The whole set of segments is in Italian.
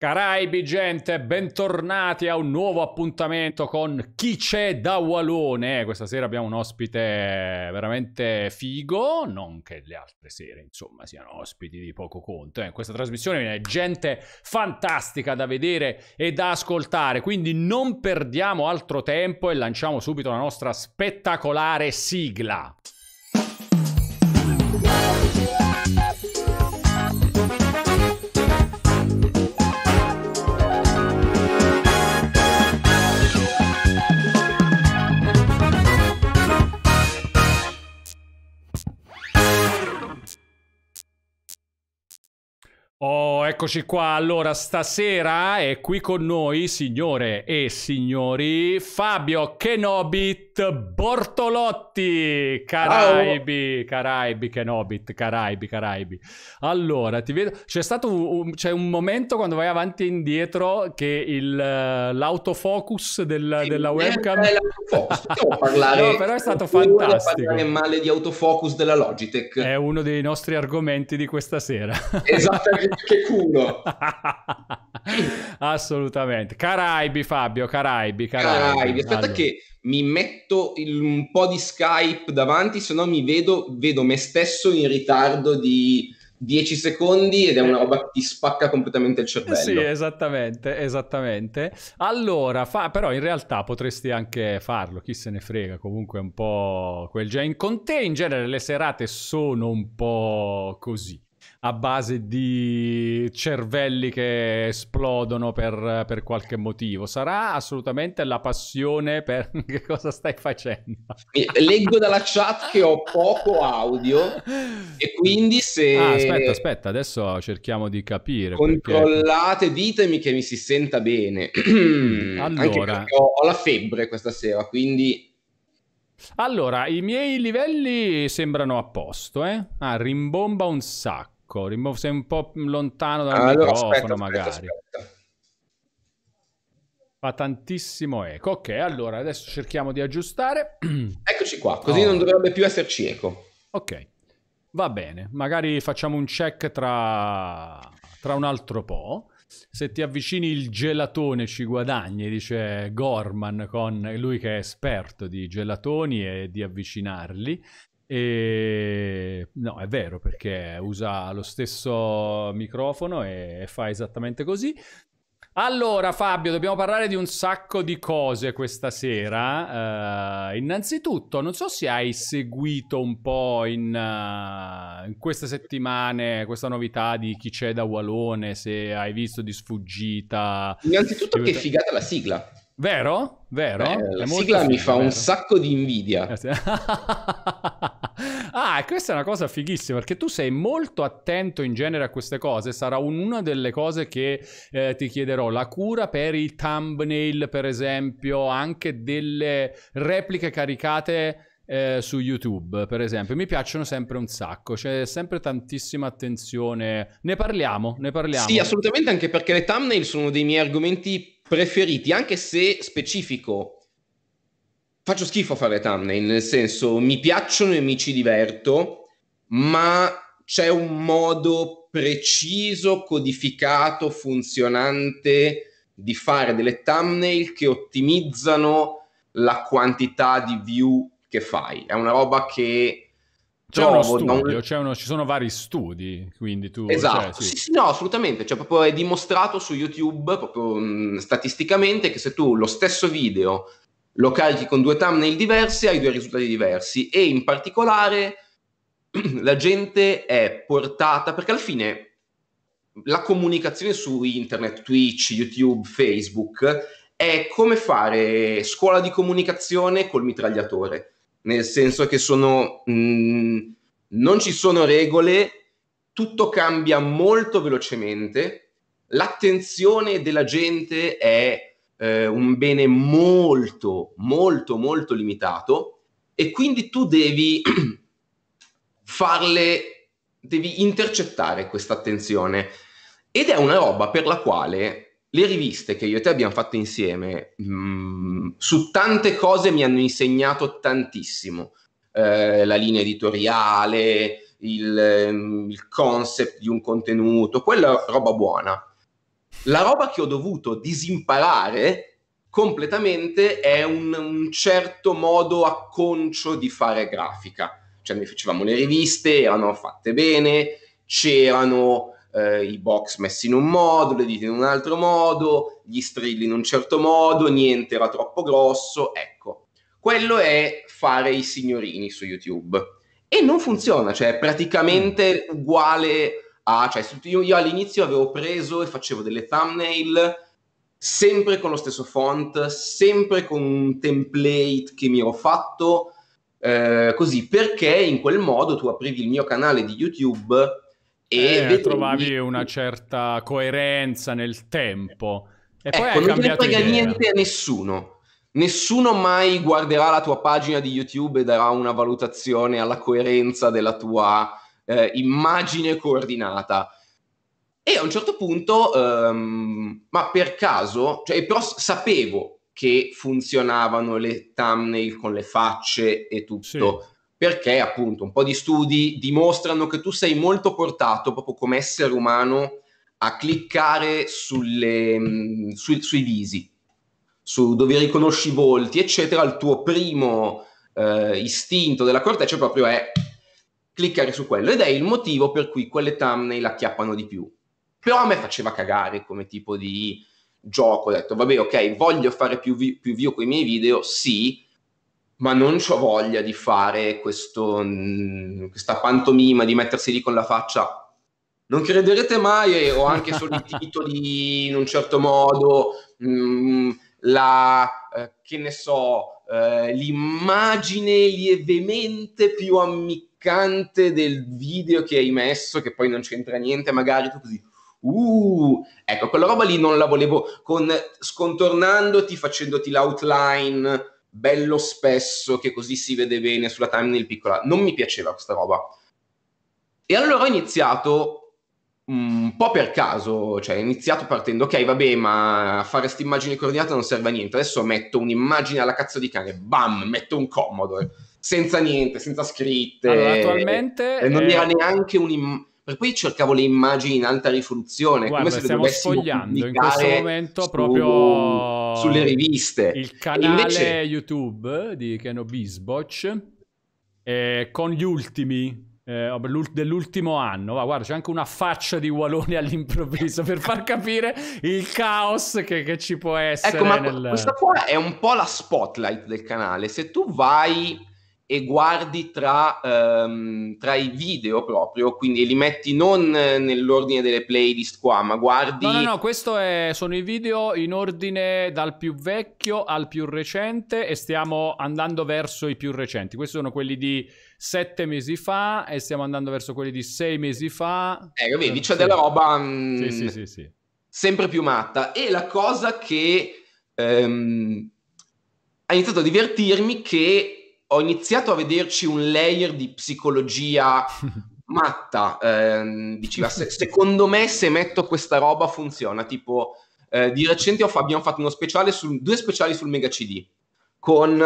Caraibi gente, bentornati a un nuovo appuntamento con Chi c'è da Walone. Questa sera abbiamo un ospite veramente figo, non che le altre sere insomma siano ospiti di poco conto. In eh. questa trasmissione viene gente fantastica da vedere e da ascoltare, quindi non perdiamo altro tempo e lanciamo subito la nostra spettacolare sigla. Oh, eccoci qua. Allora, stasera è qui con noi, signore e signori, Fabio Kenobi Bortolotti, Caraibi, Caraibi, che Hobbit, Caraibi, Caraibi. Allora, ti vedo, c'è stato un, c'è un momento quando vai avanti e indietro che il, eh, l'autofocus del, sì, della eh, webcam... Eh, l'autofocus, parlare... no, però è stato fantastico. Non male di autofocus della Logitech. È uno dei nostri argomenti di questa sera. Esattamente, che culo! Assolutamente. Caraibi, Fabio, Caraibi, Caraibi. Caraibi. Aspetta allora. che mi metto il, un po' di Skype davanti, se no mi vedo, vedo me stesso in ritardo di 10 secondi ed è una roba che ti spacca completamente il cervello. Sì, esattamente, esattamente. Allora, fa, però in realtà potresti anche farlo, chi se ne frega, comunque un po' quel genere. Con te in genere le serate sono un po' così a base di cervelli che esplodono per, per qualche motivo. Sarà assolutamente la passione per che cosa stai facendo. Eh, leggo dalla chat che ho poco audio e quindi se... Ah, aspetta, aspetta, adesso cerchiamo di capire. Controllate, perché... ditemi che mi si senta bene. allora... Ho, ho la febbre questa sera, quindi... Allora, i miei livelli sembrano a posto, eh? Ah, rimbomba un sacco ecco, rimov- sei un po' lontano dal ah, allora, microfono aspetta, magari. Aspetta, aspetta. Fa tantissimo eco. Ok, allora adesso cerchiamo di aggiustare. Eccoci qua, così oh. non dovrebbe più esserci eco. Ok, va bene. Magari facciamo un check tra, tra un altro po'. Se ti avvicini il gelatone ci guadagni, dice Gorman, con lui che è esperto di gelatoni e di avvicinarli. E... No, è vero perché usa lo stesso microfono e fa esattamente così. Allora Fabio, dobbiamo parlare di un sacco di cose questa sera. Uh, innanzitutto, non so se hai seguito un po' in, uh, in queste settimane questa novità di chi c'è da Walone, se hai visto di sfuggita. Innanzitutto che figata la sigla. Vero? Vero? Beh, la sigla mi fa vero. un sacco di invidia. Eh, ah, questa è una cosa fighissima perché tu sei molto attento in genere a queste cose. Sarà una delle cose che eh, ti chiederò. La cura per il thumbnail, per esempio, anche delle repliche caricate eh, su YouTube, per esempio, mi piacciono sempre un sacco, c'è sempre tantissima attenzione. Ne parliamo, ne parliamo. Sì, assolutamente, anche perché le thumbnail sono dei miei argomenti preferiti, anche se specifico. Faccio schifo a fare thumbnail, nel senso mi piacciono e mi ci diverto, ma c'è un modo preciso, codificato, funzionante di fare delle thumbnail che ottimizzano la quantità di view che fai. È una roba che c'è uno studio, non... c'è uno, ci sono vari studi, quindi tu... Cioè, esatto, cioè, sì. sì. sì, no, assolutamente, cioè proprio è dimostrato su YouTube, proprio mh, mm, statisticamente, che se tu lo stesso video lo carichi con due thumbnail diversi, hai due risultati diversi e in particolare la gente è portata, perché alla fine la comunicazione su internet, Twitch, YouTube, Facebook è come fare scuola di comunicazione col mitragliatore nel senso che sono, mh, mm, non ci sono regole, tutto cambia molto velocemente, l'attenzione della gente è eh, un bene molto, molto, molto limitato e quindi tu devi farle, devi intercettare questa attenzione ed è una roba per la quale le riviste che io e te abbiamo fatto insieme mh, mm, su tante cose mi hanno insegnato tantissimo. Eh, la linea editoriale, il, mm, il, concept di un contenuto, quella roba buona. La roba che ho dovuto disimparare completamente è un, un certo modo acconcio di fare grafica. Cioè, noi facevamo le riviste, erano fatte bene, c'erano eh, i box messi in un modo, le dita in un altro modo, gli strilli in un certo modo, niente era troppo grosso, ecco. Quello è fare i signorini su YouTube. E non funziona, cioè è praticamente mm. uguale a... Cioè, io, io all'inizio avevo preso e facevo delle thumbnail sempre con lo stesso font, sempre con un template che mi ero fatto, eh, così perché in quel modo tu aprivi il mio canale di YouTube e eh, trovavi una certa coerenza nel tempo. E ecco, poi hai ecco, non ti ne frega niente a nessuno. Nessuno mai guarderà la tua pagina di YouTube e darà una valutazione alla coerenza della tua eh, immagine coordinata. E a un certo punto, um, ma per caso, cioè, però sapevo che funzionavano le thumbnail con le facce e tutto. Sì perché appunto un po' di studi dimostrano che tu sei molto portato proprio come essere umano a cliccare sulle, mm, su, sui visi, su dove riconosci i volti, eccetera, il tuo primo eh, istinto della corteccia proprio è cliccare su quello ed è il motivo per cui quelle thumbnail acchiappano di più. Però a me faceva cagare come tipo di gioco, ho detto vabbè ok, voglio fare più, vi- più view con i miei video, sì, ma non ho voglia di fare questo, mh, mm, questa pantomima, di mettersi lì con la faccia. Non crederete mai, ho anche solo i titoli in un certo modo, mh, mm, la, eh, che ne so, eh, l'immagine lievemente più ammiccante del video che hai messo, che poi non c'entra niente, magari tu così. Uh, ecco, quella roba lì non la volevo con, scontornandoti, facendoti l'outline bello spesso che così si vede bene sulla thumbnail piccola. Non mi piaceva questa roba. E allora ho iniziato mm, un po' per caso, cioè ho iniziato partendo, ok, vabbè, ma fare queste immagini coordinate non serve a niente. Adesso metto un'immagine alla cazzo di cane, bam, metto un Commodore. Eh. Senza niente, senza scritte. Allora, attualmente... Non eh... era neanche un'immagine per cui cercavo le immagini in alta risoluzione, Guarda, come se stiamo sfogliando in questo momento su, proprio sulle riviste. Il canale invece... YouTube di Keno Bisboch eh, con gli ultimi eh, dell'ultimo anno. Ma guarda, c'è anche una faccia di Walloni all'improvviso per far capire il caos che, che ci può essere. Ecco, ma nel... questa qua è un po' la spotlight del canale. Se tu vai e guardi tra, um, tra, i video proprio, quindi li metti non eh, nell'ordine delle playlist qua, ma guardi... No, no, no, questo è, sono i video in ordine dal più vecchio al più recente e stiamo andando verso i più recenti. Questi sono quelli di sette mesi fa e stiamo andando verso quelli di sei mesi fa. Eh, vedi, c'è eh, sì. della roba... Mm, sì, sì, sì, sì, Sempre più matta. E la cosa che... Um, ha iniziato a divertirmi che ho iniziato a vederci un layer di psicologia matta. Ehm, diceva, se, secondo me se metto questa roba funziona. Tipo, eh, di recente ho, abbiamo fatto uno speciale sul, due speciali sul Mega CD con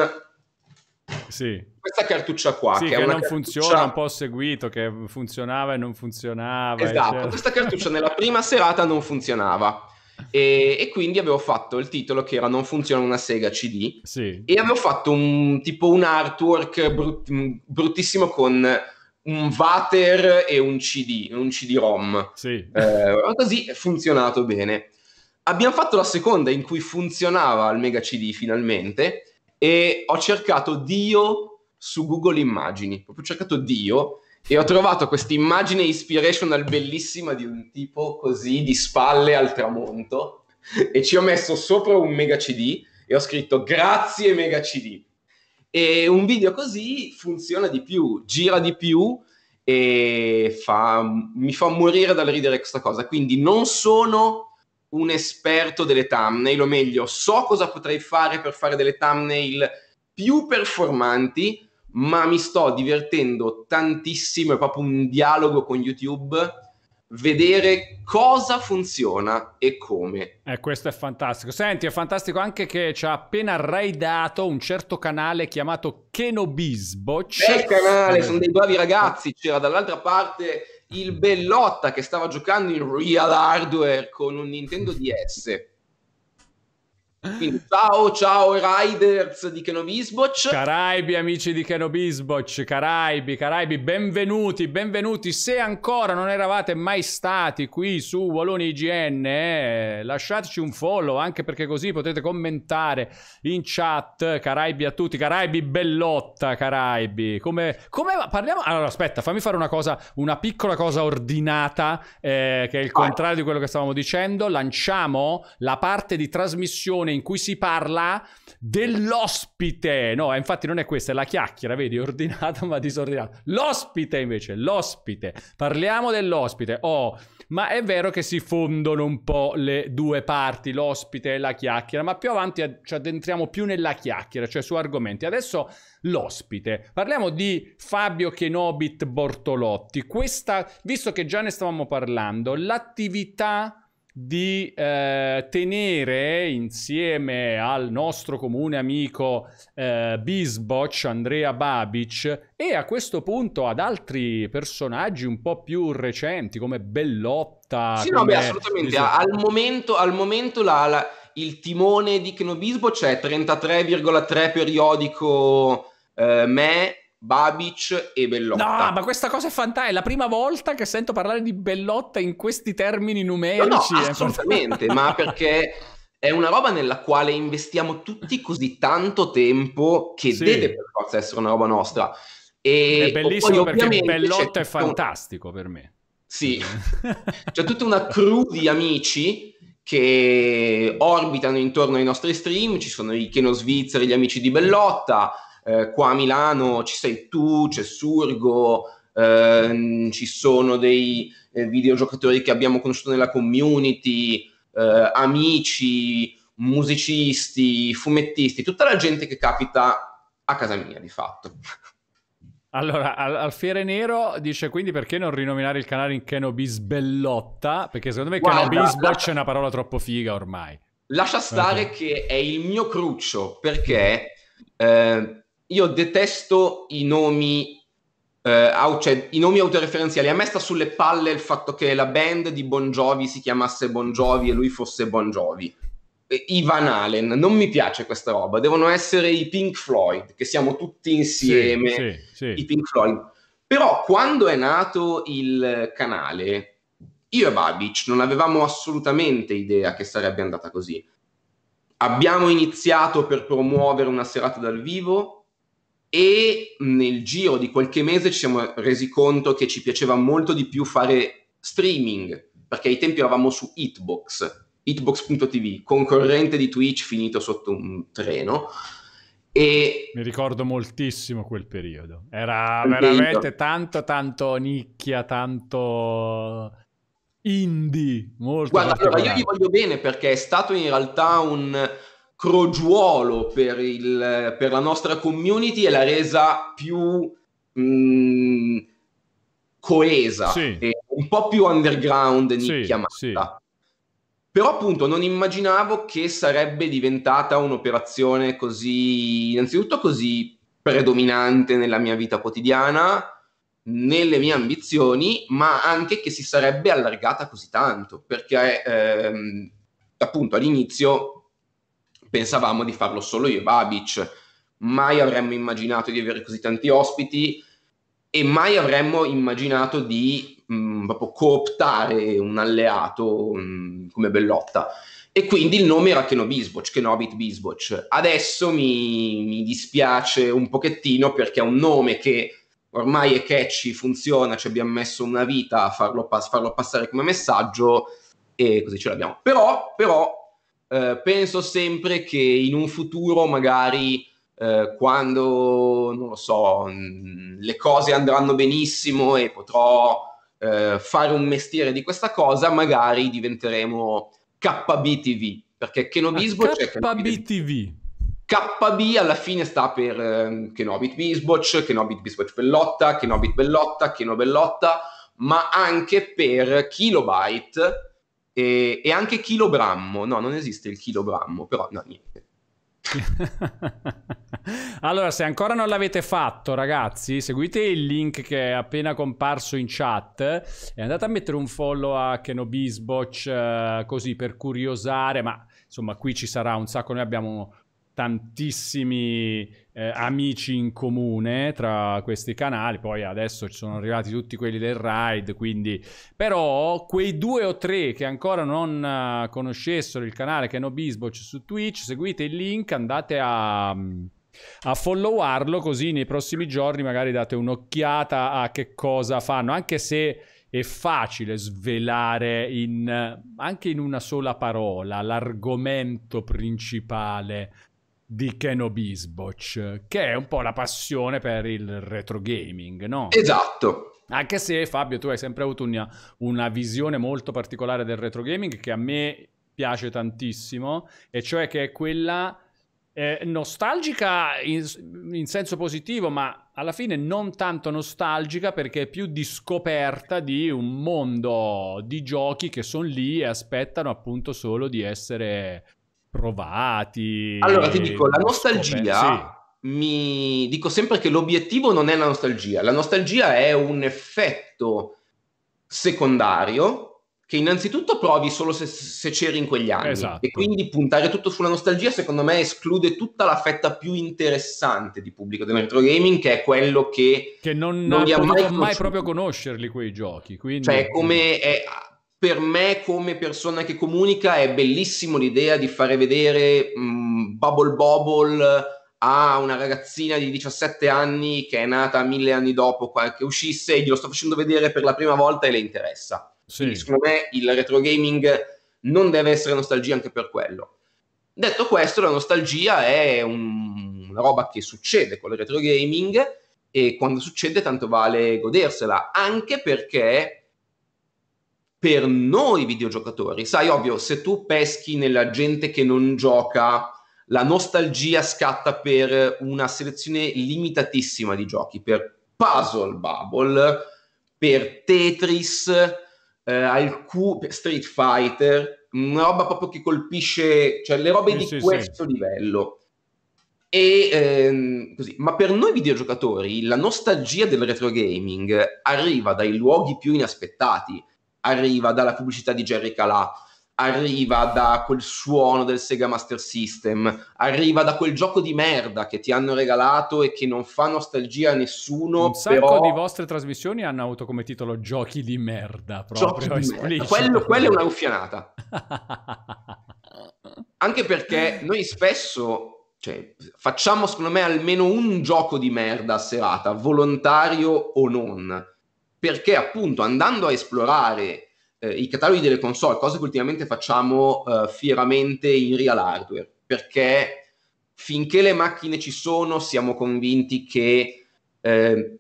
sì. questa cartuccia qua. Sì, che, che non cartuccia... funziona, un po' seguito, che funzionava e non funzionava. Esatto, certo. questa cartuccia nella prima serata non funzionava. E, e, quindi avevo fatto il titolo che era Non funziona una Sega CD sì. e avevo fatto un tipo un artwork brut, mm, bruttissimo con un Vater e un CD, un CD-ROM. Sì. Eh, così è funzionato bene. Abbiamo fatto la seconda in cui funzionava il Mega CD finalmente e ho cercato Dio su Google Immagini, proprio cercato Dio e ho trovato questa immagine inspirational bellissima di un tipo così di spalle al tramonto e ci ho messo sopra un mega CD e ho scritto grazie mega CD. E un video così funziona di più, gira di più e fa, mi fa morire dal ridere questa cosa. Quindi non sono un esperto delle thumbnail, o meglio, so cosa potrei fare per fare delle thumbnail più performanti, ma mi sto divertendo tantissimo, è proprio un dialogo con YouTube vedere cosa funziona e come. Eh, questo è fantastico. Senti, è fantastico anche che ci ha appena raidato un certo canale chiamato C'è il canale, eh. sono dei bravi ragazzi. C'era dall'altra parte il Bellotta che stava giocando in Real Hardware con un Nintendo DS quindi, ciao, ciao Riders di Kenobisboch. Caraibi, amici di Kenobisboch, Caraibi, Caraibi, benvenuti, benvenuti. Se ancora non eravate mai stati qui su Walloni IGN, eh, lasciateci un follow anche perché così potete commentare in chat. Caraibi a tutti, Caraibi bellotta, Caraibi. Come, come parliamo? Allora, aspetta, fammi fare una cosa, una piccola cosa ordinata, eh, che è il contrario di quello che stavamo dicendo. Lanciamo la parte di trasmissione in cui si parla dell'ospite. No, eh, infatti non è questa, è la chiacchiera, vedi, ordinata ma disordinata. L'ospite invece, l'ospite. Parliamo dell'ospite. Oh, ma è vero che si fondono un po' le due parti, l'ospite e la chiacchiera, ma più avanti ci addentriamo più nella chiacchiera, cioè su argomenti. Adesso l'ospite. Parliamo di Fabio Kenobit Bortolotti. Questa, visto che già ne stavamo parlando, l'attività di eh, tenere insieme al nostro comune amico eh, Bisboc, Andrea Babic e a questo punto ad altri personaggi un po' più recenti come Bellotta. Sì, come... no, beh, assolutamente. Esatto. Al momento, al momento la, la, il timone di Knobisboc è 33,3 periodico eh, me Babic e Bellotta. No, ma questa cosa è fantastica. È la prima volta che sento parlare di Bellotta in questi termini numerici. No, no eh. assolutamente, ma perché è una roba nella quale investiamo tutti così tanto tempo che sì. deve per forza essere una roba nostra. E è bellissimo poi, perché Bellotta è fantastico un... per me. Sì, c'è tutta una crew di amici che orbitano intorno ai nostri stream, ci sono i Keno Svizzeri, gli amici di Bellotta, eh, qua a Milano ci sei tu, c'è Surgo, eh, ci sono dei eh, videogiocatori che abbiamo conosciuto nella community, eh, amici, musicisti, fumettisti, tutta la gente che capita a casa mia di fatto. Allora, al- Alfiere Nero dice quindi perché non rinominare il canale in Kenobis Bellotta? Perché secondo me Kenobis Botch è una parola troppo figa ormai. Lascia stare okay. che è il mio cruccio perché eh, io detesto i nomi, eh, au, cioè, i nomi autoreferenziali. A me sta sulle palle il fatto che la band di Bon Jovi si chiamasse Bon Jovi e lui fosse Bon Jovi. I Van Halen, non mi piace questa roba. Devono essere i Pink Floyd, che siamo tutti insieme, sì, sì, sì. i Pink Floyd. Però quando è nato il canale, io e Babic non avevamo assolutamente idea che sarebbe andata così. Abbiamo iniziato per promuovere una serata dal vivo, e nel giro di qualche mese ci siamo resi conto che ci piaceva molto di più fare streaming, perché ai tempi eravamo su Hitbox, hitbox.tv, concorrente di Twitch finito sotto un treno. E... Mi ricordo moltissimo quel periodo. Era veramente tanto, tanto nicchia, tanto indie. Molto Guarda, allora io gli voglio bene perché è stato in realtà un crogiuolo per, il, per la nostra community e l'ha resa più mh, mm, coesa, sì. un po' più underground nicchia sì, sì, Però appunto non immaginavo che sarebbe diventata un'operazione così, innanzitutto così predominante nella mia vita quotidiana, nelle mie ambizioni, ma anche che si sarebbe allargata così tanto, perché ehm, appunto all'inizio pensavamo di farlo solo io e Babic. Mai avremmo immaginato di avere così tanti ospiti e mai avremmo immaginato di mh, mm, proprio cooptare un alleato mh, mm, come Bellotta. E quindi il nome era Kenobisboc, Kenobit Bisboc. Adesso mi, mi dispiace un pochettino perché è un nome che ormai è catchy, funziona, ci abbiamo messo una vita a farlo, pass- farlo passare come messaggio e così ce l'abbiamo. Però, però eh, penso sempre che in un futuro magari eh, quando, non lo so, mh, mm, le cose andranno benissimo e potrò eh, fare un mestiere di questa cosa, magari diventeremo KBTV, perché Kenobisbo ah, c'è... KBTV. KB alla fine sta per eh, Kenobit Bisboch, Kenobit Bisboch Bellotta, Kenobit Bellotta, Keno Bellotta, ma anche per Kilobyte, e, e anche chilogrammo. no, non esiste il chilogrammo, però no, niente. allora, se ancora non l'avete fatto, ragazzi, seguite il link che è appena comparso in chat e andate a mettere un follow a Kenobisboch eh, così per curiosare, ma insomma qui ci sarà un sacco, noi abbiamo tantissimi eh, amici in comune tra questi canali. Poi adesso ci sono arrivati tutti quelli del ride, quindi però quei due o tre che ancora non eh, conoscessero il canale che è su Twitch, seguite il link, andate a mm, a followarlo così nei prossimi giorni magari date un'occhiata a che cosa fanno, anche se è facile svelare in, anche in una sola parola l'argomento principale di Keno Bisboch, che è un po' la passione per il retro gaming, no? Esatto. Anche se Fabio tu hai sempre avuto una, una visione molto particolare del retro gaming che a me piace tantissimo, e cioè che è quella eh, nostalgica in, in, senso positivo, ma alla fine non tanto nostalgica perché è più di scoperta di un mondo di giochi che sono lì e aspettano appunto solo di essere provati. Allora ti dico, la nostalgia, sì. mi dico sempre che l'obiettivo non è la nostalgia, la nostalgia è un effetto secondario che innanzitutto provi solo se, se c'eri in quegli anni esatto. e quindi puntare tutto sulla nostalgia secondo me esclude tutta la fetta più interessante di pubblico del retro gaming che è quello che, che non, non li ha mai, mai, proprio conoscerli quei giochi quindi... cioè come è, per me come persona che comunica è bellissimo l'idea di fare vedere mh, mm, Bubble Bobble a una ragazzina di 17 anni che è nata mille anni dopo che uscisse e glielo sto facendo vedere per la prima volta e le interessa. Sì. Quindi, secondo me il retro gaming non deve essere nostalgia anche per quello. Detto questo, la nostalgia è un, una roba che succede con il retro gaming e quando succede tanto vale godersela, anche perché per noi videogiocatori. Sai, ovvio, se tu peschi nella gente che non gioca, la nostalgia scatta per una selezione limitatissima di giochi, per Puzzle Bubble, per Tetris, eh, alcun, Street Fighter, una roba proprio che colpisce, cioè le robe sì, di sì, questo sì. livello. E, ehm, così. Ma per noi videogiocatori la nostalgia del retro gaming arriva dai luoghi più inaspettati arriva dalla pubblicità di Jerry Calà, arriva da quel suono del Sega Master System, arriva da quel gioco di merda che ti hanno regalato e che non fa nostalgia a nessuno. Un sacco però... di vostre trasmissioni hanno avuto come titolo giochi di merda, proprio di merda. Quello, quello è una ruffianata. Anche perché noi spesso cioè, facciamo secondo me almeno un gioco di merda a serata, volontario o non perché appunto andando a esplorare eh, i cataloghi delle console, cosa che ultimamente facciamo eh, fieramente in real hardware, perché finché le macchine ci sono siamo convinti che eh,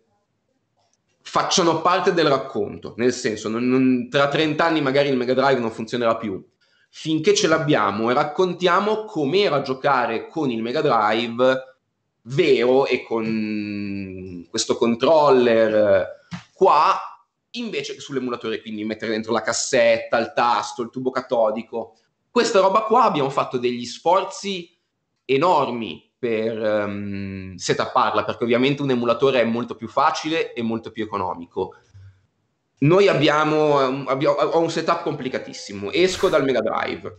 facciano parte del racconto, nel senso non, non, tra 30 anni magari il Mega Drive non funzionerà più, finché ce l'abbiamo e raccontiamo com'era giocare con il Mega Drive vero e con questo controller Qua invece che sull'emulatore, quindi mettere dentro la cassetta, il tasto, il tubo catodico. Questa roba qua abbiamo fatto degli sforzi enormi per um, ehm, setapparla, perché ovviamente un emulatore è molto più facile e molto più economico. Noi abbiamo, ehm, abbiamo ho un setup complicatissimo. Esco dal Mega Drive,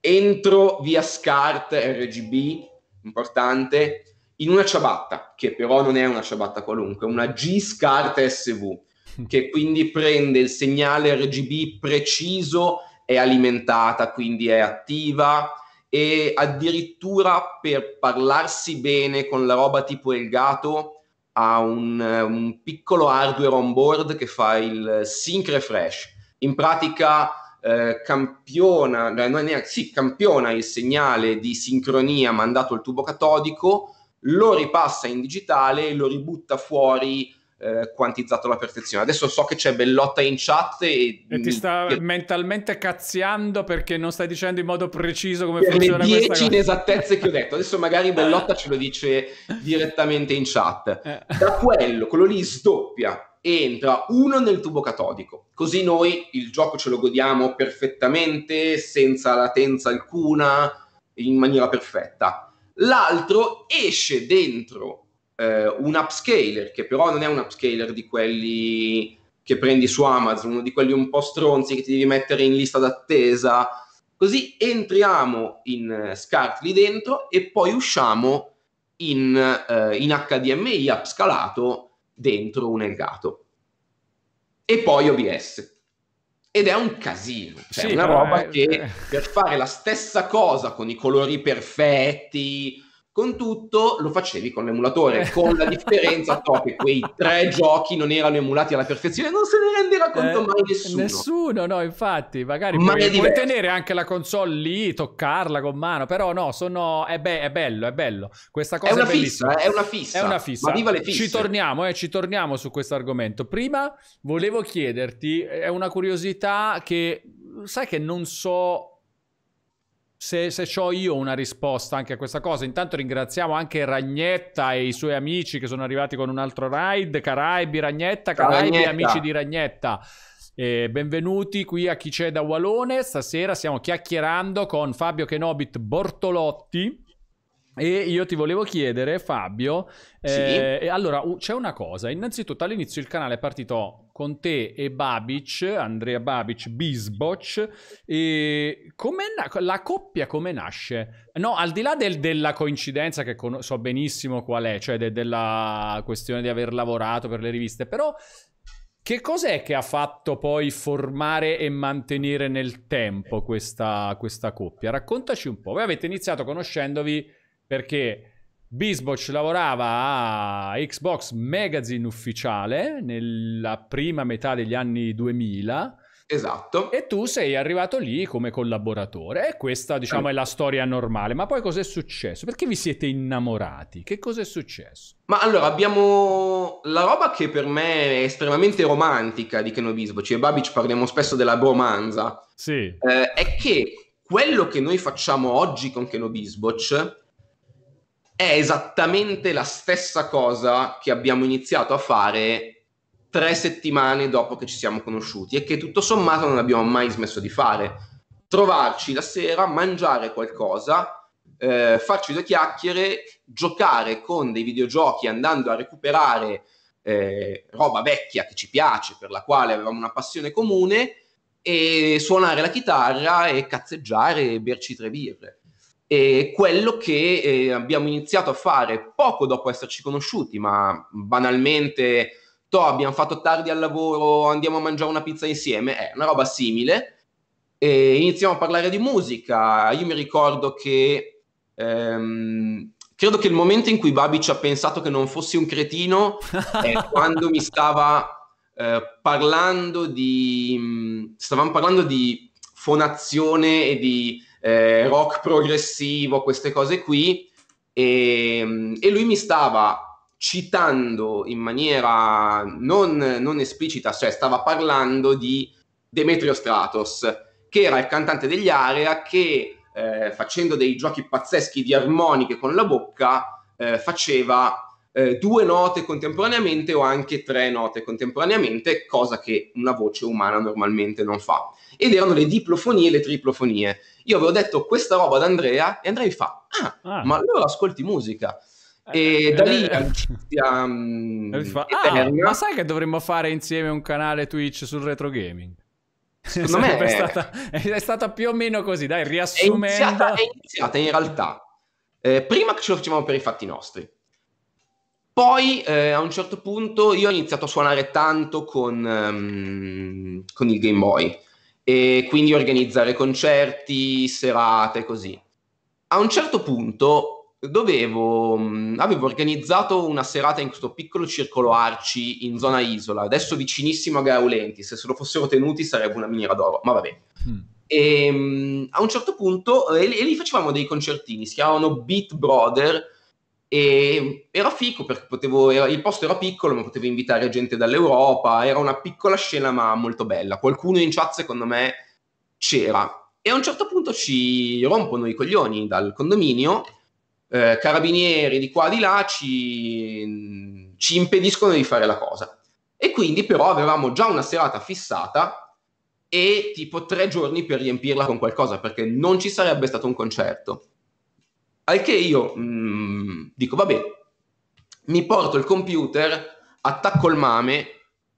entro via SCART RGB, importante, in una ciabatta, che però non è una ciabatta qualunque, una G-SCART SV, che quindi prende il segnale RGB preciso, è alimentata, quindi è attiva e addirittura per parlarsi bene con la roba tipo Elgato, ha un, un, piccolo hardware on board che fa il sync refresh. In pratica eh, campiona, eh, non è neanche, sì, campiona il segnale di sincronia mandato al tubo catodico lo ripassa in digitale e lo ributta fuori eh, quantizzato alla perfezione. Adesso so che c'è Bellotta in chat e, e ti sta e... mentalmente cazziando perché non stai dicendo in modo preciso come per funziona le 10 inesattezze che ho detto. Adesso magari Bellotta ce lo eh. dice direttamente in chat. Eh. Da quello, quello lì sdoppia e entra uno nel tubo catodico. Così noi il gioco ce lo godiamo perfettamente, senza latenza alcuna, in maniera perfetta l'altro esce dentro eh, un upscaler, che però non è un upscaler di quelli che prendi su Amazon, uno di quelli un po' stronzi che ti devi mettere in lista d'attesa. Così entriamo in eh, SCART lì dentro e poi usciamo in, eh, in HDMI upscalato dentro un Elgato. E poi OBS ed è un casino, cioè sì, una roba è... che per fare la stessa cosa con i colori perfetti, con tutto lo facevi con l'emulatore, con la differenza che quei tre giochi non erano emulati alla perfezione, non se ne rendeva conto eh, mai nessuno. Nessuno, no, infatti, magari Ma puoi, puoi tenere anche la console lì, toccarla con mano, però no, sono, è, be- è bello, è bello. Questa cosa è una è fissa, eh, è una fissa. È una fissa. Ma viva le fisse. Ci torniamo, eh, ci torniamo su questo argomento. Prima volevo chiederti, è una curiosità che, sai che non so se, se ho io una risposta anche a questa cosa. Intanto ringraziamo anche Ragnetta e i suoi amici che sono arrivati con un altro ride. Caraibi, Ragnetta, Caraibi, amici di Ragnetta. Eh, benvenuti qui a Chi c'è da Walone. Stasera stiamo chiacchierando con Fabio Kenobit Bortolotti e io ti volevo chiedere, Fabio, eh, sì? allora c'è una cosa, innanzitutto all'inizio il canale è partito con te e Babic, Andrea Babic, Bisboc, e na- la coppia come nasce? No, al di là del, della coincidenza che con- so benissimo qual è, cioè de- della questione di aver lavorato per le riviste, però che cos'è che ha fatto poi formare e mantenere nel tempo questa, questa coppia? Raccontaci un po', voi avete iniziato conoscendovi perché Bisboch lavorava a Xbox Magazine ufficiale nella prima metà degli anni 2000. Esatto. E tu sei arrivato lì come collaboratore e questa diciamo è la storia normale. Ma poi cos'è successo? Perché vi siete innamorati? Che cos'è successo? Ma allora abbiamo la roba che per me è estremamente romantica di Kenobisboci e Babic parliamo spesso della bromanza. Sì. Eh, è che quello che noi facciamo oggi con Kenobisboch è esattamente la stessa cosa che abbiamo iniziato a fare tre settimane dopo che ci siamo conosciuti e che tutto sommato non abbiamo mai smesso di fare. Trovarci la sera, mangiare qualcosa, eh, farci due chiacchiere, giocare con dei videogiochi andando a recuperare eh, roba vecchia che ci piace, per la quale avevamo una passione comune, e suonare la chitarra e cazzeggiare e berci tre birre e quello che eh, abbiamo iniziato a fare poco dopo esserci conosciuti, ma banalmente, to, abbiamo fatto tardi al lavoro, andiamo a mangiare una pizza insieme, è una roba simile. E iniziamo a parlare di musica. Io mi ricordo che ehm, credo che il momento in cui Babic ha pensato che non fossi un cretino è quando mi stava eh, parlando di mm, stavamo parlando di fonazione e di eh, rock progressivo, queste cose qui, e, e, lui mi stava citando in maniera non, non esplicita, cioè stava parlando di Demetrio Stratos, che era il cantante degli Area che eh, facendo dei giochi pazzeschi di armoniche con la bocca eh, faceva eh, due note contemporaneamente o anche tre note contemporaneamente, cosa che una voce umana normalmente non fa ed erano le diplofonie e le triplofonie. Io avevo detto questa roba ad Andrea e Andrea mi fa, ah, ah. ma allora ascolti musica. Eh, e eh, da lì l'amicizia eh, eh. Mm, fa... ah, ma sai che dovremmo fare insieme un canale Twitch sul retro gaming? Secondo me è... Stata, è stata più o meno così, dai, riassumendo. È iniziata, è iniziata in realtà eh, prima che ce lo facevamo per i fatti nostri. Poi eh, a un certo punto io ho iniziato a suonare tanto con, um, con il Game Boy e quindi organizzare concerti, serate, così. A un certo punto dovevo, avevo organizzato una serata in questo piccolo circolo Arci in zona Isola, adesso vicinissimo a Gaulenti, se se lo fossero tenuti sarebbe una miniera d'oro, ma vabbè. Mm. E, a un certo punto, e, e lì facevamo dei concertini, si chiamavano Beat Brother, e era fico perché potevo, era, il posto era piccolo ma potevo invitare gente dall'Europa, era una piccola scena ma molto bella, qualcuno in chat secondo me c'era e a un certo punto ci rompono i coglioni dal condominio, eh, carabinieri di qua di là ci, ci impediscono di fare la cosa e quindi però avevamo già una serata fissata e tipo tre giorni per riempirla con qualcosa perché non ci sarebbe stato un concerto al che io mh, mm, dico, vabbè, mi porto il computer, attacco il mame,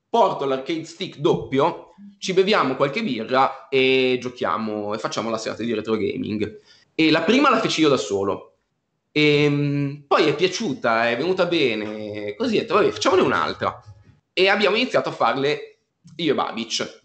porto l'arcade stick doppio, ci beviamo qualche birra e giochiamo e facciamo la serata di retro gaming. E la prima la feci io da solo. E, ehm, mh, poi è piaciuta, è venuta bene, così ho detto, vabbè, facciamone un'altra. E abbiamo iniziato a farle io e Babic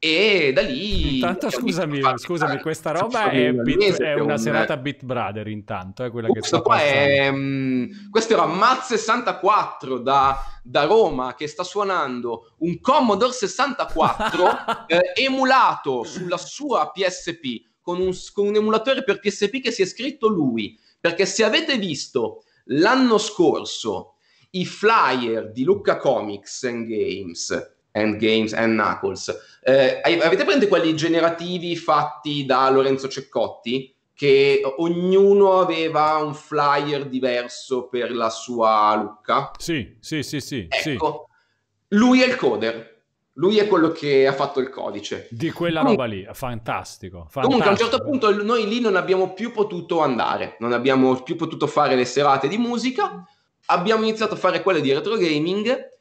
e da lì... Intanto scusami, scusami questa roba è, bit, è, una serata Beat Brother intanto, è quella questo che qua è, mm, Questo era Mazz 64 da, da, Roma che sta suonando un Commodore 64 eh, emulato sulla sua PSP con un, con un emulatore per PSP che si è scritto lui. Perché se avete visto l'anno scorso i flyer di Lucca Comics and Games Endgames e Knuckles. Eh, avete presente quelli generativi fatti da Lorenzo Ceccotti? Che ognuno aveva un flyer diverso per la sua Lucca? Sì, sì, sì, sì. Ecco, sì. lui è il coder. Lui è quello che ha fatto il codice. Di quella roba lì, fantastico, fantastico. Comunque a un certo punto noi lì non abbiamo più potuto andare, non abbiamo più potuto fare le serate di musica, abbiamo iniziato a fare quelle di retro gaming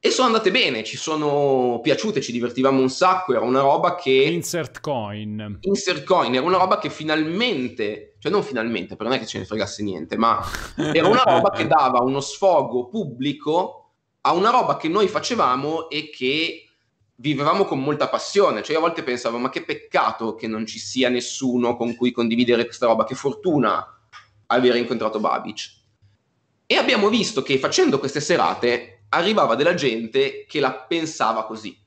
e sono andate bene, ci sono piaciute, ci divertivamo un sacco, era una roba che... Insert coin. Insert coin, era una roba che finalmente, cioè non finalmente, per non è che ce ne fregasse niente, ma era una roba che dava uno sfogo pubblico a una roba che noi facevamo e che vivevamo con molta passione. Cioè io a volte pensavo, ma che peccato che non ci sia nessuno con cui condividere questa roba, che fortuna aver incontrato Babic. E abbiamo visto che facendo queste serate arrivava della gente che la pensava così,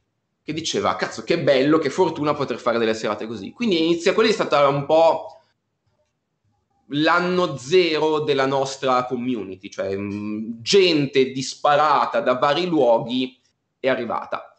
che diceva, cazzo, che bello, che fortuna poter fare delle serate così. Quindi inizia, quello è stato un po' l'anno zero della nostra community, cioè mm, gente disparata da vari luoghi è arrivata.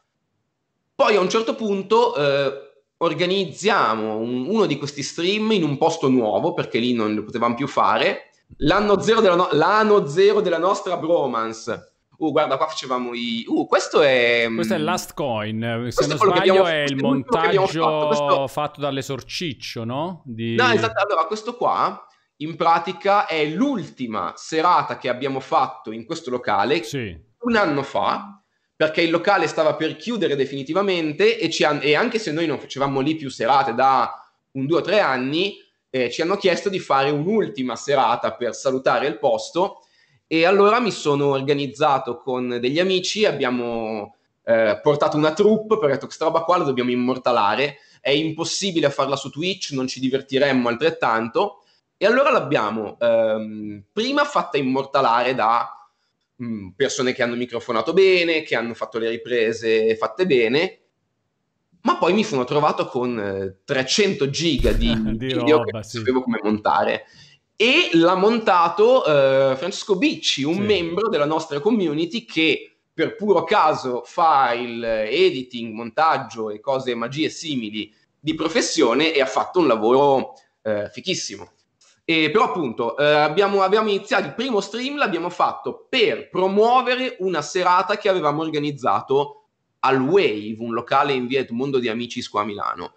Poi a un certo punto eh, organizziamo un, uno di questi stream in un posto nuovo, perché lì non lo potevamo più fare, l'anno zero della, no- l'anno zero della nostra bromance uh, guarda qua facevamo i... Uh, questo è... Mm, questo è Last Coin, se non sbaglio abbiamo, è il montaggio fatto, questo... fatto dall'esorciccio, no? Di... No, esatto, allora questo qua in pratica è l'ultima serata che abbiamo fatto in questo locale sì. un anno fa, perché il locale stava per chiudere definitivamente e, an- e anche se noi non facevamo lì più serate da un due o tre anni, eh, ci hanno chiesto di fare un'ultima serata per salutare il posto e allora mi sono organizzato con degli amici, abbiamo eh, portato una troupe, perché questa roba qua la dobbiamo immortalare, è impossibile farla su Twitch, non ci divertiremmo altrettanto. E allora l'abbiamo ehm, prima fatta immortalare da mh, mm, persone che hanno microfonato bene, che hanno fatto le riprese fatte bene, ma poi mi sono trovato con 300 eh, giga di, di video roba, che non sì. sapevo come montare e l'ha montato eh, Francesco Bicci, un sì. membro della nostra community che per puro caso fa il eh, editing, montaggio e cose magie simili di professione e ha fatto un lavoro eh, fichissimo. E però appunto eh, abbiamo, abbiamo, iniziato il primo stream, l'abbiamo fatto per promuovere una serata che avevamo organizzato al Wave, un locale in via Edmondo di Amicis qua a Milano.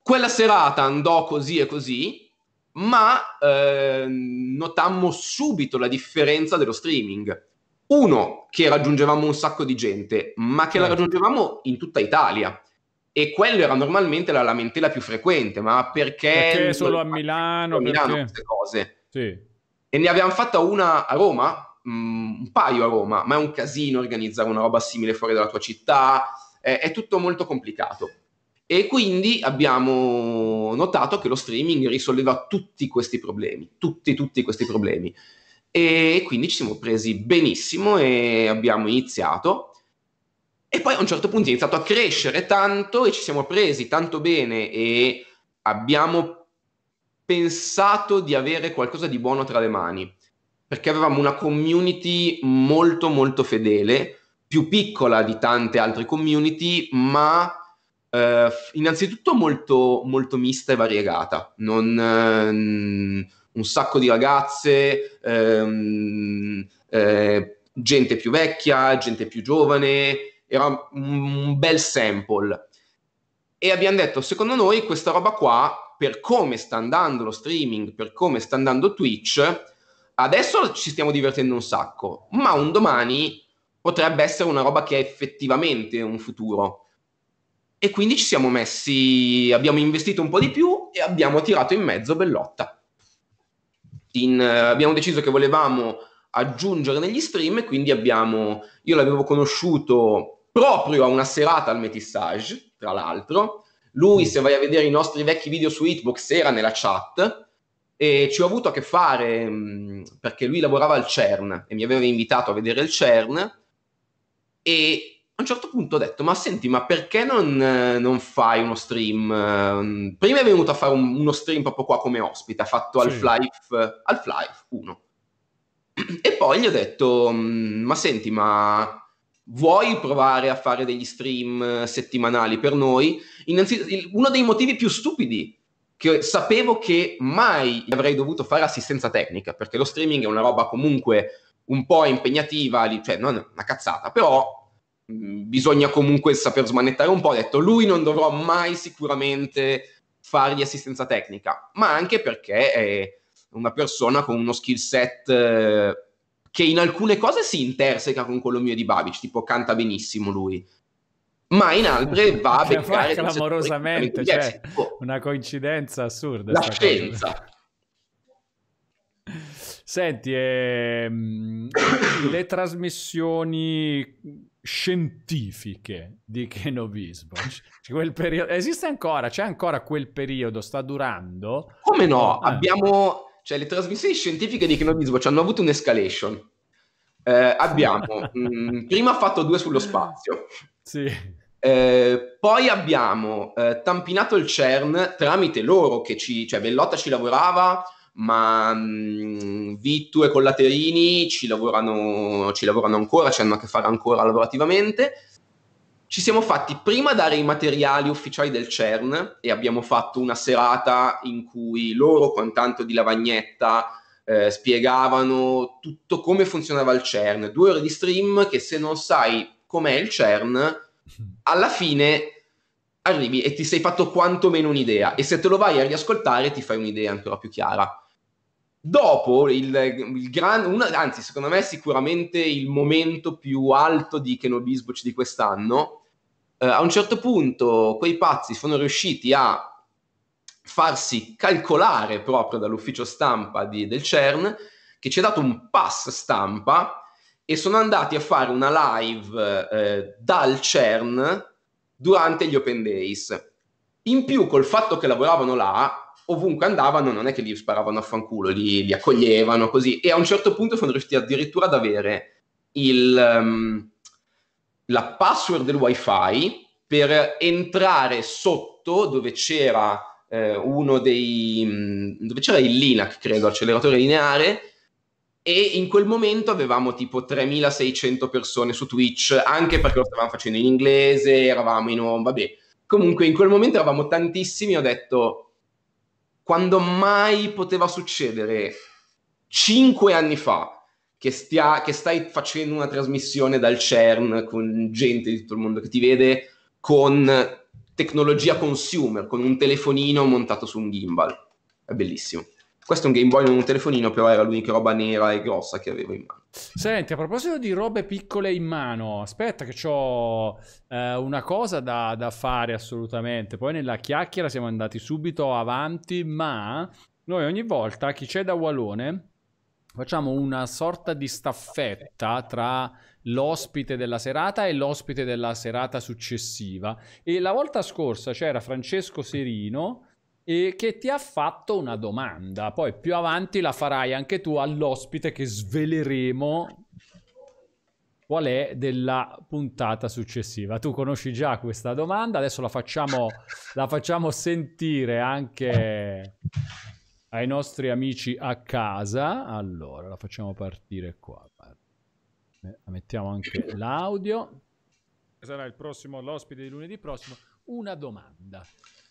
Quella serata andò così e così, ma eh, notammo subito la differenza dello streaming. Uno, che raggiungevamo un sacco di gente, ma che la certo. raggiungevamo in tutta Italia. E quello era normalmente la lamentela più frequente, ma perché... perché solo a Milano? A Milano perché... queste cose. Sì. E ne abbiamo fatta una a Roma, mh, mm, un paio a Roma, ma è un casino organizzare una roba simile fuori dalla tua città, è, è tutto molto complicato. E quindi abbiamo notato che lo streaming risolveva tutti questi problemi, tutti, tutti questi problemi. E quindi ci siamo presi benissimo e abbiamo iniziato. E poi a un certo punto è iniziato a crescere tanto e ci siamo presi tanto bene e abbiamo pensato di avere qualcosa di buono tra le mani, perché avevamo una community molto molto fedele, più piccola di tante altre community, ma eh, innanzitutto molto, molto mista e variegata, non, ehm, un sacco di ragazze, ehm, eh, gente più vecchia, gente più giovane, era un bel sample. E abbiamo detto, secondo noi questa roba qua, per come sta andando lo streaming, per come sta andando Twitch, adesso ci stiamo divertendo un sacco, ma un domani potrebbe essere una roba che è effettivamente un futuro. E quindi ci siamo messi, abbiamo investito un po' di più e abbiamo tirato in mezzo Bellotta. In, eh, abbiamo deciso che volevamo aggiungere negli stream e quindi abbiamo, io l'avevo conosciuto proprio a una serata al Metissage, tra l'altro. Lui, mm. se vai a vedere i nostri vecchi video su Hitbox, era nella chat e ci ho avuto a che fare mh, mm, perché lui lavorava al CERN e mi aveva invitato a vedere il CERN e a un certo punto ho detto, ma senti, ma perché non, non fai uno stream? Ehm, prima è venuto a fare un, uno stream proprio qua come ospite, ha fatto sì. Half-Life, 1. E poi gli ho detto, mm, ma senti, ma vuoi provare a fare degli stream eh, settimanali per noi? Innanzitutto, uno dei motivi più stupidi che sapevo che mai avrei dovuto fare assistenza tecnica, perché lo streaming è una roba comunque un po' impegnativa, cioè non è una cazzata, però Mm, bisogna comunque saper smanettare un po'. Ho detto, lui non dovrò mai sicuramente fargli assistenza tecnica, ma anche perché è una persona con uno skill set eh, che in alcune cose si interseca con quello mio di Babic, tipo canta benissimo lui, ma in altre va a beccare... Clamorosamente, cioè, una coincidenza assurda. La scienza. Cosa. Senti, ehm, le trasmissioni scientifiche di Kenobismo. Cioè, quel periodo... Esiste ancora, c'è ancora quel periodo, sta durando. Come no? Eh. Abbiamo, cioè, le trasmissioni scientifiche di Kenobismo cioè, hanno avuto un'escalation. Eh, abbiamo, mh, mm, prima fatto due sullo spazio. Sì. Eh, poi abbiamo eh, tampinato il CERN tramite loro che ci, cioè Bellotta ci lavorava, ma mh, mm, Vittu e Collaterini ci lavorano, ci lavorano ancora, ci hanno a che fare ancora lavorativamente. Ci siamo fatti prima dare i materiali ufficiali del CERN e abbiamo fatto una serata in cui loro con tanto di lavagnetta eh, spiegavano tutto come funzionava il CERN. Due ore di stream che se non sai com'è il CERN, alla fine arrivi e ti sei fatto quantomeno un'idea e se te lo vai a riascoltare ti fai un'idea ancora più chiara. Dopo il, il gran, anzi secondo me sicuramente il momento più alto di Kenobisbuch di quest'anno, eh, a un certo punto quei pazzi sono riusciti a farsi calcolare proprio dall'ufficio stampa di, del CERN che ci ha dato un pass stampa e sono andati a fare una live eh, dal CERN durante gli open days. In più, col fatto che lavoravano là, ovunque andavano non è che li sparavano a fanculo, li, li accoglievano così. E a un certo punto sono riusciti addirittura ad avere il, um, la password del wifi per entrare sotto dove c'era eh, uno dei... Mm, dove c'era il Linac, credo, l'acceleratore lineare, e in quel momento avevamo tipo 3600 persone su Twitch, anche perché lo stavamo facendo in inglese, eravamo in on, vabbè. Comunque in quel momento eravamo tantissimi, ho detto quando mai poteva succedere cinque anni fa che, stia, che stai facendo una trasmissione dal CERN con gente di tutto il mondo che ti vede con tecnologia consumer, con un telefonino montato su un gimbal. È bellissimo. Questo è un Game Boy, non un telefonino, però era l'unica roba nera e grossa che avevo in mano. Senti, a proposito di robe piccole in mano, aspetta che ho eh, una cosa da, da fare assolutamente. Poi nella chiacchiera siamo andati subito avanti, ma noi ogni volta, chi c'è da Walone, facciamo una sorta di staffetta tra l'ospite della serata e l'ospite della serata successiva. E la volta scorsa c'era Francesco Serino e che ti ha fatto una domanda. Poi più avanti la farai anche tu all'ospite che sveleremo qual è della puntata successiva. Tu conosci già questa domanda, adesso la facciamo, la facciamo sentire anche ai nostri amici a casa. Allora, la facciamo partire qua. Mettiamo anche l'audio. Sarà il prossimo, l'ospite di lunedì prossimo. Una domanda,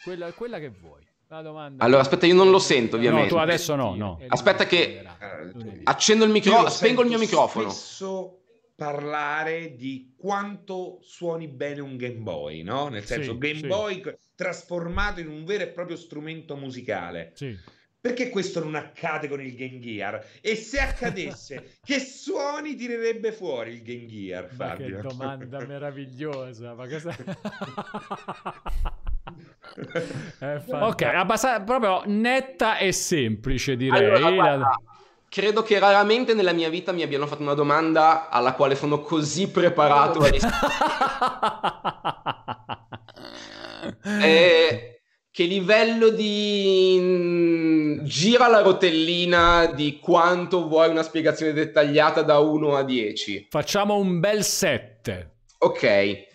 quella, quella che vuoi. Allora, aspetta, io non lo sento, ovviamente. No, tu adesso no, no. Eh, aspetta che eh, accendo il microfono, spengo il mio microfono. Spesso parlare di quanto suoni bene un Game Boy, no? Nel senso, sì, Game sì. Boy trasformato in un vero e proprio strumento musicale. Sì. Perché questo non accade con il Game Gear? E se accadesse, che suoni tirerebbe fuori il Game Gear, Fabio? Ma che domanda meravigliosa, ma cosa... Eh, ok, abbassa- proprio netta e semplice direi. Allora, guarda, credo che raramente nella mia vita mi abbiano fatto una domanda alla quale sono così preparato a che livello di mm, gira la rotellina di quanto vuoi una spiegazione dettagliata da 1 a 10? Facciamo un bel 7. Ok.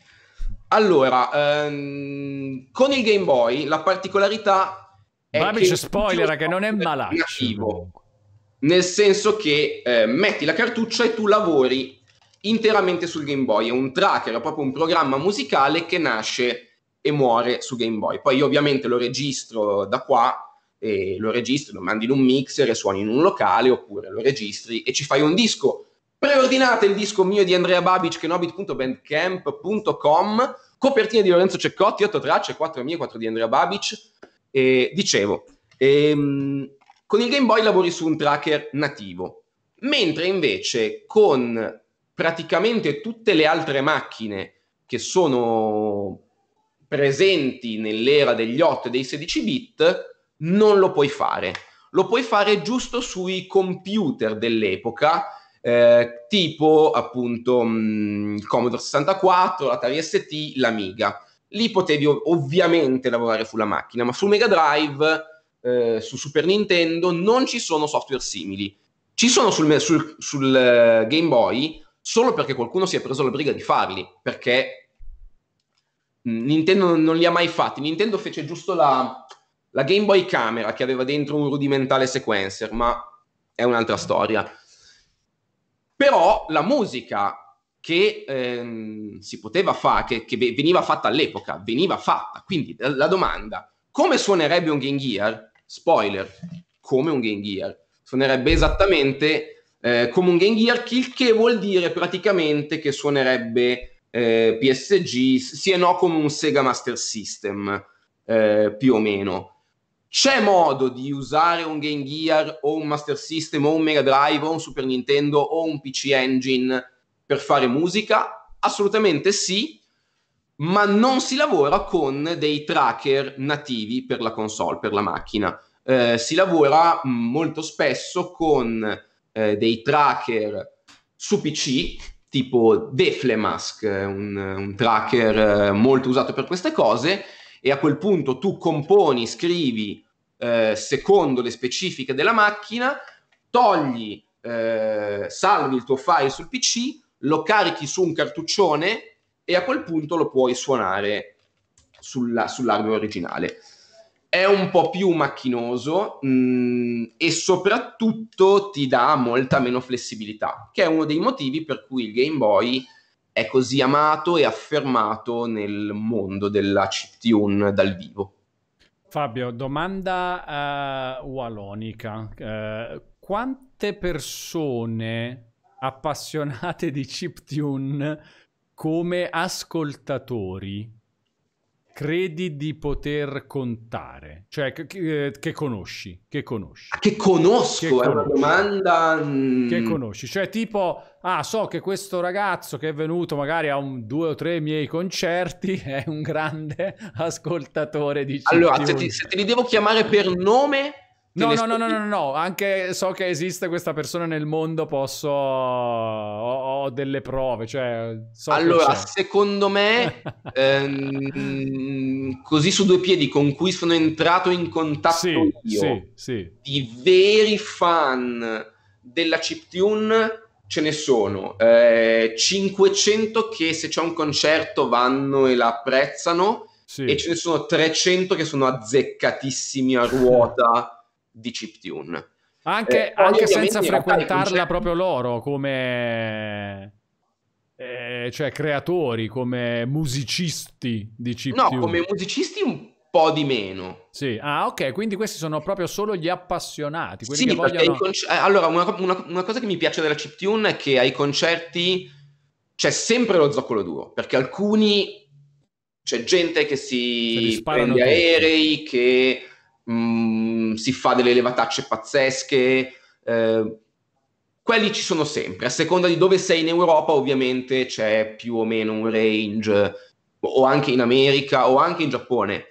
Allora, ehm, con il Game Boy la particolarità è Babic che spoiler che non è malato. Nel senso che eh, metti la cartuccia e tu lavori interamente sul Game Boy, è un tracker, è proprio un programma musicale che nasce e muore su Game Boy. Poi io ovviamente lo registro da qua, lo registri, lo mandi in un mixer e suoni in un locale oppure lo registri e ci fai un disco. Preordinate il disco mio di Andrea Babic, kenobit.bandcamp.com, copertina di Lorenzo Ceccotti, 8 tracce, 4 mie, 4 di Andrea Babic. E, dicevo, ehm, con il Game Boy lavori su un tracker nativo, mentre invece con praticamente tutte le altre macchine che sono presenti nell'era degli 8 e dei 16 bit, non lo puoi fare. Lo puoi fare giusto sui computer dell'epoca, eh, tipo appunto mm, il Commodore 64, l'Atari ST, l'Amiga. Lì potevi ov- ovviamente lavorare sulla macchina, ma su Mega Drive, eh, su Super Nintendo, non ci sono software simili. Ci sono sul, sul, sul uh, Game Boy solo perché qualcuno si è preso la briga di farli, perché Nintendo non li ha mai fatti. Nintendo fece giusto la, la Game Boy Camera che aveva dentro un rudimentale sequencer, ma è un'altra storia. Però la musica che ehm, si poteva fare, che, che, veniva fatta all'epoca, veniva fatta. Quindi la domanda, come suonerebbe un Game Gear? Spoiler, come un Game Gear. Suonerebbe esattamente eh, come un Game Gear il che vuol dire praticamente che suonerebbe eh, PSG, sì e no come un Sega Master System, eh, più o meno. C'è modo di usare un Game Gear o un Master System o un Mega Drive o un Super Nintendo o un PC Engine per fare musica? Assolutamente sì, ma non si lavora con dei tracker nativi per la console, per la macchina. Eh, si lavora molto spesso con eh, dei tracker su PC tipo Deflemask, eh, un, un tracker eh, molto usato per queste cose, e a quel punto tu componi, scrivi eh, secondo le specifiche della macchina, togli, eh, salvi il tuo file sul PC, lo carichi su un cartuccione e a quel punto lo puoi suonare sulla, sull'hardware originale è un po' più macchinoso mh, mm, e soprattutto ti dà molta meno flessibilità, che è uno dei motivi per cui il Game Boy è così amato e affermato nel mondo della chiptune dal vivo. Fabio, domanda uh, eh, walonica. Uh, eh, quante persone appassionate di chiptune come ascoltatori credi di poter contare? Cioè, che, eh, che conosci? Che conosci? Ah, che conosco, che è conosci. una domanda... Mm. Che conosci? Cioè, tipo, ah, so che questo ragazzo che è venuto magari a un, due o tre miei concerti è un grande ascoltatore di... Allora, se ti, se te li devo chiamare per nome No, no, no, no, no, no, anche so che esiste questa persona nel mondo, posso... Ho, ho delle prove, cioè... So allora, secondo me, ehm, così su due piedi, con cui sono entrato in contatto sì, io, sì, sì. di veri fan della chiptune ce ne sono. Eh, 500 che se c'è un concerto vanno e la apprezzano, sì. e ce ne sono 300 che sono azzeccatissimi a ruota di chiptune. Anche, eh, anche senza frequentarla proprio loro come... Eh, cioè creatori, come musicisti di chiptune. No, come musicisti un po' di meno. Sì, ah ok, quindi questi sono proprio solo gli appassionati. Sì, vogliono... conce... Eh, allora una, una, una, cosa che mi piace della chiptune è che ai concerti c'è sempre lo zoccolo duro, perché alcuni... C'è gente che si prende tutti. aerei, che mh, mm, si fa delle levatacce pazzesche. Eh, quelli ci sono sempre. A seconda di dove sei in Europa, ovviamente c'è più o meno un range, o anche in America, o anche in Giappone.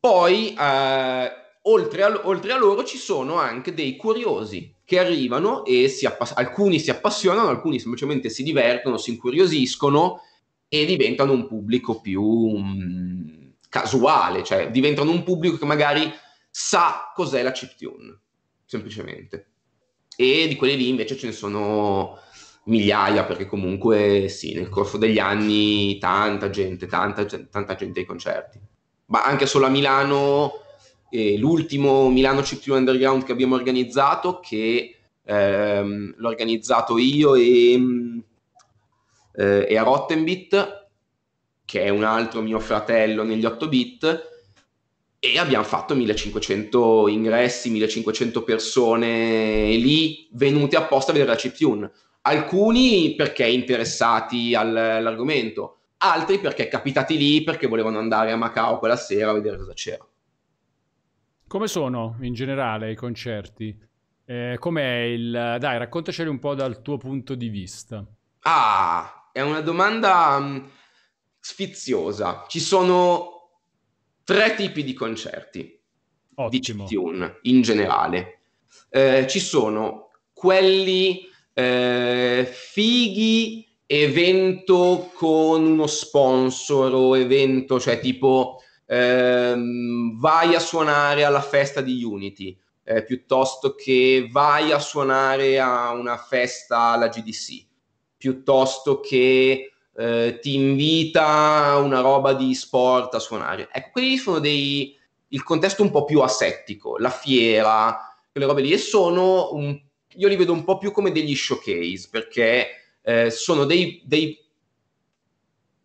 Poi, eh, oltre, a, oltre, a, loro, ci sono anche dei curiosi che arrivano e si appass- alcuni si appassionano, alcuni semplicemente si divertono, si incuriosiscono e diventano un pubblico più... Um, casuale, cioè diventano un pubblico che magari sa cos'è la chiptune, semplicemente. E di quelli lì invece ce ne sono migliaia, perché comunque sì, nel corso degli anni tanta gente, tanta, tanta gente ai concerti. Ma anche solo a Milano, eh, l'ultimo Milano Chiptune Underground che abbiamo organizzato, che ehm, l'ho organizzato io e, mm, eh, e a Rottenbit, che è un altro mio fratello negli 8 bit, e abbiamo fatto 1500 ingressi, 1500 persone lì venute apposta a vedere la chiptune. Alcuni perché interessati all'argomento, altri perché capitati lì perché volevano andare a Macao quella sera a vedere cosa c'era. Come sono in generale i concerti? Eh, com'è il... Dai, raccontaceli un po' dal tuo punto di vista. Ah, è una domanda mm, sfiziosa. Ci sono tre tipi di concerti Ottimo. di tune in generale. Eh, ci sono quelli eh, fighi evento con uno sponsor o evento, cioè tipo ehm, vai a suonare alla festa di Unity eh, piuttosto che vai a suonare a una festa alla GDC piuttosto che eh, ti invita una roba di sport a suonare. Ecco, quelli sono dei, il contesto un po' più asettico, la fiera, quelle robe lì, e sono un, io li vedo un po' più come degli showcase, perché eh, sono dei, dei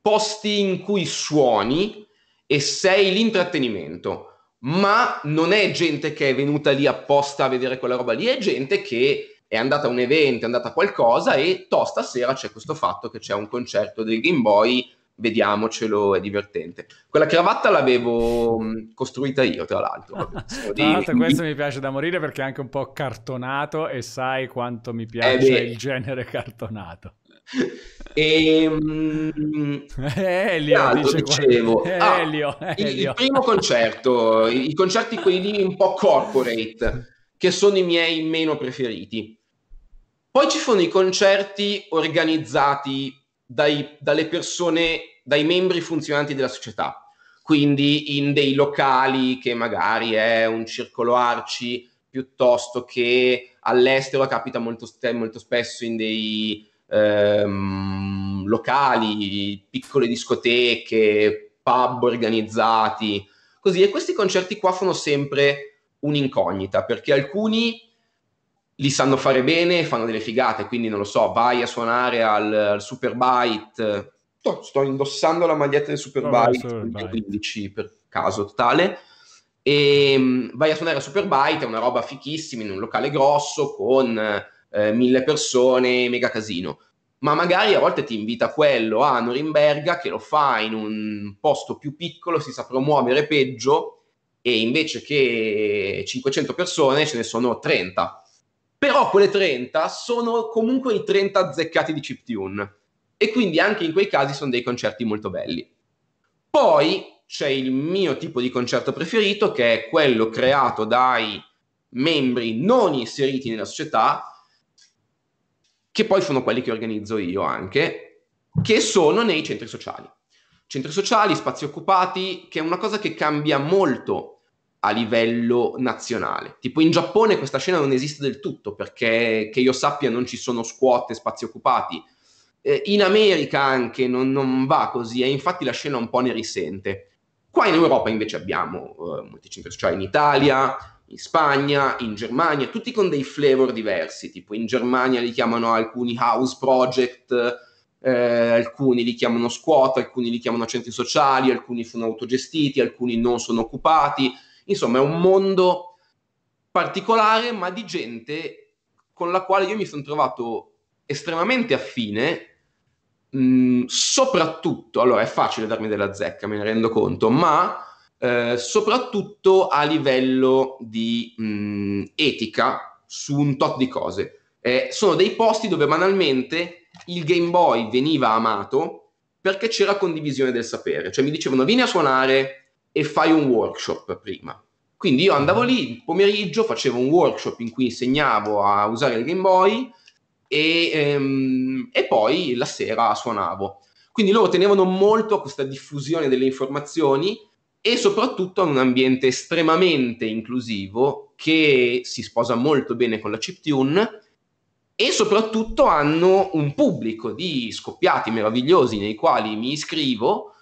posti in cui suoni e sei l'intrattenimento ma non è gente che è venuta lì apposta a vedere quella roba lì, è gente che è andata a un evento, è andata a qualcosa e tosta sera c'è questo fatto che c'è un concerto del Game Boy, vediamocelo, è divertente. Quella cravatta l'avevo mm, costruita io, tra l'altro. tra l'altro questo mi piace da morire perché è anche un po' cartonato e sai quanto mi piace eh il genere cartonato. E, um, Elio, dice dicevo, ah, Elio, Elio. Il, primo concerto, i, i concerti quelli un po' corporate, che sono i miei meno preferiti. Poi ci sono i concerti organizzati dai, dalle persone, dai membri funzionanti della società, quindi in dei locali che magari è un circolo arci, piuttosto che all'estero capita molto, molto spesso in dei ehm, locali, piccole discoteche, pub organizzati, così. E questi concerti qua sono sempre un'incognita, perché alcuni li sanno fare bene fanno delle figate, quindi non lo so, vai a suonare al, al Superbite, sto, sto indossando la maglietta del Superbite, oh, 15 per caso totale, e ehm, vai a suonare al Superbite, è una roba fichissima in un locale grosso con eh, mille persone, mega casino. Ma magari a volte ti invita quello a Norimberga che lo fa in un posto più piccolo, si sa promuovere peggio e invece che 500 persone ce ne sono 30 però quelle 30 sono comunque i 30 azzeccati di chiptune. E quindi anche in quei casi sono dei concerti molto belli. Poi c'è il mio tipo di concerto preferito, che è quello creato dai membri non inseriti nella società, che poi sono quelli che organizzo io anche, che sono nei centri sociali. Centri sociali, spazi occupati, che è una cosa che cambia molto a livello nazionale. Tipo in Giappone questa scena non esiste del tutto perché che io sappia non ci sono squat e spazi occupati. Eh, in America anche non, non, va così e eh, infatti la scena un po' ne risente. Qua in Europa invece abbiamo eh, molti centri sociali cioè in Italia, in Spagna, in Germania, tutti con dei flavor diversi, tipo in Germania li chiamano alcuni house project, eh, alcuni li chiamano squat, alcuni li chiamano centri sociali, alcuni sono autogestiti, alcuni non sono occupati Insomma, è un mondo particolare, ma di gente con la quale io mi sono trovato estremamente affine, mh, mm, soprattutto, allora è facile darmi della zecca, me ne rendo conto, ma eh, soprattutto a livello di mh, mm, etica su un tot di cose. Eh, sono dei posti dove banalmente il Game Boy veniva amato perché c'era condivisione del sapere, cioè mi dicevano vieni a suonare e fai un workshop prima. Quindi io andavo lì il pomeriggio, facevo un workshop in cui insegnavo a usare il Game Boy e, ehm, e poi la sera suonavo. Quindi loro tenevano molto a questa diffusione delle informazioni e soprattutto a un ambiente estremamente inclusivo che si sposa molto bene con la chiptune e soprattutto hanno un pubblico di scoppiati meravigliosi nei quali mi iscrivo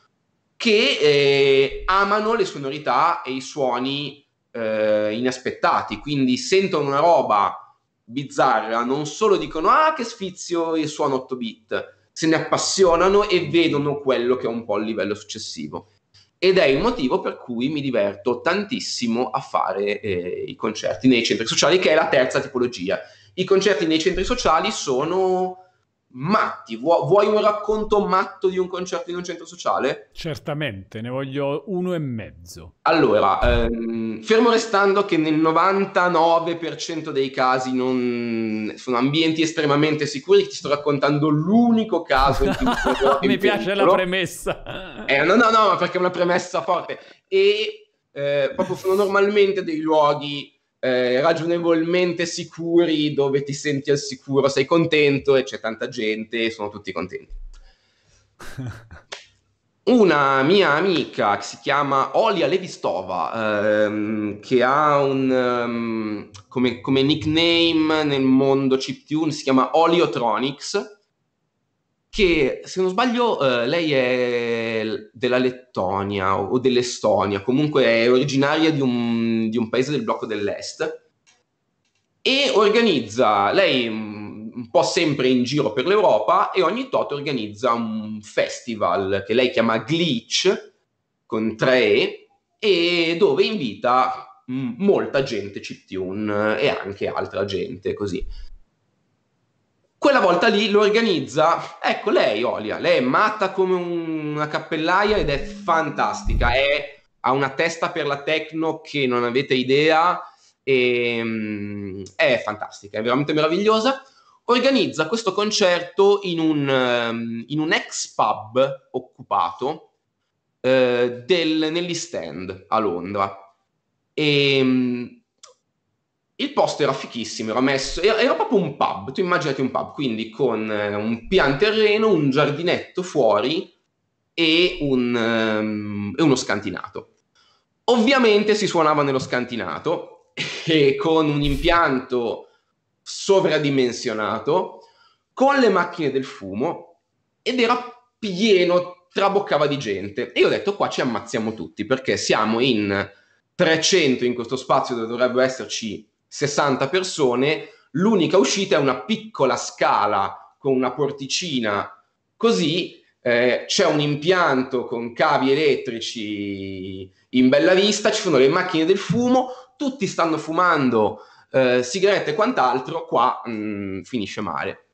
che eh, amano le sonorità e i suoni eh, inaspettati, quindi sentono una roba bizzarra, non solo dicono ah che sfizio il suono 8 bit, se ne appassionano e vedono quello che è un po' il livello successivo. Ed è il motivo per cui mi diverto tantissimo a fare eh, i concerti nei centri sociali, che è la terza tipologia. I concerti nei centri sociali sono matti. vuoi un racconto matto di un concerto in un centro sociale? Certamente, ne voglio uno e mezzo. Allora, ehm, fermo restando che nel 99% dei casi non... sono ambienti estremamente sicuri, ti sto raccontando l'unico caso in cui... Mi piace piccolo. la premessa. Eh, no, no, no, perché è una premessa forte. E eh, proprio sono normalmente dei luoghi eh, ragionevolmente sicuri, dove ti senti al sicuro, sei contento e c'è tanta gente e sono tutti contenti. Una mia amica che si chiama Olia Levistova, ehm, che ha un um, come, come, nickname nel mondo chiptune, si chiama Oliotronics che se non sbaglio eh, lei è della Lettonia o dell'Estonia, comunque è originaria di un, di un paese del blocco dell'Est e organizza, lei mm, un po' sempre in giro per l'Europa e ogni tot organizza un festival che lei chiama Glitch con tre e e dove invita mm, molta gente chiptune e anche altra gente così. Quella volta lì lo organizza, ecco lei Olia, lei è matta come un, una cappellaia ed è fantastica, è, ha una testa per la techno che non avete idea, e, mm, è fantastica, è veramente meravigliosa. Organizza questo concerto in un, mm, in un ex pub occupato uh, del, negli stand a Londra. E, mm, il posto era fichissimo, era messo, era, era, proprio un pub, tu immaginati un pub, quindi con eh, un pian terreno, un giardinetto fuori e, un, um, e uno scantinato. Ovviamente si suonava nello scantinato e con un impianto sovradimensionato, con le macchine del fumo ed era pieno, traboccava di gente. E io ho detto qua ci ammazziamo tutti perché siamo in 300 in questo spazio dove dovrebbe esserci 60 persone, l'unica uscita è una piccola scala con una porticina, così eh, c'è un impianto con cavi elettrici in bella vista, ci sono le macchine del fumo, tutti stanno fumando eh, sigarette e quant'altro, qua mh, mm, finisce male.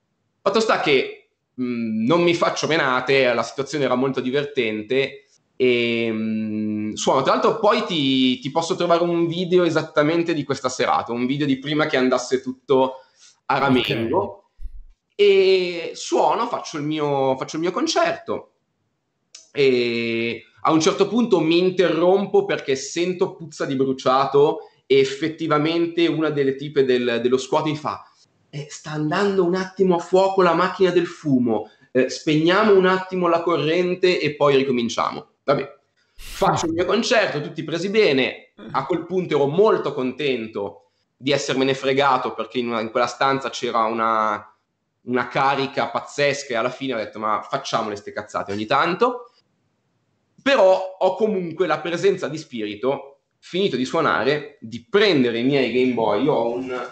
Fatto sta che mh, mm, non mi faccio menate, la situazione era molto divertente e ehm, mh, suono, tra l'altro poi ti, ti, posso trovare un video esattamente di questa serata, un video di prima che andasse tutto a ramengo. Okay. E suono, faccio il mio, faccio il mio concerto e a un certo punto mi interrompo perché sento puzza di bruciato e effettivamente una delle tipe del, dello squat mi fa eh, sta andando un attimo a fuoco la macchina del fumo eh, spegniamo un attimo la corrente e poi ricominciamo Vabbè, faccio il mio concerto, tutti presi bene, a quel punto ero molto contento di essermene fregato perché in, una, in quella stanza c'era una, una, carica pazzesca e alla fine ho detto ma facciamole ste cazzate ogni tanto, però ho comunque la presenza di spirito, finito di suonare, di prendere i miei Game Boy, io ho un...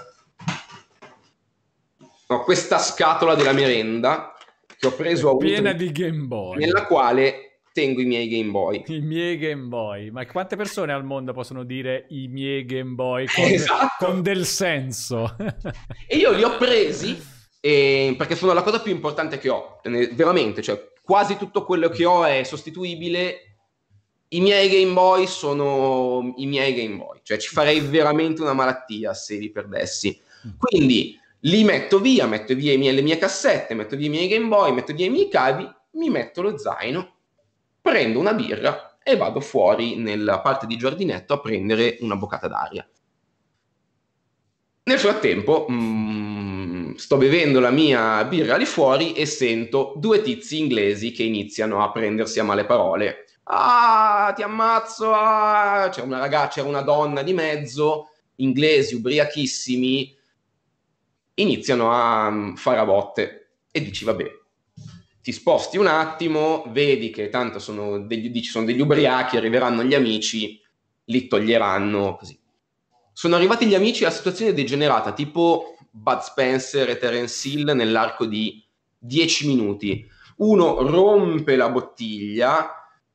Ho questa scatola della merenda che ho preso a piena di Game Boy nella quale tengo i miei Game Boy. I miei Game Boy. Ma quante persone al mondo possono dire i miei Game Boy con, esatto. con del senso? e io li ho presi eh, perché sono la cosa più importante che ho, veramente, cioè quasi tutto quello che ho è sostituibile. I miei Game Boy sono i miei Game Boy, cioè ci farei veramente una malattia se li perdessi. Mm. Quindi li metto via, metto via le mie cassette, metto via i miei Game Boy, metto via i miei cavi, mi metto lo zaino prendo una birra e vado fuori nella parte di giardinetto a prendere una boccata d'aria. Nel frattempo mh, mm, sto bevendo la mia birra lì fuori e sento due tizi inglesi che iniziano a prendersi a male parole. Ah, ti ammazzo! Ah! C'era una ragazza, c'era una donna di mezzo, inglesi ubriachissimi, iniziano a mm, fare a botte e dici vabbè, ti sposti un attimo, vedi che tanto sono degli, dici, sono degli ubriachi, arriveranno gli amici, li toglieranno, così. Sono arrivati gli amici, la situazione è degenerata, tipo Bud Spencer e Terence Hill nell'arco di 10 minuti. Uno rompe la bottiglia,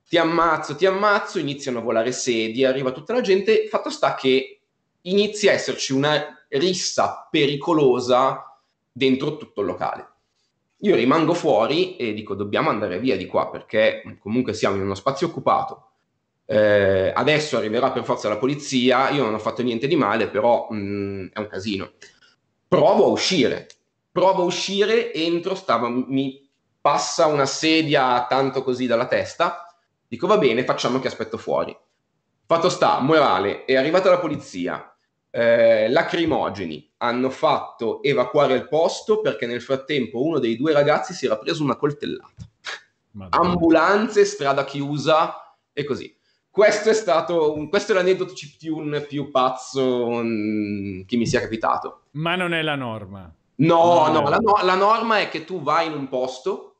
ti ammazzo, ti ammazzo, iniziano a volare sedie, arriva tutta la gente, fatto sta che inizia a esserci una rissa pericolosa dentro tutto il locale io rimango fuori e dico dobbiamo andare via di qua perché comunque siamo in uno spazio occupato. Eh, adesso arriverà per forza la polizia, io non ho fatto niente di male, però mh, mm, è un casino. Provo a uscire, provo a uscire, entro, stava, mi passa una sedia tanto così dalla testa, dico va bene, facciamo che aspetto fuori. Fatto sta, morale, è arrivata la polizia, eh, lacrimogeni hanno fatto evacuare il posto perché nel frattempo uno dei due ragazzi si era preso una coltellata. Madonna. Ambulanze, strada chiusa e così. Questo è stato un, questo è l'aneddoto chiptune più pazzo mh, mm, che mi sia capitato. Ma non è la norma. No, no, no, la, no la norma è che tu vai in un posto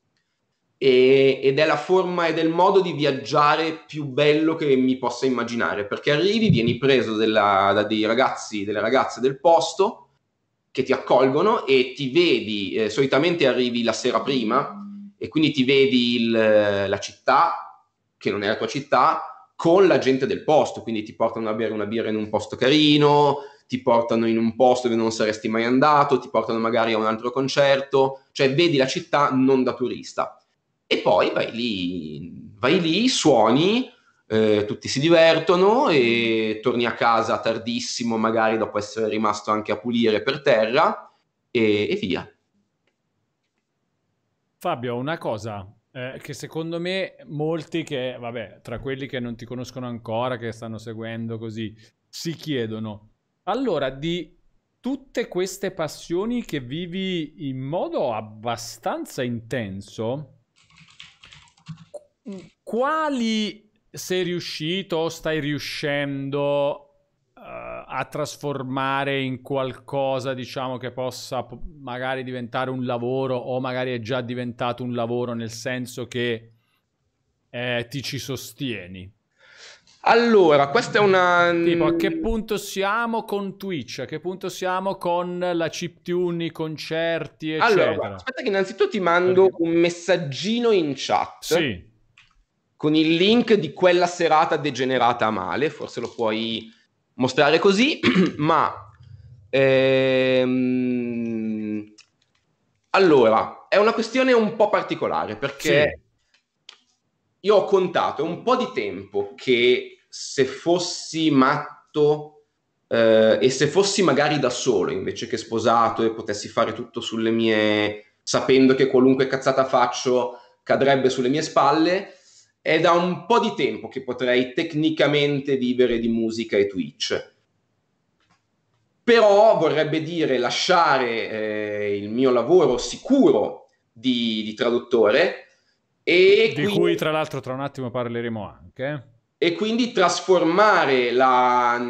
e, ed è la forma ed è il modo di viaggiare più bello che mi possa immaginare, perché arrivi, vieni preso della, da dei ragazzi, delle ragazze del posto che ti accolgono e ti vedi, eh, solitamente arrivi la sera prima e quindi ti vedi il, eh, la città, che non è la tua città, con la gente del posto, quindi ti portano a bere una birra in un posto carino, ti portano in un posto dove non saresti mai andato, ti portano magari a un altro concerto, cioè vedi la città non da turista e poi vai lì, vai lì suoni, eh, tutti si divertono e torni a casa tardissimo, magari dopo essere rimasto anche a pulire per terra e, e via. Fabio, una cosa eh, che secondo me molti che, vabbè, tra quelli che non ti conoscono ancora, che stanno seguendo così, si chiedono. Allora, di tutte queste passioni che vivi in modo abbastanza intenso, Mm. quali sei riuscito o stai riuscendo uh, a trasformare in qualcosa, diciamo, che possa po- magari diventare un lavoro o magari è già diventato un lavoro nel senso che eh, ti ci sostieni? Allora, questa è una... Tipo, a che punto siamo con Twitch? A che punto siamo con la chiptune, i concerti, eccetera? Allora, guarda, aspetta che innanzitutto ti mando un messaggino in chat. Sì con il link di quella serata degenerata a male, forse lo puoi mostrare così, ma ehm, allora è una questione un po' particolare perché sì. io ho contato un po' di tempo che se fossi matto eh, e se fossi magari da solo invece che sposato e potessi fare tutto sulle mie sapendo che qualunque cazzata faccio cadrebbe sulle mie spalle è da un po' di tempo che potrei tecnicamente vivere di musica e Twitch. Però vorrebbe dire lasciare eh, il mio lavoro sicuro di, di traduttore e di quindi... cui tra l'altro tra un attimo parleremo anche eh. e quindi trasformare la,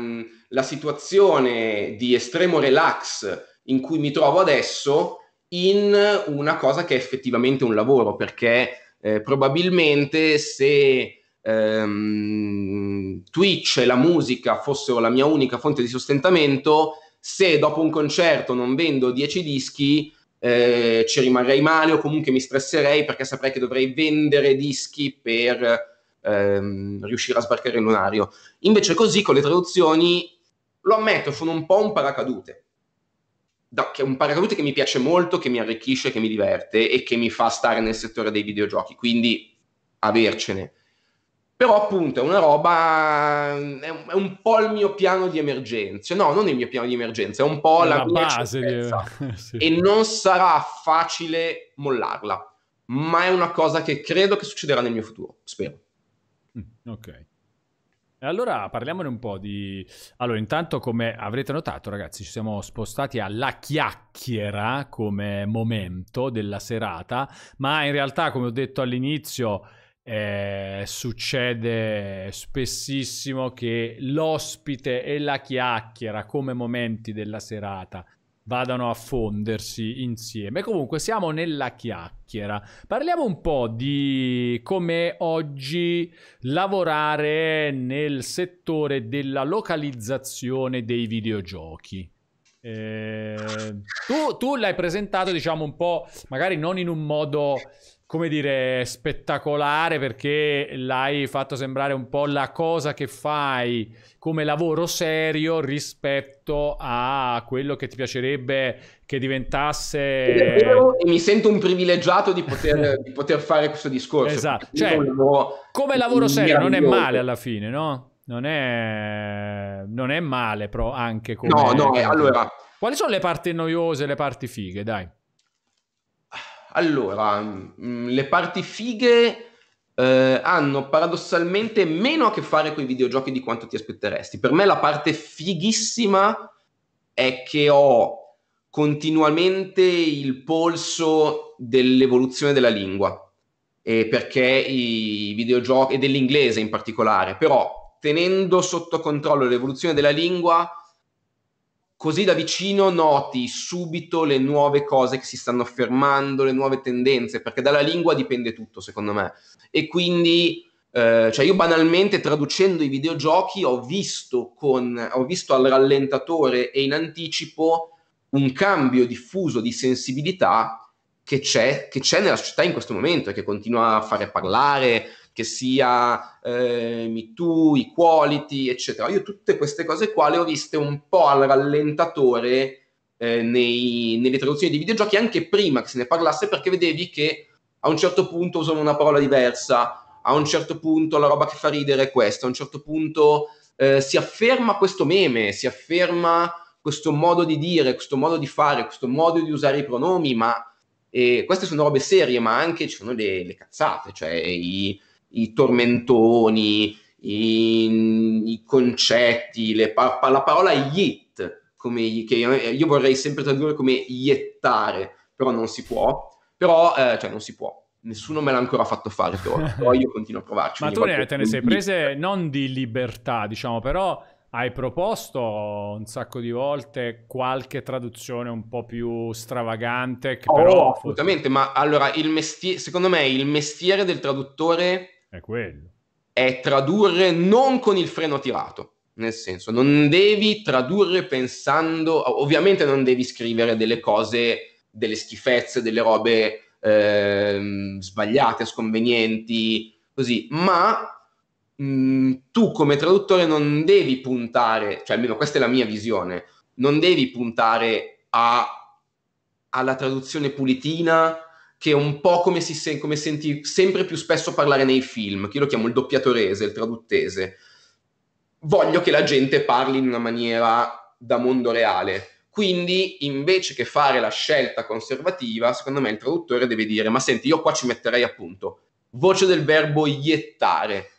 la, situazione di estremo relax in cui mi trovo adesso in una cosa che è effettivamente un lavoro, perché eh, probabilmente se ehm, Twitch e la musica fossero la mia unica fonte di sostentamento, se dopo un concerto non vendo 10 dischi, eh, ci rimarrei male o comunque mi stresserei perché saprei che dovrei vendere dischi per ehm, riuscire a sbarcare il lunario. Invece così con le traduzioni, lo ammetto, sono un po' un paracadute da, che è un paracadute che mi piace molto, che mi arricchisce, che mi diverte e che mi fa stare nel settore dei videogiochi, quindi avercene. Però appunto è una roba, è un, è un po' il mio piano di emergenza, no, non il mio piano di emergenza, è un po' la, la base di... sì. e non sarà facile mollarla, ma è una cosa che credo che succederà nel mio futuro, spero. Mm, ok. Allora parliamone un po' di... Allora intanto come avrete notato ragazzi ci siamo spostati alla chiacchiera come momento della serata, ma in realtà come ho detto all'inizio eh, succede spessissimo che l'ospite e la chiacchiera come momenti della serata vadano a fondersi insieme. Comunque siamo nella chiacchiera. Parliamo un po' di come oggi lavorare nel settore della localizzazione dei videogiochi. Eh, tu, tu l'hai presentato, diciamo, un po', magari non in un modo come dire, spettacolare perché l'hai fatto sembrare un po' la cosa che fai come lavoro serio rispetto a quello che ti piacerebbe che diventasse... e mi sento un privilegiato di poter, di poter fare questo discorso. Esatto, cioè, lavoro come lavoro serio non è male alla fine, no? Non è, non è male, però anche come... No, no, allora... Quali sono le parti noiose e le parti fighe, dai? Allora, mh, mm, le parti fighe eh, hanno paradossalmente meno a che fare con i videogiochi di quanto ti aspetteresti. Per me la parte fighissima è che ho continuamente il polso dell'evoluzione della lingua eh, perché i videogiochi e dell'inglese in particolare, però tenendo sotto controllo l'evoluzione della lingua così da vicino noti subito le nuove cose che si stanno affermando, le nuove tendenze, perché dalla lingua dipende tutto, secondo me. E quindi, eh, cioè io banalmente traducendo i videogiochi ho visto, con, ho visto al rallentatore e in anticipo un cambio diffuso di sensibilità che c'è, che c'è nella società in questo momento e che continua a fare parlare che sia eh, MeToo, Equality, eccetera. Io tutte queste cose qua le ho viste un po' al rallentatore eh, nei, nelle traduzioni di videogiochi anche prima che se ne parlasse perché vedevi che a un certo punto usano una parola diversa, a un certo punto la roba che fa ridere è questa, a un certo punto eh, si afferma questo meme, si afferma questo modo di dire, questo modo di fare, questo modo di usare i pronomi, ma eh, queste sono robe serie, ma anche ci sono le, le cazzate, cioè i, i tormentoni, i, i concetti, le, la parola yit, come, che eh, io vorrei sempre tradurre come yettare, però non si può, però eh, cioè non si può, nessuno me l'ha ancora fatto fare, però, io continuo a provarci. Ma tu ne, te ne sei prese non di libertà, diciamo, però hai proposto un sacco di volte qualche traduzione un po' più stravagante. Che oh, però assolutamente, ma allora, il mestiere, secondo me il mestiere del traduttore è quello. È tradurre non con il freno tirato. Nel senso, non devi tradurre pensando, ovviamente non devi scrivere delle cose, delle schifezze, delle robe eh, sbagliate, sconvenienti, così, ma mh, mm, tu come traduttore non devi puntare, cioè almeno questa è la mia visione, non devi puntare a, alla traduzione pulitina, che è un po' come, si sen- come senti sempre più spesso parlare nei film, che io lo chiamo il doppiatorese, il traduttese. Voglio che la gente parli in una maniera da mondo reale. Quindi, invece che fare la scelta conservativa, secondo me il traduttore deve dire: Ma senti, io qua ci metterei appunto voce del verbo iettare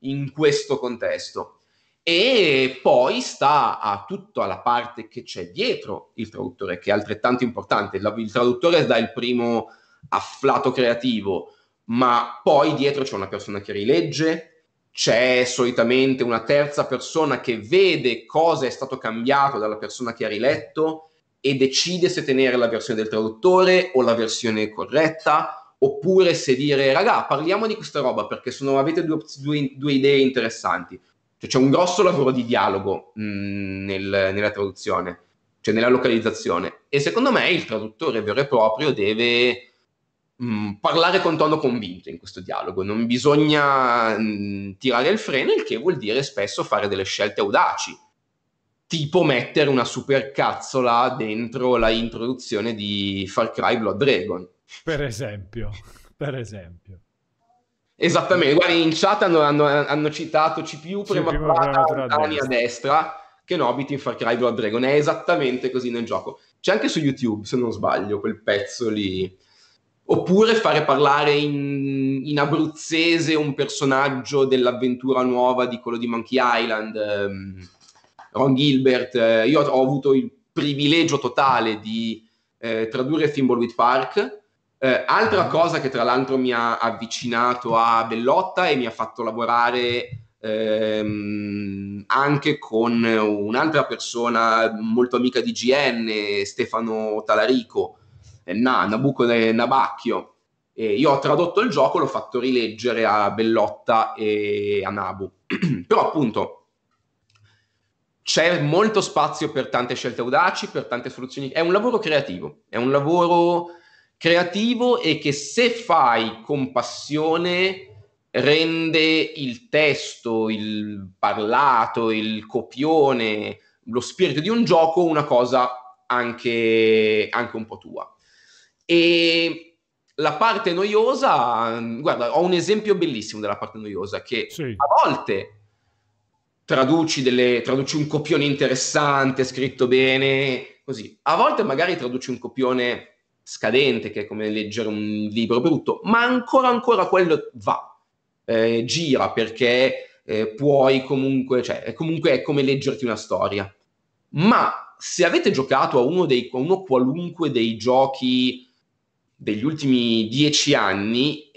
in questo contesto. E poi sta a tutta la parte che c'è dietro il traduttore, che è altrettanto importante. Il traduttore dà il primo afflato creativo, ma poi dietro c'è una persona che rilegge, c'è solitamente una terza persona che vede cosa è stato cambiato dalla persona che ha riletto e decide se tenere la versione del traduttore o la versione corretta, oppure se dire raga parliamo di questa roba perché sono, avete due, due, due idee interessanti. Cioè, c'è un grosso lavoro di dialogo mh, mm, nel, nella traduzione, cioè nella localizzazione. E secondo me il traduttore vero e proprio deve mh, mm, parlare con tono convinto in questo dialogo, non bisogna mh, mm, tirare il freno, il che vuol dire spesso fare delle scelte audaci, tipo mettere una super cazzola dentro la introduzione di Far Cry Blood Dragon. Per esempio, per esempio. Esattamente, guarda, in chat hanno, hanno, hanno citato CPU prima, prima, prima, prima a destra. destra che Nobit in Far Cry Blood Dragon. È esattamente così nel gioco. C'è anche su YouTube, se non sbaglio, quel pezzo lì. Oppure fare parlare in, in abruzzese un personaggio dell'avventura nuova di quello di Monkey Island, ehm, Ron Gilbert. Eh, io ho avuto il privilegio totale di eh, tradurre Thimbleweed Park. Eh, altra mm. cosa che tra l'altro mi ha avvicinato a Bellotta e mi ha fatto lavorare ehm, anche con un'altra persona molto amica di GN, Stefano Talarico, eh, na, Nabucco e Nabacchio. E io ho tradotto il gioco, l'ho fatto rileggere a Bellotta e a Nabu. Però appunto c'è molto spazio per tante scelte audaci, per tante soluzioni. È un lavoro creativo, è un lavoro creativo e che se fai con passione rende il testo, il parlato, il copione, lo spirito di un gioco una cosa anche, anche un po' tua. E la parte noiosa, guarda, ho un esempio bellissimo della parte noiosa che sì. a volte traduci, delle, traduci un copione interessante, scritto bene, così. A volte magari traduci un copione scadente, che è come leggere un libro brutto, ma ancora ancora quello va, eh, gira perché eh, puoi comunque, cioè comunque è come leggerti una storia. Ma se avete giocato a uno, dei, a uno qualunque dei giochi degli ultimi dieci anni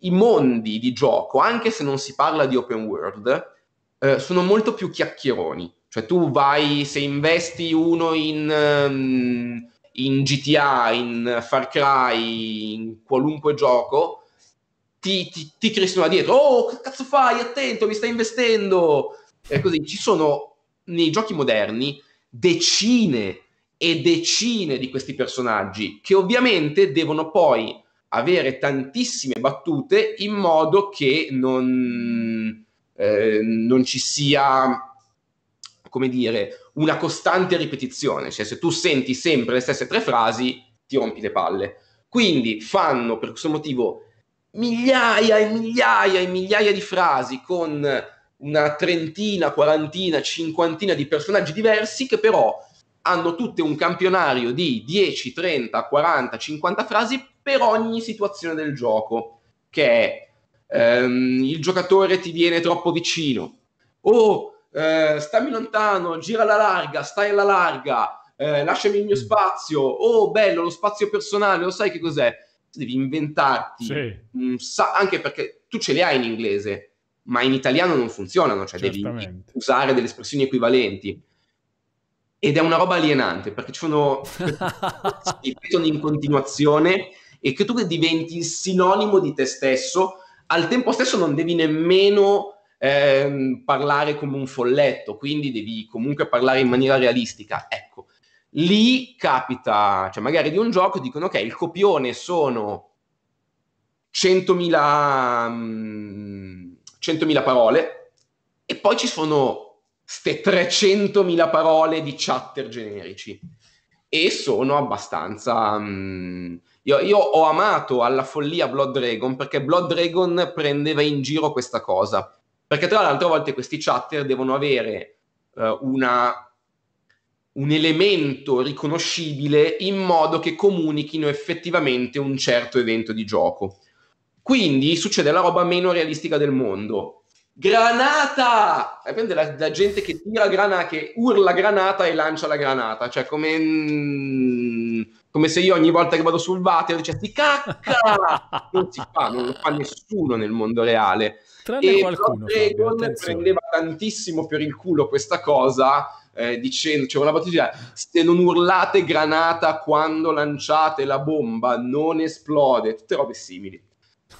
i mondi di gioco, anche se non si parla di open world, eh, sono molto più chiacchieroni. Cioè tu vai, se investi uno in, ehm, in GTA, in Far Cry, in qualunque gioco, ti, ti, ti crescono dietro. Oh, che cazzo fai? Attento, mi stai investendo! E così ci sono nei giochi moderni decine e decine di questi personaggi che ovviamente devono poi avere tantissime battute in modo che non, eh, non ci sia come dire, una costante ripetizione, cioè se tu senti sempre le stesse tre frasi ti rompi le palle. Quindi fanno per questo motivo migliaia e migliaia e migliaia di frasi con una trentina, quarantina, cinquantina di personaggi diversi che però hanno tutte un campionario di 10, 30, 40, 50 frasi per ogni situazione del gioco, che è ehm, il giocatore ti viene troppo vicino, o eh, stammi lontano, gira alla larga, stai alla larga, eh, lasciami il mio mm. spazio, oh bello, lo spazio personale, lo sai che cos'è? Devi inventarti, sì. mh, sa- anche perché tu ce le hai in inglese, ma in italiano non funzionano, cioè Certamente. devi usare delle espressioni equivalenti ed è una roba alienante perché ci sono ripetono in continuazione e che tu diventi il sinonimo di te stesso al tempo stesso non devi nemmeno ehm, parlare come un folletto quindi devi comunque parlare in maniera realistica ecco lì capita cioè magari di un gioco dicono ok il copione sono 100.000 100.000 mm, parole e poi ci sono ste 300.000 parole di chatter generici e sono abbastanza... Mh, mm, io, io, ho amato alla follia Blood Dragon perché Blood Dragon prendeva in giro questa cosa. Perché tra l'altro a volte questi chatter devono avere eh, una, un elemento riconoscibile in modo che comunichino effettivamente un certo evento di gioco. Quindi succede la roba meno realistica del mondo granata! prende la, la, gente che tira granata, che urla granata e lancia la granata, cioè come, mm, come se io ogni volta che vado sul water dicessi cacca! non si fa, non lo fa nessuno nel mondo reale. Tranne e qualcuno. Dragon prendeva tantissimo per il culo questa cosa. Eh, dicendo, c'è cioè una battuta, se non urlate granata quando lanciate la bomba non esplode, tutte robe simili.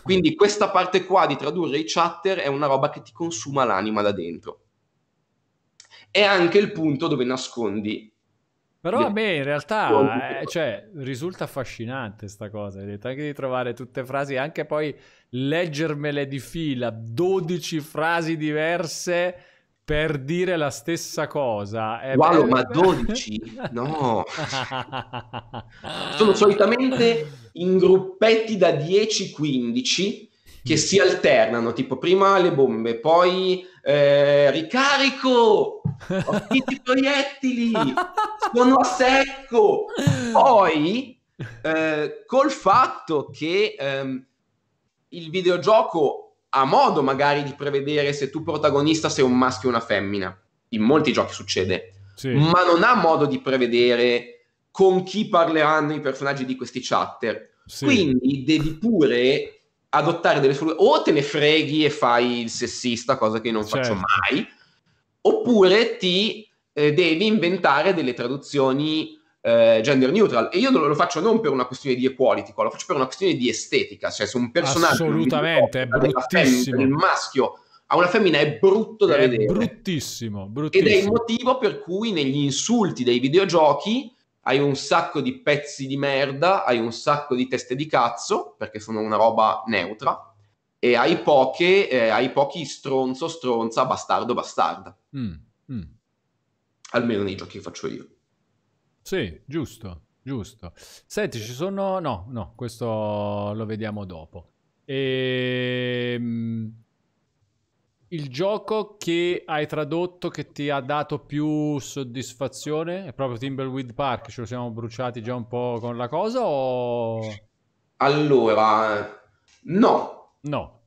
Quindi questa parte qua di tradurre i chatter è una roba che ti consuma l'anima da dentro. È anche il punto dove nascondi però vabbè, in realtà eh, cioè, risulta affascinante questa cosa, detto anche di trovare tutte frasi, anche poi leggermele di fila, 12 frasi diverse per dire la stessa cosa. È wow, bello. ma 12? No. Sono solitamente in gruppetti da 10-15 che si alternano, tipo prima le bombe, poi eh, ricarico, ho finito i proiettili, sono a secco. Poi, eh, col fatto che ehm, il videogioco ha modo magari di prevedere se tu protagonista sei un maschio o una femmina. In molti giochi succede. Sì. Ma non ha modo di prevedere con chi parleranno i personaggi di questi chatter. Sì. Quindi devi pure adottare delle soluzioni. O te ne freghi e fai il sessista, cosa che non certo. faccio mai, oppure ti eh, devi inventare delle traduzioni eh, gender neutral e io lo faccio non per una questione di equality, lo faccio per una questione di estetica, cioè su un personaggio assolutamente è bruttissimo, il maschio a una femmina è brutto da è vedere. Bruttissimo, bruttissimo. Ed è il motivo per cui negli insulti dei videogiochi hai un sacco di pezzi di merda, hai un sacco di teste di cazzo, perché sono una roba neutra, e hai, poche, eh, hai pochi stronzo, stronza, bastardo, bastarda. Mm, mm. Almeno nei giochi che faccio io. Sì, giusto, giusto. Senti, ci sono... No, no, questo lo vediamo dopo. Ehm... Il gioco che hai tradotto che ti ha dato più soddisfazione è proprio Timberweed Park, ce lo siamo bruciati già un po' con la cosa o... Allora, no. No.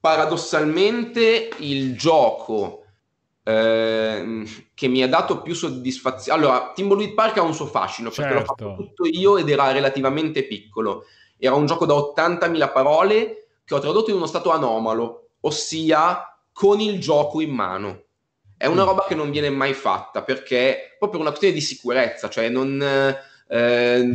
Paradossalmente il gioco Ehm, che mi ha dato più soddisfazione. Allora, Timberwolf Park ha un suo fascino certo. perché l'ho fatto certo. tutto io ed era relativamente piccolo. Era un gioco da 80.000 parole che ho tradotto in uno stato anomalo, ossia con il gioco in mano. È una mm. roba che non viene mai fatta perché proprio per una questione di sicurezza, cioè non eh,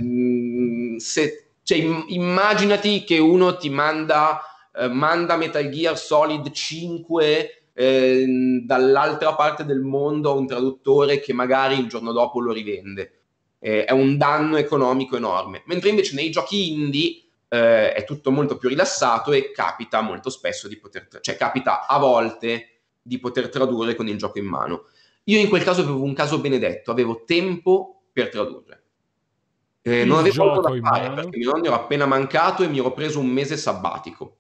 se cioè, immaginati che uno ti manda eh, manda Metal Gear Solid 5 Ehm, dall'altra parte del mondo a un traduttore che magari il giorno dopo lo rivende. Eh, è un danno economico enorme. Mentre invece nei giochi indie eh, è tutto molto più rilassato e capita molto spesso di poter, tra- cioè capita a volte di poter tradurre con il gioco in mano. Io in quel caso avevo un caso benedetto, avevo tempo per tradurre. Eh, non avevo altro da fare mano. perché mio nonno era appena mancato e mi ero preso un mese sabbatico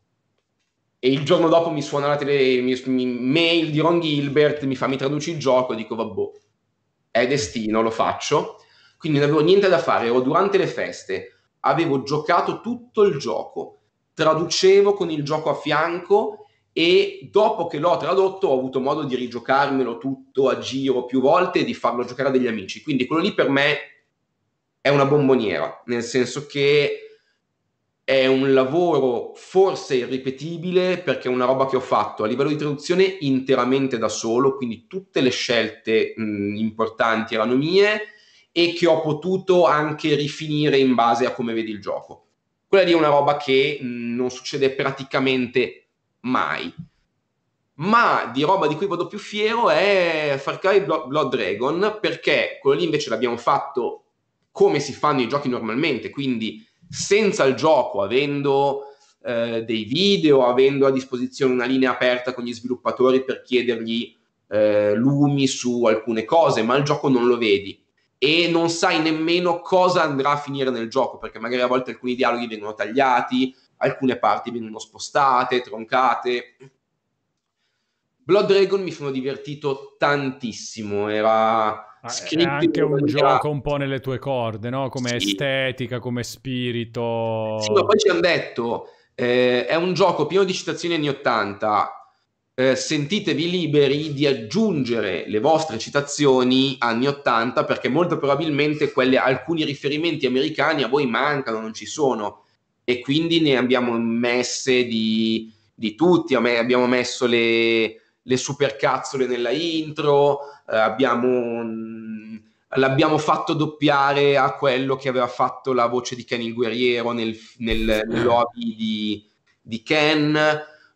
e il giorno dopo mi suona la tele, mi, mi, mail di Ron Gilbert, mi fa mi traduci il gioco, dico vabbè, è destino, lo faccio. Quindi non avevo niente da fare, ero durante le feste, avevo giocato tutto il gioco, traducevo con il gioco a fianco e dopo che l'ho tradotto ho avuto modo di rigiocarmelo tutto a giro più volte e di farlo giocare a degli amici. Quindi quello lì per me è una bomboniera, nel senso che è un lavoro forse irripetibile perché è una roba che ho fatto a livello di traduzione interamente da solo, quindi tutte le scelte mh, importanti erano mie e che ho potuto anche rifinire in base a come vedi il gioco. Quella lì è una roba che mh, non succede praticamente mai. Ma di roba di cui vado più fiero è Far Cry Blood Dragon, perché quello lì invece l'abbiamo fatto come si fanno i giochi normalmente, quindi senza il gioco, avendo eh, dei video, avendo a disposizione una linea aperta con gli sviluppatori per chiedergli eh, lumi su alcune cose, ma il gioco non lo vedi e non sai nemmeno cosa andrà a finire nel gioco, perché magari a volte alcuni dialoghi vengono tagliati, alcune parti vengono spostate, troncate. Blood Dragon mi sono divertito tantissimo, era Ah, Scritti è anche un gioco un po' nelle tue corde, no? come sì. estetica, come spirito. Sì, ma poi ci hanno detto, eh, è un gioco pieno di citazioni anni 80, eh, sentitevi liberi di aggiungere le vostre citazioni anni 80 perché molto probabilmente quelle, alcuni riferimenti americani a voi mancano, non ci sono e quindi ne abbiamo messe di, di tutti, abbiamo messo le le supercazzole nella intro, eh, abbiamo, mh, l'abbiamo fatto doppiare a quello che aveva fatto la voce di Ken il guerriero nel, nel, eh. nel lobby di, di Ken,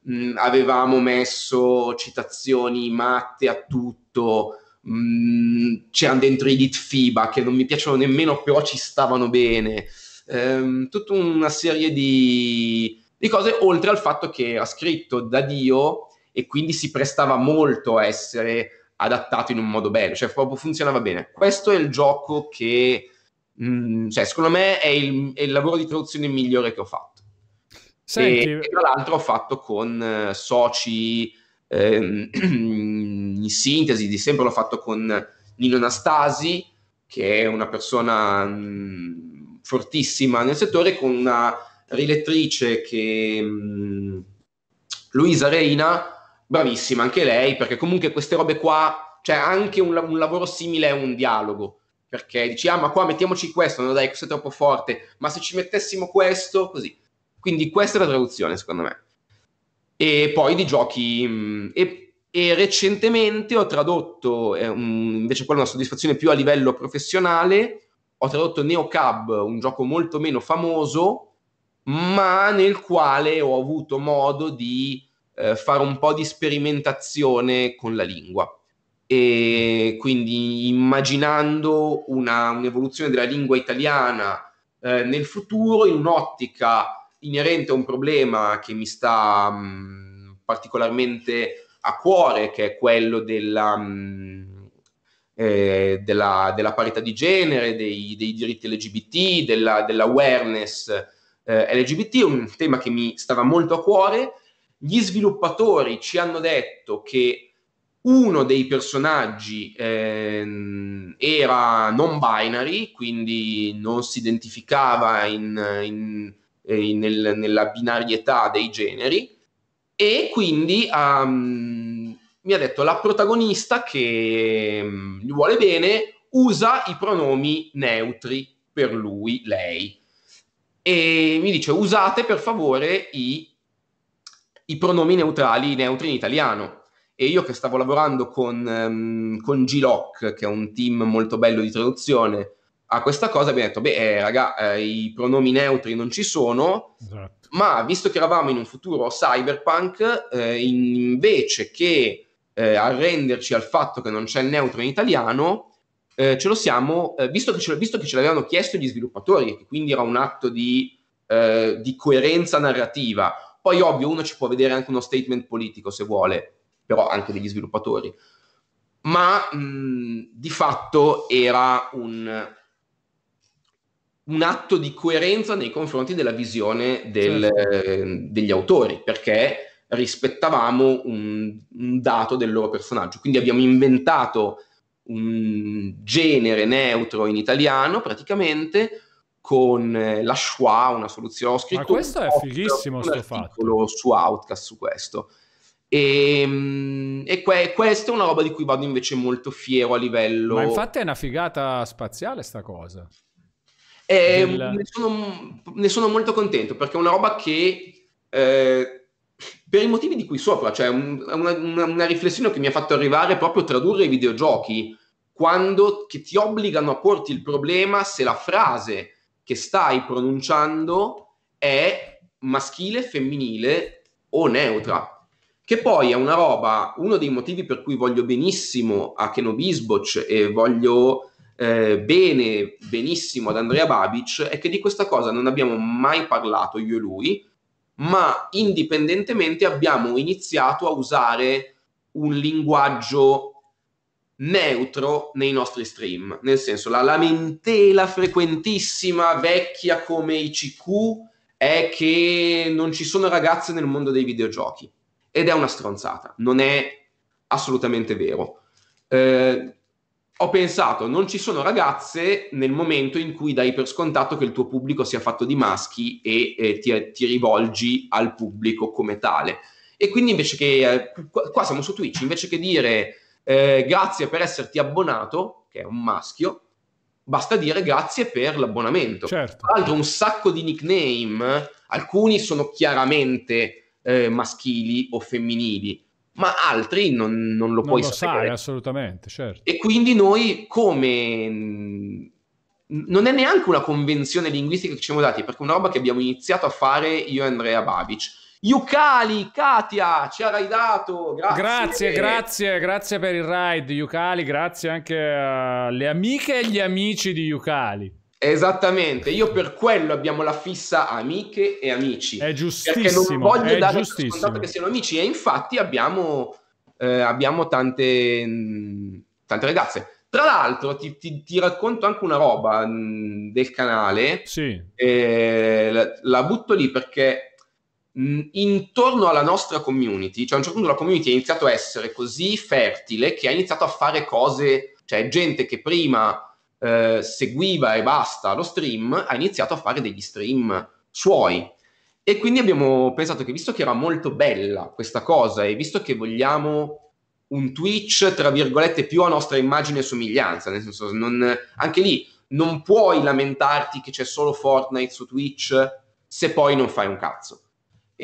mh, mm, avevamo messo citazioni matte a tutto, mh, mm, c'erano dentro i dit FIBA che non mi piacevano nemmeno, però ci stavano bene. Ehm, tutta una serie di, di cose, oltre al fatto che era scritto da Dio e quindi si prestava molto a essere adattato in un modo bello, cioè proprio funzionava bene. Questo è il gioco che, mh, mm, cioè, secondo me, è il, è il, lavoro di traduzione migliore che ho fatto. Senti... E, e tra l'altro ho fatto con eh, soci, ehm, in sintesi di sempre l'ho fatto con Nino Anastasi, che è una persona mh, mm, fortissima nel settore, con una rilettrice che... Mh, mm, Luisa Reina, bravissima anche lei, perché comunque queste robe qua, cioè anche un, un lavoro simile a un dialogo, perché dici, ah ma qua mettiamoci questo, no dai, questo è troppo forte, ma se ci mettessimo questo, così. Quindi questa è la traduzione, secondo me. E poi di giochi... Mm, e, e recentemente ho tradotto, eh, un, invece quella è una soddisfazione più a livello professionale, ho tradotto Neocab, un gioco molto meno famoso, ma nel quale ho avuto modo di eh, fare un po' di sperimentazione con la lingua. E quindi immaginando una, un'evoluzione della lingua italiana eh, nel futuro in un'ottica inerente a un problema che mi sta mh, mm, particolarmente a cuore, che è quello della, mh, mm, eh, della, della parità di genere, dei, dei diritti LGBT, della, dell'awareness eh, LGBT, un tema che mi stava molto a cuore gli sviluppatori ci hanno detto che uno dei personaggi ehm, era non binary, quindi non si identificava in, in, eh, nel, nella binarietà dei generi, e quindi um, mi ha detto la protagonista che um, gli vuole bene usa i pronomi neutri per lui, lei. E mi dice usate per favore i i pronomi neutrali, neutri in italiano. E io che stavo lavorando con, um, con G-Lock, che è un team molto bello di traduzione, a questa cosa abbiamo detto, beh, eh, raga, eh, i pronomi neutri non ci sono, esatto. ma visto che eravamo in un futuro cyberpunk, eh, invece che eh, arrenderci al fatto che non c'è il neutro in italiano, eh, ce lo siamo, eh, visto che ce, visto, che ce l'avevano chiesto gli sviluppatori, e quindi era un atto di, di coerenza narrativa, poi ovvio uno ci può vedere anche uno statement politico se vuole, però anche degli sviluppatori. Ma mh, di fatto era un, un atto di coerenza nei confronti della visione del, certo. eh, degli autori, perché rispettavamo un, un, dato del loro personaggio. Quindi abbiamo inventato un genere neutro in italiano praticamente con eh, la schwa, una soluzione. Ho scritto Ma questo è post, fighissimo, sto fatto. su Outcast su questo. E, ehm, e que- questa è una roba di cui vado invece molto fiero a livello. Ma infatti è una figata spaziale, sta cosa. Eh, Del... ne, sono, ne, sono, molto contento perché è una roba che. Eh, per i motivi di qui sopra, cioè un, una, una, riflessione che mi ha fatto arrivare proprio tradurre i videogiochi quando che ti obbligano a porti il problema se la frase che stai pronunciando è maschile, femminile o neutra. Che poi è una roba, uno dei motivi per cui voglio benissimo a Kenobisboc e voglio eh, bene, benissimo ad Andrea Babic, è che di questa cosa non abbiamo mai parlato io e lui, ma indipendentemente abbiamo iniziato a usare un linguaggio neutro nei nostri stream, nel senso la lamentela frequentissima, vecchia come ICQ, è che non ci sono ragazze nel mondo dei videogiochi. Ed è una stronzata, non è assolutamente vero. Eh, ho pensato, non ci sono ragazze nel momento in cui dai per scontato che il tuo pubblico sia fatto di maschi e, e ti, ti, rivolgi al pubblico come tale. E quindi invece che, eh, qua siamo su Twitch, invece che dire eh, grazie per esserti abbonato, che è un maschio, basta dire grazie per l'abbonamento. Certo. Tra l'altro un sacco di nickname, alcuni sono chiaramente eh, maschili o femminili, ma altri non, non lo non puoi lo sapere. Sai, assolutamente, certo. E quindi noi come... Non è neanche una convenzione linguistica che ci siamo dati, perché è una roba che abbiamo iniziato a fare io e Andrea Babic Yukali, Katia, ci ha raidato, grazie. Grazie, grazie, grazie per il ride Yukali. grazie anche alle amiche e agli amici di Yukali. Esattamente, io per quello abbiamo la fissa amiche e amici. È giustissimo. Perché non voglio dare per scontato che siano amici e infatti abbiamo, eh, abbiamo tante, mm, tante, ragazze. Tra l'altro ti, ti, ti racconto anche una roba mh, mm, del canale. Sì. Eh, la, la, butto lì perché intorno alla nostra community, cioè a un certo punto la community ha iniziato a essere così fertile che ha iniziato a fare cose, cioè gente che prima eh, seguiva e basta lo stream, ha iniziato a fare degli stream suoi. E quindi abbiamo pensato che visto che era molto bella questa cosa e visto che vogliamo un Twitch, tra virgolette, più a nostra immagine e somiglianza, nel senso, non, anche lì non puoi lamentarti che c'è solo Fortnite su Twitch se poi non fai un cazzo.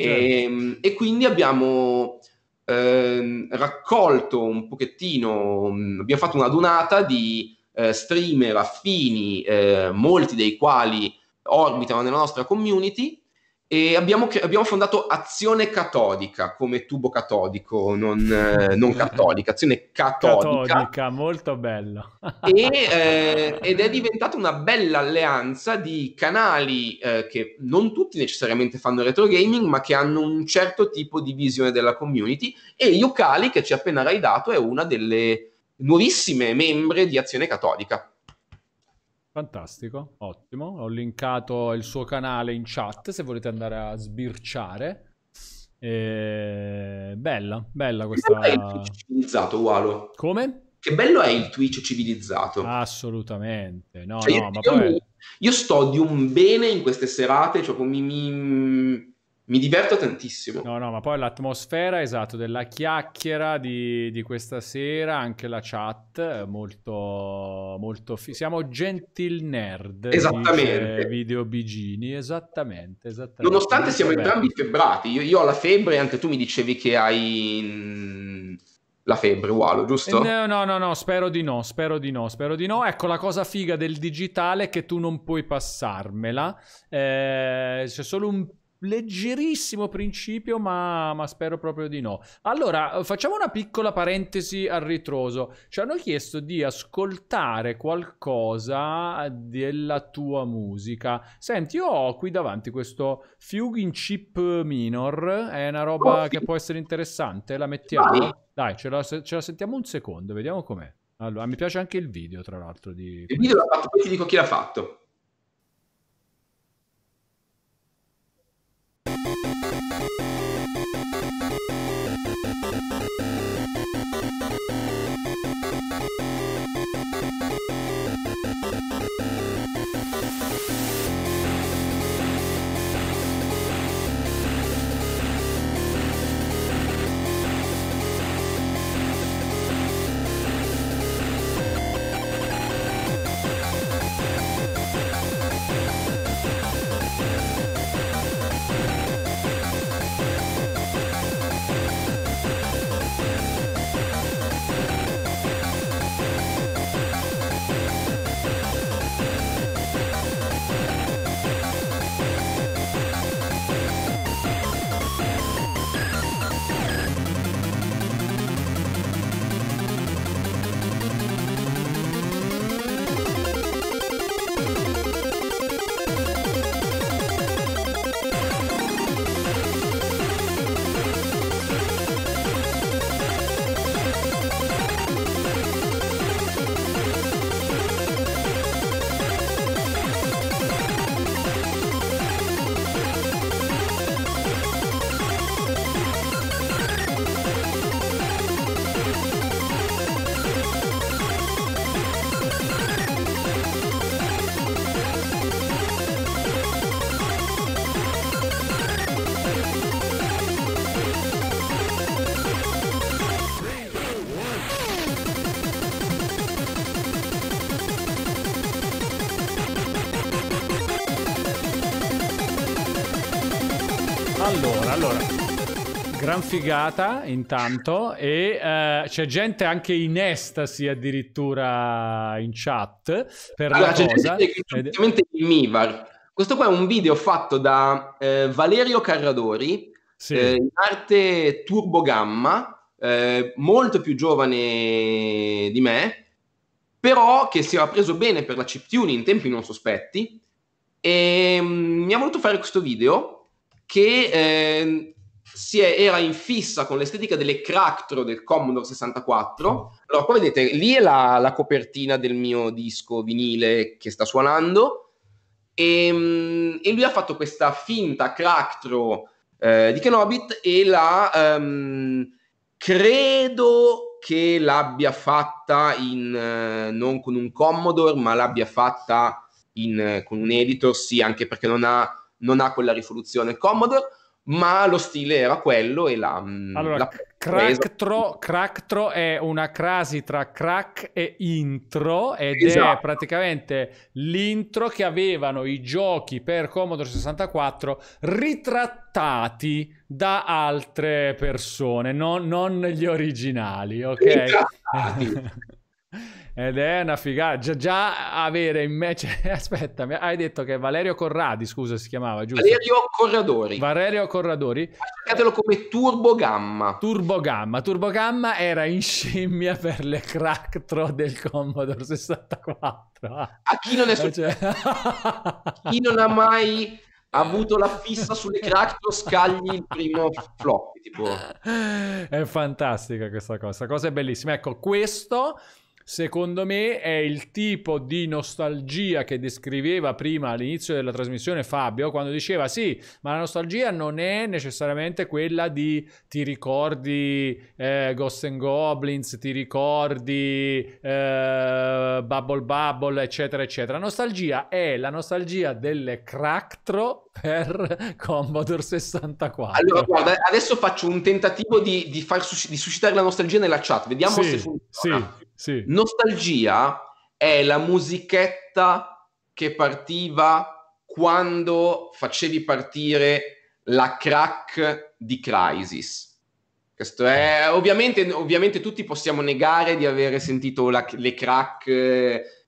E, certo. ehm, e quindi abbiamo eh, raccolto un pochettino, mm, abbiamo fatto una donata di eh, streamer affini, eh, molti dei quali orbitano nella nostra community e abbiamo, abbiamo, fondato Azione Catodica come tubo catodico, non, eh, non cattolica, Azione Catodica. Catodica, molto bello. e, eh, ed è diventata una bella alleanza di canali eh, che non tutti necessariamente fanno retro gaming, ma che hanno un certo tipo di visione della community. E Yukali, che ci ha appena raidato, è una delle nuovissime membre di Azione Catodica. Fantastico, ottimo. Ho linkato il suo canale in chat se volete andare a sbirciare. E... Bella, bella questa... Che bello è il Twitch civilizzato, Walo. Come? Che bello è il Twitch civilizzato. Assolutamente. No, cioè, no, io, ma io, poi... io sto di un bene in queste serate, cioè mi, mi mi diverto tantissimo. No, no, ma poi l'atmosfera, esatto, della chiacchiera di, di questa sera, anche la chat, molto, molto... Fi- siamo gentil nerd. Esattamente. Video Bigini, esattamente, esattamente. Nonostante siamo entrambi febbrati, io, io, ho la febbre, anche tu mi dicevi che hai mm, la febbre, uguale, giusto? No, no, no, no, spero di no, spero di no, spero di no. Ecco, la cosa figa del digitale è che tu non puoi passarmela. Eh, c'è solo un leggerissimo principio, ma, ma, spero proprio di no. Allora, facciamo una piccola parentesi al ritroso. Ci hanno chiesto di ascoltare qualcosa della tua musica. Senti, io ho qui davanti questo Fugue in Chip Minor, è una roba oh, sì. che può essere interessante, la mettiamo? Vai. Dai, ce la, ce la sentiamo un secondo, vediamo com'è. Allora, mi piace anche il video, tra l'altro. Di... Il video l'ha fatto, poi ti dico chi l'ha fatto. Thank you. figata intanto e eh, c'è gente anche in estasi addirittura in chat per allora, la c'è cosa. Gente che è Mivar. Questo qua è un video fatto da eh, Valerio Carradori sì. eh, in arte turbogamma, eh, molto più giovane di me, però che si era preso bene per la chiptune in tempi non sospetti e mh, mm, mi ha voluto fare questo video che eh, si è, era in fissa con l'estetica delle Cracktro del Commodore 64. Allora, qua vedete, lì è la, la copertina del mio disco vinile che sta suonando. E, ehm, e lui ha fatto questa finta Cracktro eh, di Kenobit e la um, credo che l'abbia fatta in, eh, non con un Commodore, ma l'abbia fatta in, eh, con un editor, sì, anche perché non ha, non ha quella risoluzione Commodore ma lo stile era quello e la... Mm, allora, la cracktro, cracktro, è una crasi tra crack e intro ed esatto. è praticamente l'intro che avevano i giochi per Commodore 64 ritrattati da altre persone, non, non gli originali, ok? Ed è una figata. Già, già avere in me. Cioè, aspetta, hai detto che Valerio Corradi, scusa, si chiamava giusto? Valerio Corradori. Valerio Corradori. Cercatelo come Turbo Gamma. Turbo Gamma. Turbo Gamma era in scimmia per le cracktro del Commodore 64. A chi non è su... Eh, cioè... chi non ha mai avuto la fissa sulle cracktro scagli il primo flop tipo. è fantastica questa cosa questa cosa è bellissima ecco questo secondo me è il tipo di nostalgia che descriveva prima all'inizio della trasmissione Fabio quando diceva sì, ma la nostalgia non è necessariamente quella di ti ricordi eh, Ghost and Goblins, ti ricordi eh, Bubble Bubble, eccetera, eccetera. nostalgia è la nostalgia delle cracktro per Commodore 64. Allora, guarda, adesso faccio un tentativo di, di, far, di suscitare la nostalgia nella chat, vediamo sì, se funziona. Sì. Sì. Nostalgia è la musichetta che partiva quando facevi partire la crack di Crisis. Questo è ovviamente, ovviamente tutti possiamo negare di avere sentito la, le crack,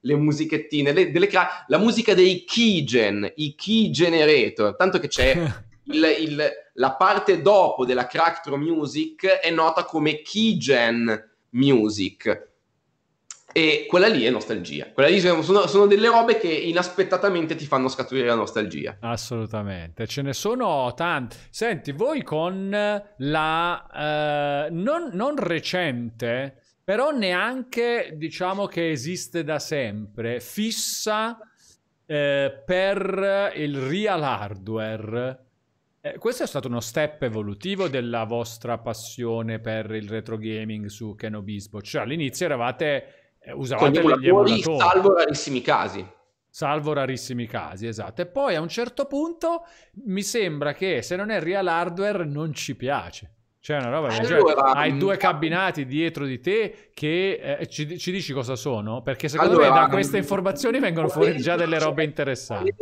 le musichettine, le, delle crack, la musica dei keygen, i key generator, tanto che c'è il, il, la parte dopo della cracktro music è nota come keygen music e quella lì è nostalgia. Quella lì sono, sono, delle robe che inaspettatamente ti fanno scaturire la nostalgia. Assolutamente, ce ne sono tante. Senti, voi con la eh, non, non, recente, però neanche diciamo che esiste da sempre, fissa eh, per il real hardware. Eh, questo è stato uno step evolutivo della vostra passione per il retro gaming su Kenobisbo. Cioè, all'inizio eravate eh, usavate con emulatori, emulatori, salvo rarissimi casi. Salvo rarissimi casi, esatto. E poi a un certo punto mi sembra che se non è real hardware non ci piace. Cioè, una roba eh, allora, cioè, hai due cabinati dietro di te che eh, ci, ci, dici cosa sono? Perché secondo allora, me da mm, queste informazioni vengono fuori già delle robe interessanti.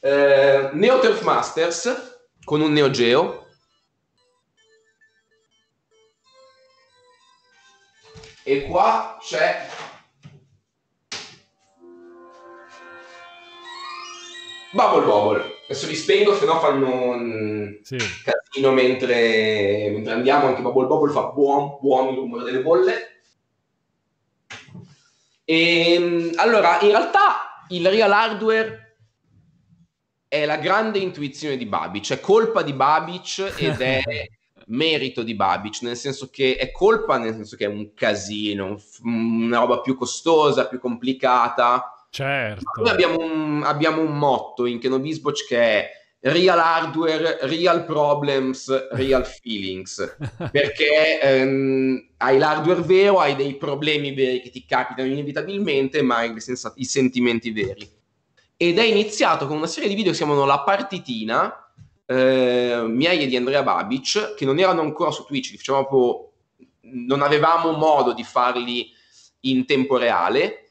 Eh, Neo Turf Masters con un Neo Geo e qua c'è Bubble Bubble. Adesso li spengo, se no fanno un sì. casino mentre, mentre andiamo. Anche Bubble Bubble fa buon, buon il rumore delle bolle. E, ehm, allora, in realtà il real hardware è la grande intuizione di Babic, è colpa di Babic ed è merito di Babic, nel senso che è colpa, nel senso che è un casino, una roba più costosa, più complicata. Certo. noi abbiamo un, abbiamo un motto in Kenobisboch che è real hardware, real problems, real feelings, perché ehm, hai l'hardware vero, hai dei problemi veri che ti capitano inevitabilmente, ma hai senza- i sentimenti veri. Ed è iniziato con una serie di video che si chiamano La partitina, eh, miei di Andrea Babic, che non erano ancora su Twitch, diciamo proprio, non avevamo modo di farli in tempo reale.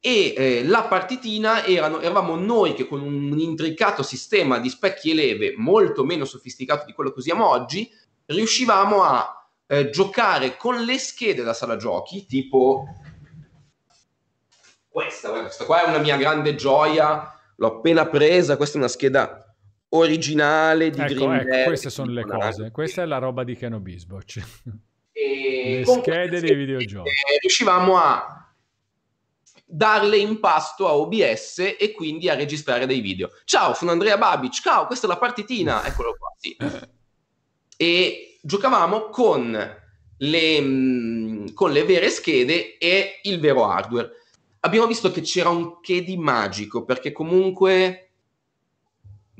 E eh, la partitina erano, eravamo noi che con un intricato sistema di specchi e leve molto meno sofisticato di quello che usiamo oggi, riuscivamo a eh, giocare con le schede da sala giochi, tipo questa, questa qua è una mia grande gioia, l'ho appena presa, questa è una scheda originale di ecco, Dream ecco, queste sono le cose, questa è la roba di Keno Bisboc. le schede dei videogiochi. Eh, riuscivamo a darle in pasto a OBS e quindi a registrare dei video. Ciao, sono Andrea Babic, ciao, questa è la partitina, eccolo qua, sì. E giocavamo con le, mm, con le vere schede e il vero hardware. Abbiamo visto che c'era un che di magico, perché comunque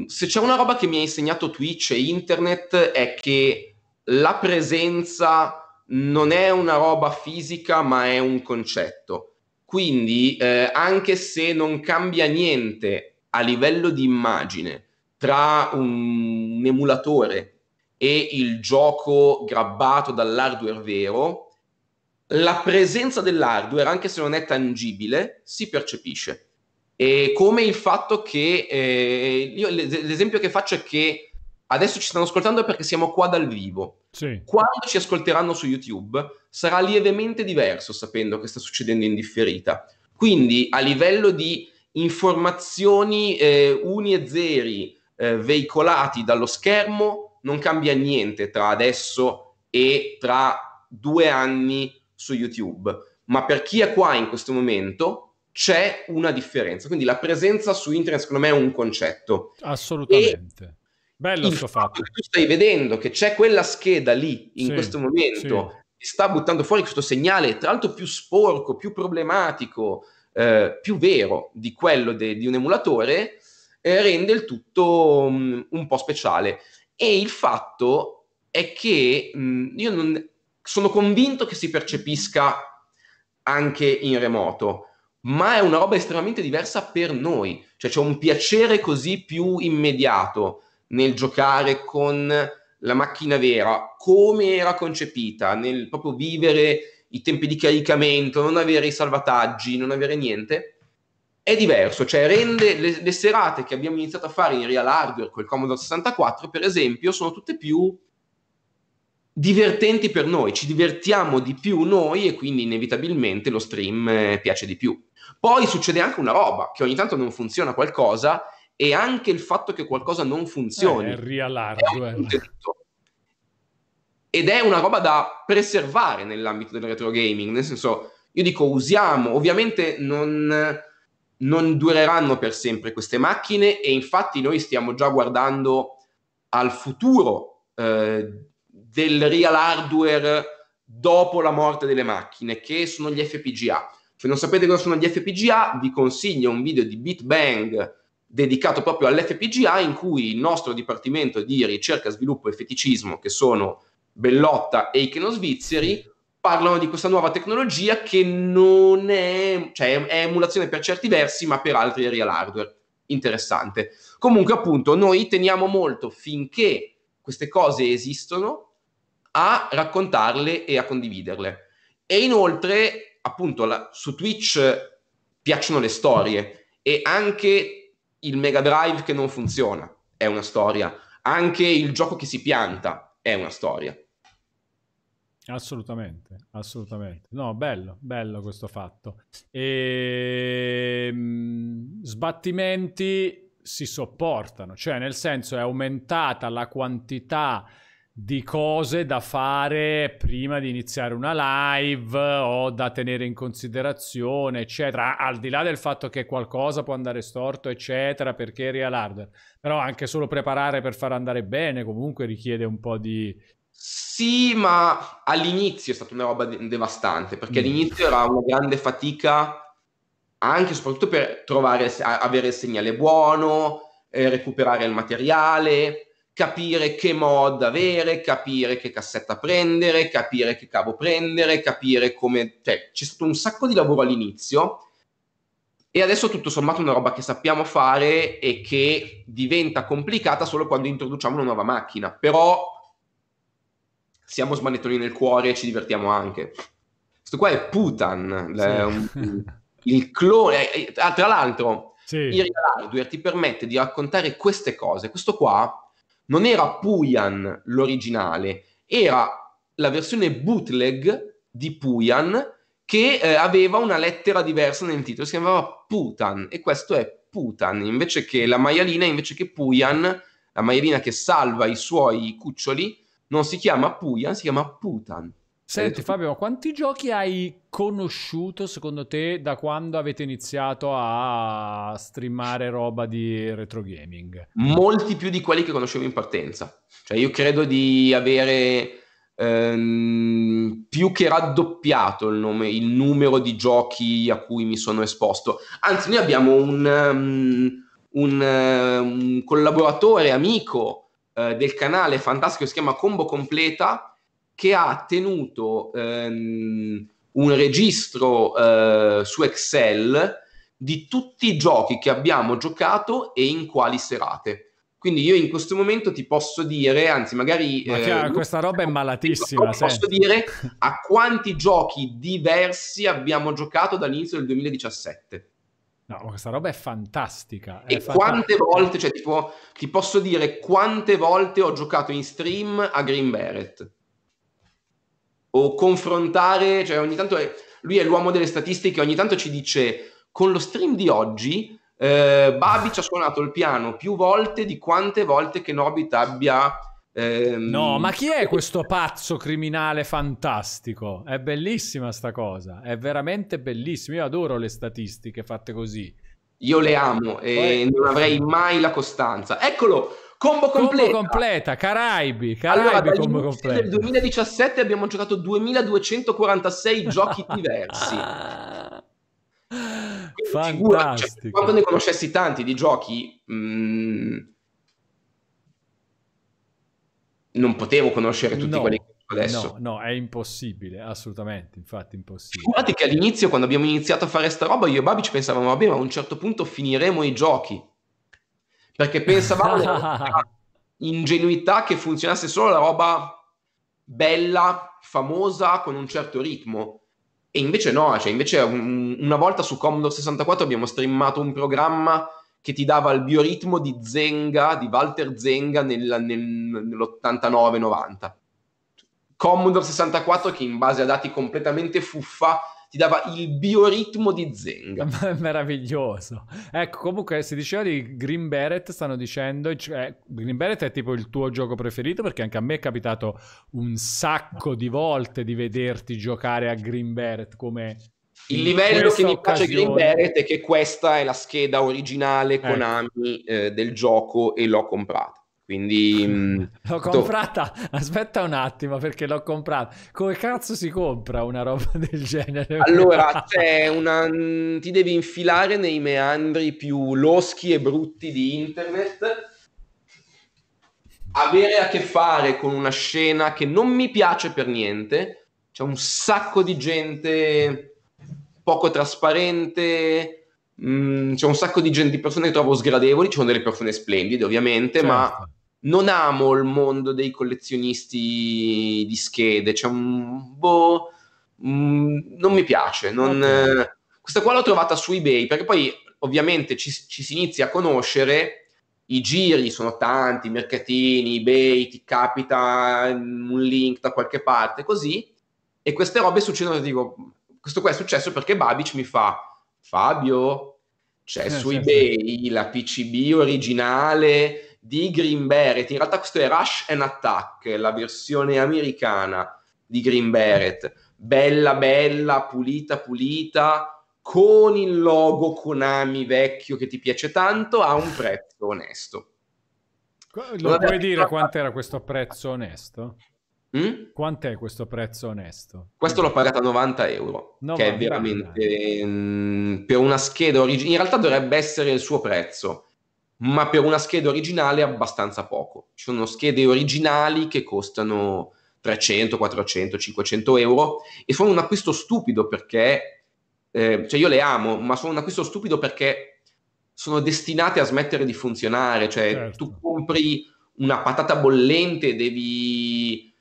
se c'è una roba che mi ha insegnato Twitch e internet è che la presenza non è una roba fisica ma è un concetto. Quindi eh, anche se non cambia niente a livello di immagine tra un, un emulatore e il gioco grabbato dall'hardware vero, la presenza dell'hardware, anche se non è tangibile, si percepisce. E come il fatto che eh, io, l'esempio che faccio è che adesso ci stanno ascoltando perché siamo qua dal vivo. Sì. Quando ci ascolteranno su YouTube sarà lievemente diverso sapendo che sta succedendo in differita. Quindi a livello di informazioni eh, uni e zeri eh, veicolati dallo schermo non cambia niente tra adesso e tra due anni su YouTube. Ma per chi è qua in questo momento, c'è una differenza. Quindi la presenza su internet, secondo me, è un concetto. Assolutamente. E Bello il fatto. che tu stai vedendo che c'è quella scheda lì in sì, questo momento sì. che sta buttando fuori questo segnale, tra l'altro più sporco, più problematico, eh, più vero di quello de- di un emulatore, eh, rende il tutto mh, mm, un po' speciale. E il fatto è che mh, mm, io non, sono convinto che si percepisca anche in remoto ma è una roba estremamente diversa per noi, cioè c'è un piacere così più immediato nel giocare con la macchina vera, come era concepita, nel proprio vivere i tempi di caricamento, non avere i salvataggi, non avere niente, è diverso, cioè rende le, le serate che abbiamo iniziato a fare in real hardware col Commodore 64, per esempio, sono tutte più divertenti per noi, ci divertiamo di più noi e quindi inevitabilmente lo stream eh, piace di più. Poi succede anche una roba, che ogni tanto non funziona qualcosa e anche il fatto che qualcosa non funzioni. Eh, rialardo, è Ed è una roba da preservare nell'ambito del retro gaming, nel senso, io dico usiamo, ovviamente non, non dureranno per sempre queste macchine e infatti noi stiamo già guardando al futuro eh, del real hardware dopo la morte delle macchine, che sono gli FPGA. Se non sapete cosa sono gli FPGA, vi consiglio un video di BitBang dedicato proprio all'FPGA in cui il nostro dipartimento di ricerca, sviluppo e feticismo, che sono Bellotta e Ikeno Svizzeri, parlano di questa nuova tecnologia che non è, cioè è emulazione per certi versi, ma per altri è real hardware. Interessante. Comunque, appunto, noi teniamo molto finché queste cose esistono a raccontarle e a condividerle. E inoltre appunto la, su Twitch eh, piacciono le storie e anche il Mega Drive che non funziona è una storia, anche il gioco che si pianta è una storia. Assolutamente, assolutamente. No, bello, bello questo fatto. E... Ehm, sbattimenti si sopportano, cioè nel senso è aumentata la quantità di cose da fare prima di iniziare una live o da tenere in considerazione, eccetera. Al di là del fatto che qualcosa può andare storto, eccetera, perché real hardware, però anche solo preparare per far andare bene comunque richiede un po' di. Sì, ma all'inizio è stata una roba de- devastante perché mm. all'inizio era una grande fatica anche e soprattutto per trovare, avere il segnale buono, eh, recuperare il materiale capire che mod avere, capire che cassetta prendere, capire che cavo prendere, capire come... Cioè, c'è stato un sacco di lavoro all'inizio e adesso tutto sommato è una roba che sappiamo fare e che diventa complicata solo quando introduciamo una nuova macchina, però siamo smanettoni nel cuore e ci divertiamo anche. Questo qua è Putan, sì. un, il clone... Ah, tra l'altro, sì. Irreality ti permette di raccontare queste cose. Questo qua non era Puyan l'originale, era la versione bootleg di Puyan che eh, aveva una lettera diversa nel titolo, si chiamava Putan e questo è Putan, invece che la maialina, invece che Puyan, la maialina che salva i suoi cuccioli, non si chiama Puyan, si chiama Putan. Senti Fabio, ma quanti giochi hai conosciuto secondo te da quando avete iniziato a streamare roba di retro gaming? Molti più di quelli che conoscevo in partenza. Cioè io credo di avere ehm, più che raddoppiato il, nome, il, numero di giochi a cui mi sono esposto. Anzi, noi abbiamo un, um, un, um, un collaboratore, amico eh, del canale fantastico, si chiama Combo Completa che ha tenuto ehm, un registro eh, su Excel di tutti i giochi che abbiamo giocato e in quali serate. Quindi io in questo momento ti posso dire, anzi magari... Ma che, eh, questa roba è malatissima. Ti posso dire a quanti giochi diversi abbiamo giocato dall'inizio del 2017. No, questa roba è fantastica. È e fantastica. quante volte, cioè tipo, ti posso dire quante volte ho giocato in stream a Green Beret o confrontare, cioè ogni tanto è, lui è l'uomo delle statistiche, ogni tanto ci dice con lo stream di oggi eh, Babic ha suonato il piano più volte di quante volte che Nobit abbia... Ehm... No, ma chi è questo pazzo criminale fantastico? È bellissima sta cosa, è veramente bellissima, io adoro le statistiche fatte così. Io le amo e Poi... non avrei mai la costanza. Eccolo, Combo completa. Combo completa, Caraibi, Caraibi allora, combo completa. Nel 2017 abbiamo giocato 2246 giochi diversi. Fantastico. Figura, cioè, quando ne conoscessi tanti di giochi, mh, mm, non potevo conoscere tutti no. quelli che adesso. No, no, è impossibile, assolutamente, infatti impossibile. Guardate che all'inizio, quando abbiamo iniziato a fare sta roba, io e Babi ci pensavamo, vabbè, ma a un certo punto finiremo i giochi perché pensavamo ingenuità che funzionasse solo la roba bella, famosa, con un certo ritmo. E invece no, cioè invece una volta su Commodore 64 abbiamo streamato un programma che ti dava il bioritmo di Zenga, di Walter Zenga nel, nel, nell'89-90. Commodore 64 che in base a dati completamente fuffa ti dava il bioritmo di Zenga. Meraviglioso. Ecco, comunque si diceva di Green Beret, stanno dicendo, cioè, Green Beret è tipo il tuo gioco preferito perché anche a me è capitato un sacco di volte di vederti giocare a Green Beret come il livello che mi piace Green Beret è che questa è la scheda originale Konami ecco. eh, del gioco e l'ho comprata. Quindi mm, l'ho comprata. Aspetta un attimo, perché l'ho comprata. Come cazzo si compra una roba del genere? Allora, una... Mm, ti devi infilare nei meandri più loschi e brutti di internet. Avere a che fare con una scena che non mi piace per niente. C'è un sacco di gente poco trasparente. Mh, mm, c'è un sacco di gente, di persone che trovo sgradevoli. Ci sono delle persone splendide, ovviamente, certo. ma non amo il mondo dei collezionisti di schede, cioè un mm, boh, mm, non mi piace. Non, okay. eh, questa qua l'ho trovata su eBay perché poi ovviamente ci, ci, si inizia a conoscere. I giri sono tanti, i mercatini, eBay, ti capita mm, un link da qualche parte, così. E queste robe succedono, dico, questo qua è successo perché Babic mi fa, Fabio, c'è eh, su eBay sì. la PCB originale, di Green Beret. In realtà questo è Rush and Attack, la versione americana di Green Beret. Bella, bella, pulita, pulita, con il logo Konami vecchio che ti piace tanto, a un prezzo onesto. Lo puoi dire quant'era questo prezzo onesto? Mm? Quant'è questo prezzo onesto? Questo l'ho pagato a 90 euro, 90 che è veramente mh, mm, per una scheda originale. In realtà dovrebbe essere il suo prezzo ma per una scheda originale è abbastanza poco. Ci sono schede originali che costano 300, 400, 500 euro e sono un acquisto stupido perché, eh, cioè io le amo, ma sono un acquisto stupido perché sono destinate a smettere di funzionare, cioè certo. tu compri una patata bollente, devi,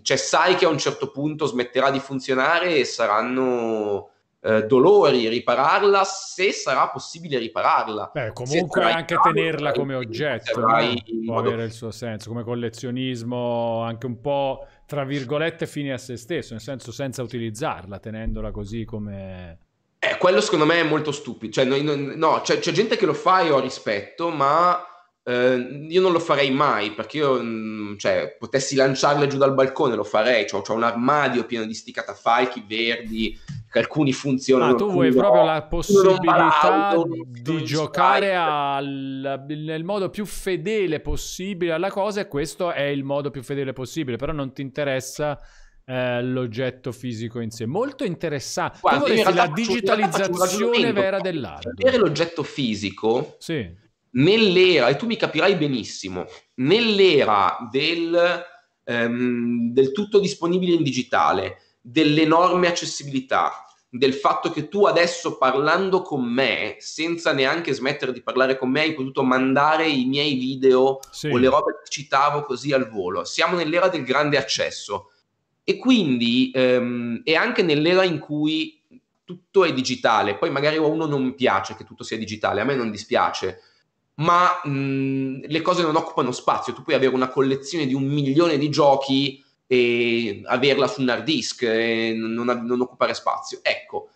cioè sai che a un certo punto smetterà di funzionare e saranno eh, dolori, ripararla se sarà possibile ripararla. Beh, comunque anche cavo, tenerla come oggetto avrai, eh, no? può modo... avere il suo senso, come collezionismo anche un po' tra virgolette fine a se stesso, nel senso senza utilizzarla, tenendola così come... Eh, quello secondo me è molto stupido, cioè, noi, no, c'è, c'è gente che lo fa e ho rispetto, ma... Uh, io non lo farei mai perché io, mm, cioè, potessi lanciarle giù dal balcone lo farei. Cioè, ho un armadio pieno di sti catafalchi verdi che alcuni funzionano. Ma tu vuoi proprio la possibilità di giocare al, nel modo più fedele possibile alla cosa e questo è il modo più fedele possibile, però non ti interessa eh, l'oggetto fisico in sé. Molto interessante. Guarda, vorresti, la digitalizzazione vera cioè, dell'arte. Per l'oggetto fisico sì. nell'era, e tu mi capirai benissimo, nell'era del, ehm, del tutto disponibile in digitale dell'enorme accessibilità, del fatto che tu adesso parlando con me, senza neanche smettere di parlare con me, hai potuto mandare i miei video sì. o le robe che citavo così al volo. Siamo nell'era del grande accesso e quindi ehm, è anche nell'era in cui tutto è digitale, poi magari a uno non piace che tutto sia digitale, a me non dispiace, ma mh, mhmm, le cose non occupano spazio, tu puoi avere una collezione di un milione di giochi e averla su un hard disk e non, non occupare spazio. Ecco,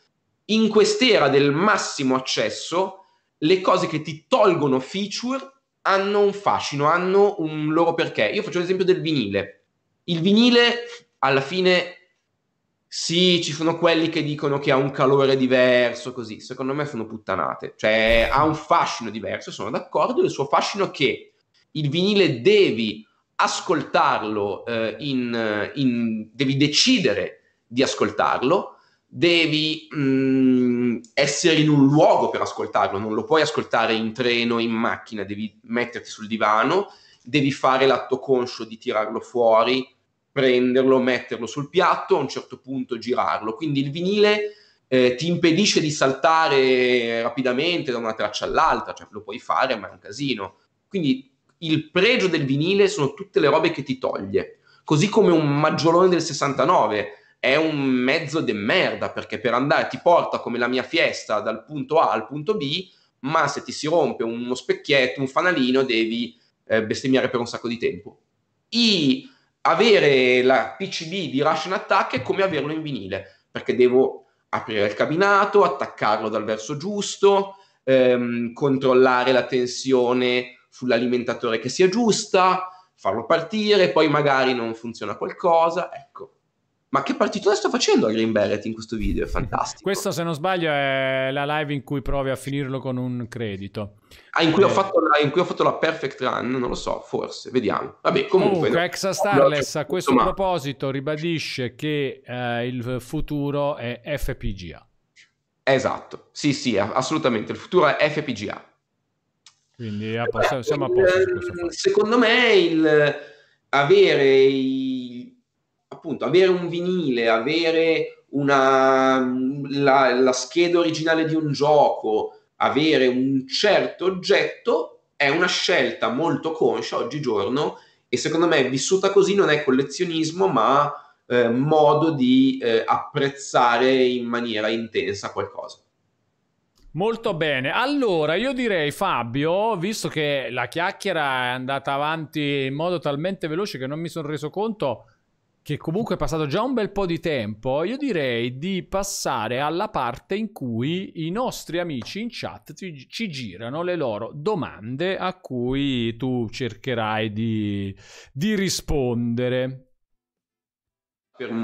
in quest'era del massimo accesso, le cose che ti tolgono feature hanno un fascino, hanno un loro perché. Io faccio l'esempio del vinile. Il vinile alla fine sì, ci sono quelli che dicono che ha un calore diverso, così. Secondo me sono puttanate. Cioè, ha un fascino diverso, sono d'accordo. Il suo fascino è che il vinile devi ascoltarlo, eh, in, in, devi decidere di ascoltarlo, devi mh, mm, essere in un luogo per ascoltarlo, non lo puoi ascoltare in treno, in macchina, devi metterti sul divano, devi fare l'atto conscio di tirarlo fuori, prenderlo, metterlo sul piatto, a un certo punto girarlo. Quindi il vinile eh, ti impedisce di saltare rapidamente da una traccia all'altra, cioè lo puoi fare ma è un casino. Quindi il pregio del vinile sono tutte le robe che ti toglie. Così come un maggiolone del 69 è un mezzo de merda perché per andare ti porta come la mia fiesta dal punto A al punto B, ma se ti si rompe uno specchietto, un fanalino, devi eh, bestemmiare per un sacco di tempo. I, avere la PCB di Russian Attack è come averlo in vinile, perché devo aprire il cabinato, attaccarlo dal verso giusto, ehm, controllare la tensione sull'alimentatore che sia giusta, farlo partire, poi magari non funziona qualcosa, ecco. Ma che partitura sto facendo a Green Beret in questo video? È fantastico. Questo, se non sbaglio, è la live in cui provi a finirlo con un credito. Ah, in cui, eh. ho, fatto la, in cui ho fatto la perfect run? Non lo so, forse, vediamo. Vabbè, comunque. comunque Exa Starless a questo ma... proposito ribadisce che eh, il futuro è FPGA. Esatto, sì, sì, assolutamente. Il futuro è FPGA. Quindi a posto, Beh, siamo a posto. Ehm, secondo me il avere, il, appunto, avere un vinile, avere una, la, la scheda originale di un gioco, avere un certo oggetto è una scelta molto conscia oggigiorno e secondo me vissuta così non è collezionismo ma eh, modo di eh, apprezzare in maniera intensa qualcosa. Molto bene, allora io direi Fabio, visto che la chiacchiera è andata avanti in modo talmente veloce che non mi sono reso conto che comunque è passato già un bel po' di tempo, io direi di passare alla parte in cui i nostri amici in chat ci, ci girano le loro domande a cui tu cercherai di, di rispondere.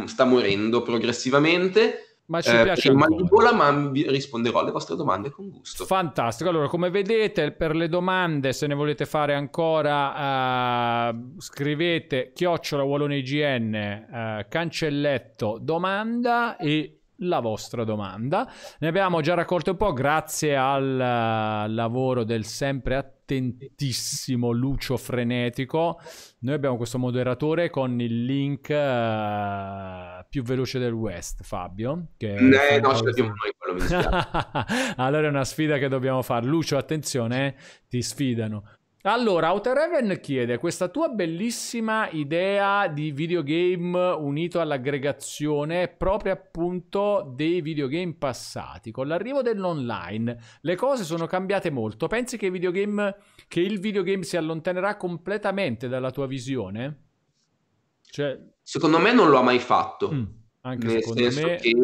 Sta morendo progressivamente ma ci eh, piace manicola, ma risponderò alle vostre domande con gusto. Fantastico. Allora, come vedete, per le domande, se ne volete fare ancora, uh, scrivete chiocciola Wallone IGN, uh, eh, cancelletto domanda e la vostra domanda. Ne abbiamo già raccolte un po', grazie al uh, lavoro del sempre attivo attentissimo Lucio Frenetico. Noi abbiamo questo moderatore con il link uh, più veloce del West, Fabio. Che eh, no, ce l'abbiamo noi quello che Allora è una sfida che dobbiamo fare. Lucio, attenzione, ti sfidano. Allora, Outer Heaven chiede questa tua bellissima idea di videogame unito all'aggregazione proprio appunto dei videogame passati. Con l'arrivo dell'online le cose sono cambiate molto. Pensi che, videogame, che il videogame si allontanerà completamente dalla tua visione? Cioè... Secondo me non lo ha mai fatto. Mm. Anche Nel secondo me che,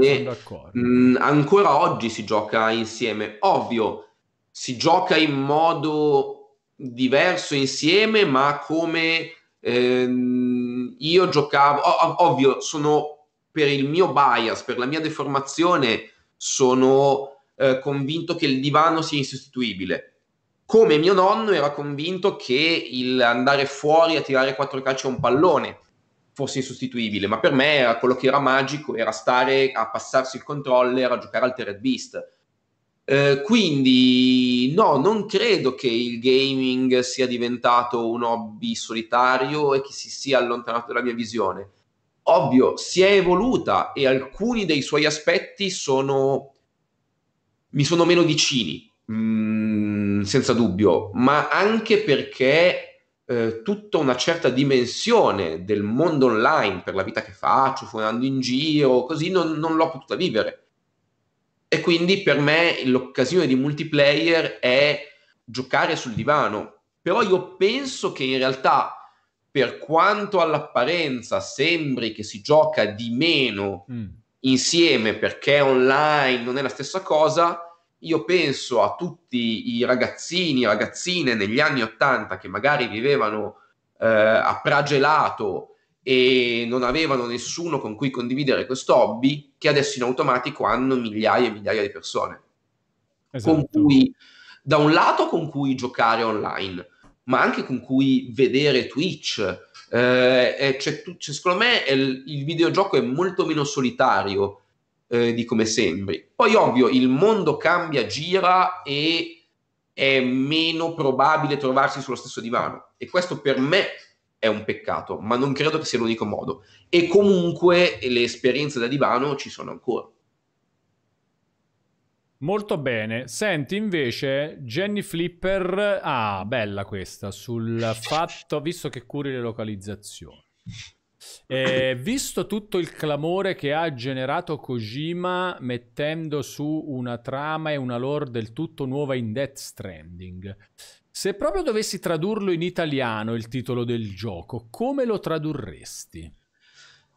mh, mm, ancora oggi si gioca insieme. Ovvio, si gioca in modo diverso insieme, ma come ehm, io giocavo, ov- ovvio, sono per il mio bias, per la mia deformazione, sono eh, convinto che il divano sia insostituibile. Come mio nonno era convinto che il andare fuori a tirare quattro calci a un pallone fosse insostituibile, ma per me era quello che era magico era stare a passarsi il controller, a giocare al Terred Beast eh, quindi no, non credo che il gaming sia diventato un hobby solitario e che si sia allontanato dalla mia visione. Ovvio, si è evoluta e alcuni dei suoi aspetti sono mi sono meno vicini, mh, mm, senza dubbio, ma anche perché eh, tutta una certa dimensione del mondo online per la vita che faccio, andando in giro, così non, non l'ho potuta vivere e quindi per me l'occasione di multiplayer è giocare sul divano. Però io penso che in realtà per quanto all'apparenza sembri che si gioca di meno mm. insieme perché online non è la stessa cosa, io penso a tutti i ragazzini, e ragazzine negli anni 80 che magari vivevano eh, a Pragelato e non avevano nessuno con cui condividere questo hobby che adesso in automatico hanno migliaia e migliaia di persone. Esatto. Con cui, da un lato, con cui giocare online, ma anche con cui vedere Twitch. Eh, c'è, c'è, secondo me il, il, videogioco è molto meno solitario eh, di come sembri. Poi, ovvio, il mondo cambia, gira e è meno probabile trovarsi sullo stesso divano. E questo per me è un peccato, ma non credo che sia l'unico modo. E comunque le esperienze da divano ci sono ancora. Molto bene. Senti invece Jenny Flipper. Ah, bella questa. Sul fatto, visto che curi le localizzazioni. Eh, visto tutto il clamore che ha generato Kojima mettendo su una trama e una lore del tutto nuova in Death Stranding, se proprio dovessi tradurlo in italiano il titolo del gioco, come lo tradurresti?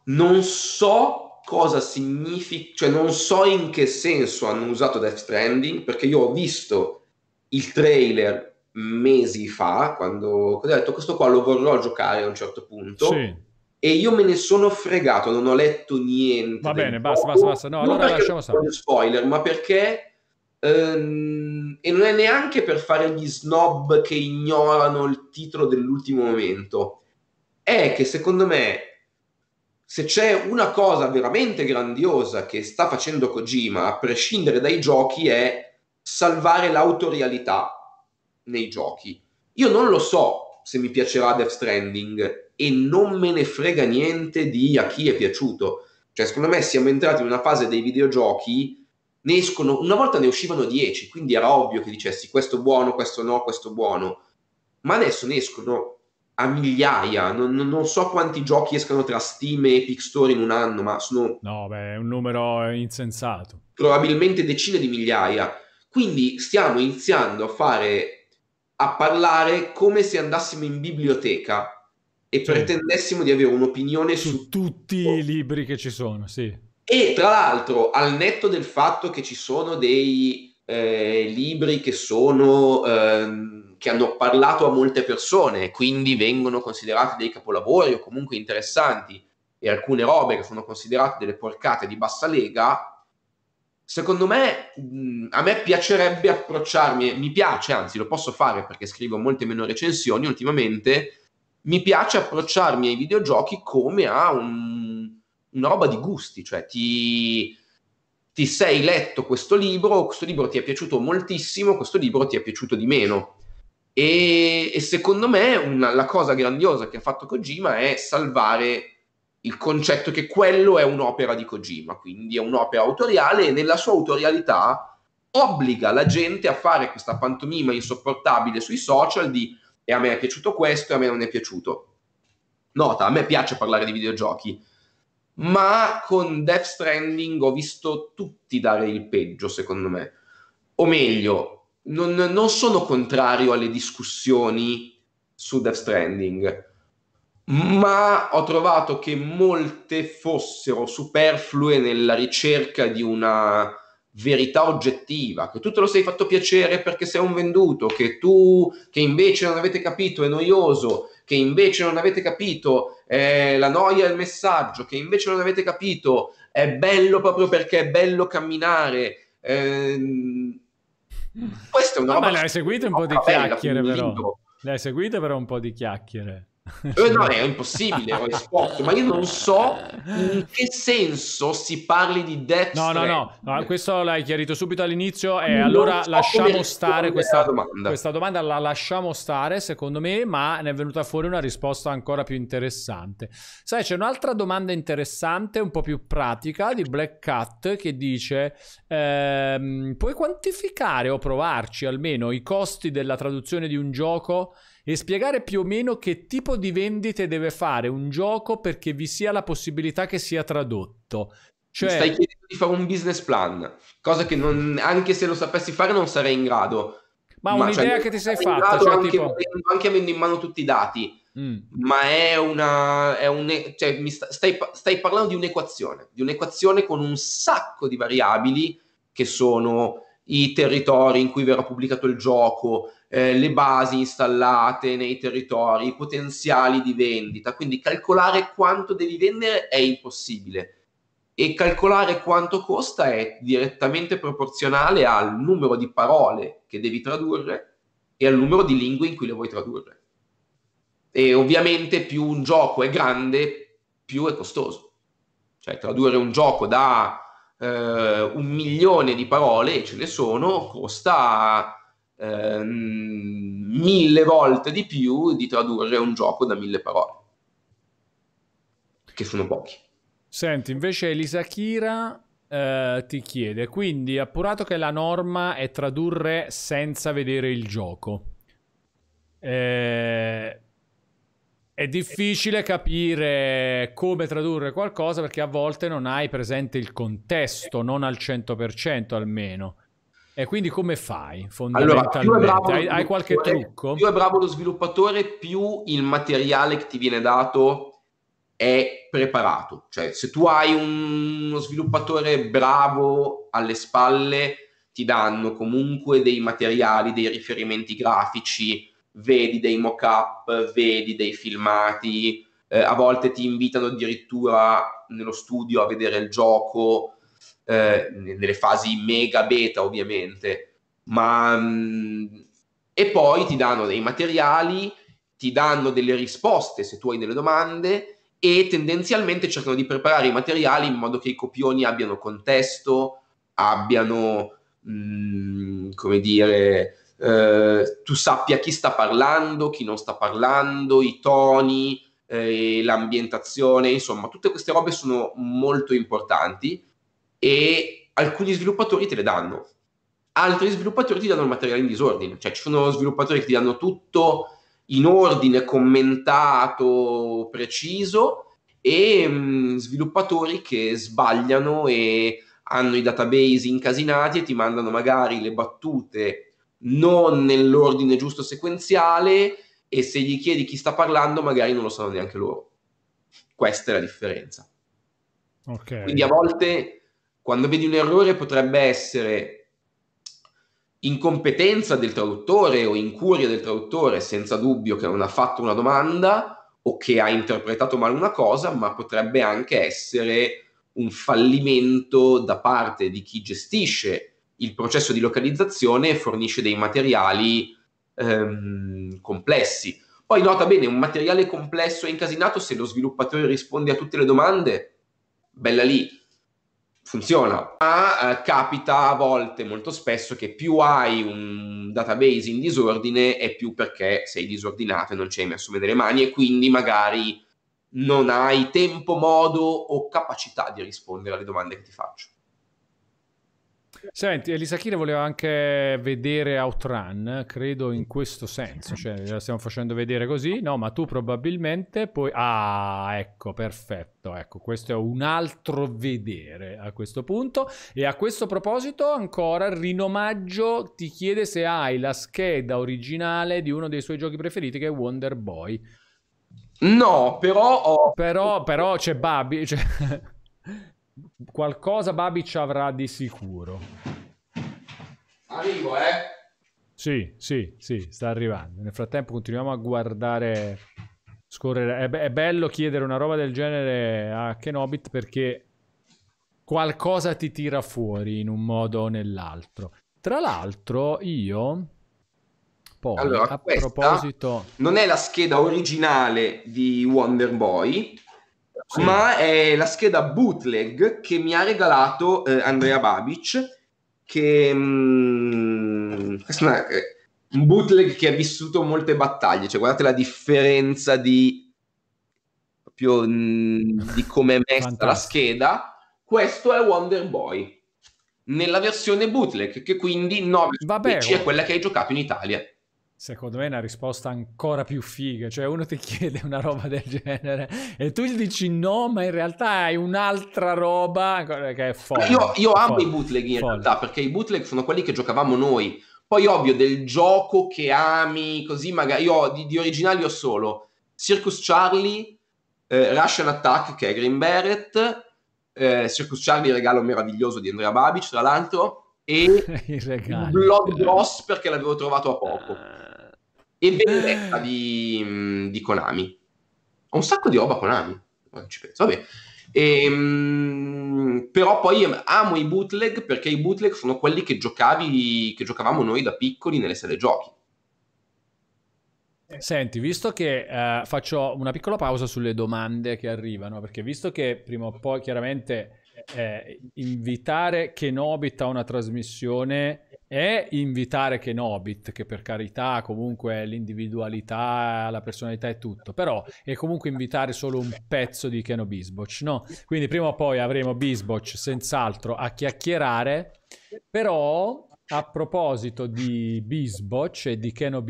Non so cosa significa, cioè non so in che senso hanno usato Death Stranding, perché io ho visto il trailer mesi fa, quando ho detto questo qua lo vorrò giocare a un certo punto. Sì. E io me ne sono fregato, non ho letto niente. Va bene, basta, basta, basta, No, non allora lasciamo stare. spoiler, ma perché... Ehm e non è neanche per fare gli snob che ignorano il titolo dell'ultimo momento. È che secondo me, se c'è una cosa veramente grandiosa che sta facendo Kojima, a prescindere dai giochi, è salvare l'autorialità nei giochi. Io non lo so se mi piacerà Death Stranding e non me ne frega niente di a chi è piaciuto. Cioè, secondo me siamo entrati in una fase dei videogiochi ne escono, una volta ne uscivano 10, quindi era ovvio che dicessi questo buono, questo no, questo buono, ma adesso ne escono a migliaia, non, non so quanti giochi escano tra Steam e Epic Store in un anno, ma sono... No, beh, è un numero insensato. Probabilmente decine di migliaia. Quindi stiamo iniziando a fare, a parlare come se andassimo in biblioteca e sì. pretendessimo di avere un'opinione su, su tutti i libri che ci sono, sì e tra l'altro, al netto del fatto che ci sono dei eh, libri che sono... Ehm, che hanno parlato a molte persone, quindi vengono considerati dei capolavori o comunque interessanti, e alcune robe che sono considerate delle porcate di bassa lega, secondo me mh, a me piacerebbe approcciarmi, mi piace, anzi lo posso fare perché scrivo molte meno recensioni ultimamente, mi piace approcciarmi ai videogiochi come a un una roba di gusti, cioè ti, ti sei letto questo libro, questo libro ti è piaciuto moltissimo, questo libro ti è piaciuto di meno. E, e secondo me una, la cosa grandiosa che ha fatto Kojima è salvare il concetto che quello è un'opera di Kojima, quindi è un'opera autoriale e nella sua autorialità obbliga la gente a fare questa pantomima insopportabile sui social di e a me è piaciuto questo e a me non è piaciuto. Nota, a me piace parlare di videogiochi, ma con Death Stranding ho visto tutti dare il peggio, secondo me. O meglio, non, non sono contrario alle discussioni su Death Stranding, ma ho trovato che molte fossero superflue nella ricerca di una verità oggettiva, che tu te lo sei fatto piacere perché sei un venduto, che tu che invece non avete capito è noioso, che invece non avete capito, eh, la noia è il messaggio, che invece non avete capito, è bello proprio perché è bello camminare. Eh, questa è una no, roba... Ma le hai un po' di chiacchiere però. Le hai seguite però un po' di chiacchiere. Eh, no, è impossibile, ma io non so in che senso si parli di Death No, no, no, no, questo l'hai chiarito subito all'inizio e eh, non allora so lasciamo stare questa domanda. questa domanda, la lasciamo stare secondo me, ma ne è venuta fuori una risposta ancora più interessante. Sai, c'è un'altra domanda interessante, un po' più pratica, di Black Cat che dice, ehm, puoi quantificare o provarci almeno i costi della traduzione di un gioco? e spiegare più o meno che tipo di vendite deve fare un gioco perché vi sia la possibilità che sia tradotto. Cioè... stai chiedendo di fare un business plan, cosa che non, anche se lo sapessi fare non sarei in grado. Ma, ma un'idea cioè, che ti sei fatta, cioè, anche, tipo... anche avendo in mano tutti i dati, Mm. ma è una. È un, cioè, sta, stai, stai, parlando di un'equazione, di un'equazione con un sacco di variabili che sono i territori in cui verrà pubblicato il gioco, eh, le basi installate nei territori, i potenziali di vendita. Quindi calcolare quanto devi vendere è impossibile e calcolare quanto costa è direttamente proporzionale al numero di parole che devi tradurre e al numero di lingue in cui le vuoi tradurre. E ovviamente più un gioco è grande, più è costoso. Cioè tradurre un gioco da eh, un milione di parole, e ce ne sono, costa eh, mille volte di più di tradurre un gioco da mille parole, che sono pochi. Senti, invece Elisa Kira eh, ti chiede, quindi appurato che la norma è tradurre senza vedere il gioco, eh, è difficile capire come tradurre qualcosa perché a volte non hai presente il contesto, non al 100% almeno. E quindi come fai fondamentalmente? Allora, hai, hai, qualche trucco? Più è bravo lo sviluppatore, più il materiale che ti viene dato è preparato. Cioè, se tu hai uno sviluppatore bravo alle spalle, ti danno comunque dei materiali, dei riferimenti grafici, vedi dei mock-up, vedi dei filmati, eh, a volte ti invitano addirittura nello studio a vedere il gioco, eh, nelle fasi mega beta ovviamente, ma... Mh, mm, e poi ti danno dei materiali, ti danno delle risposte se tu hai delle domande e tendenzialmente cercano di preparare i materiali in modo che i copioni abbiano contesto, abbiano, mh, mm, come dire, eh, tu sappia chi sta parlando, chi non sta parlando, i toni, eh, l'ambientazione, insomma, tutte queste robe sono molto importanti e alcuni sviluppatori te le danno, altri sviluppatori ti danno il materiale in disordine, cioè ci sono sviluppatori che ti danno tutto in ordine, commentato, preciso e mh, mm, sviluppatori che sbagliano e hanno i database incasinati e ti mandano magari le battute non nell'ordine giusto sequenziale e se gli chiedi chi sta parlando magari non lo sanno neanche loro. Questa è la differenza. Okay. Quindi a volte quando vedi un errore potrebbe essere incompetenza del traduttore o incuria del traduttore, senza dubbio che non ha fatto una domanda o che ha interpretato male una cosa, ma potrebbe anche essere un fallimento da parte di chi gestisce il processo di localizzazione e fornisce dei materiali ehm, complessi. Poi nota bene, un materiale complesso e incasinato, se lo sviluppatore risponde a tutte le domande, bella lì, funziona. Ma eh, capita a volte, molto spesso, che più hai un database in disordine è più perché sei disordinato e non ci hai messo bene le mani e quindi magari non hai tempo, modo o capacità di rispondere alle domande che ti faccio. Senti, Elisa Chire voleva anche vedere Outrun, credo in questo senso, cioè la stiamo facendo vedere così, no, ma tu probabilmente poi... Ah, ecco, perfetto, ecco, questo è un altro vedere a questo punto. E a questo proposito ancora, Rinomaggio ti chiede se hai la scheda originale di uno dei suoi giochi preferiti che è Wonder Boy. No, però ho... Però, però c'è Babi... Cioè qualcosa Babi ci avrà di sicuro. Arrivo, eh? Sì, sì, sì, sta arrivando. Nel frattempo continuiamo a guardare scorrere. È, be- è bello chiedere una roba del genere a Kenobit perché qualcosa ti tira fuori in un modo o nell'altro. Tra l'altro, io poi allora, a proposito non è la scheda originale di Wonder Boy, sì. ma è la scheda bootleg che mi ha regalato eh, Andrea Babic, che mm, una, eh, un bootleg che ha vissuto molte battaglie, cioè guardate la differenza di, proprio, mm, di come è messa la scheda. Questo è Wonder Boy nella versione bootleg, che quindi 9 Vabbè, è quella che hai giocato in Italia. Secondo me è una risposta ancora più figa, cioè uno ti chiede una roba del genere e tu gli dici no, ma in realtà hai un'altra roba che è folle. Io, io amo folle. i bootleg in folle. realtà, perché i bootleg sono quelli che giocavamo noi. Poi ovvio del gioco che ami, così magari io di, di originali ho solo Circus Charlie, eh, Russian Attack che è Green Barrett, eh, Circus Charlie regalo meraviglioso di Andrea Babic tra l'altro, e Blood Boss perché l'avevo trovato a poco. Ah e vendetta eh. di, mm, di, Konami. Ho un sacco di roba Konami, non ci penso, vabbè. E, ehm, però poi amo i bootleg perché i bootleg sono quelli che giocavi, che giocavamo noi da piccoli nelle sale giochi. Eh. Senti, visto che uh, faccio una piccola pausa sulle domande che arrivano, perché visto che prima o poi chiaramente eh, invitare Kenobit a una trasmissione è invitare Kenobit, che per carità comunque l'individualità, la personalità e tutto, però è comunque invitare solo un pezzo di Keno no? Quindi prima o poi avremo Bisboch senz'altro a chiacchierare, però a proposito di Bisboch e di Keno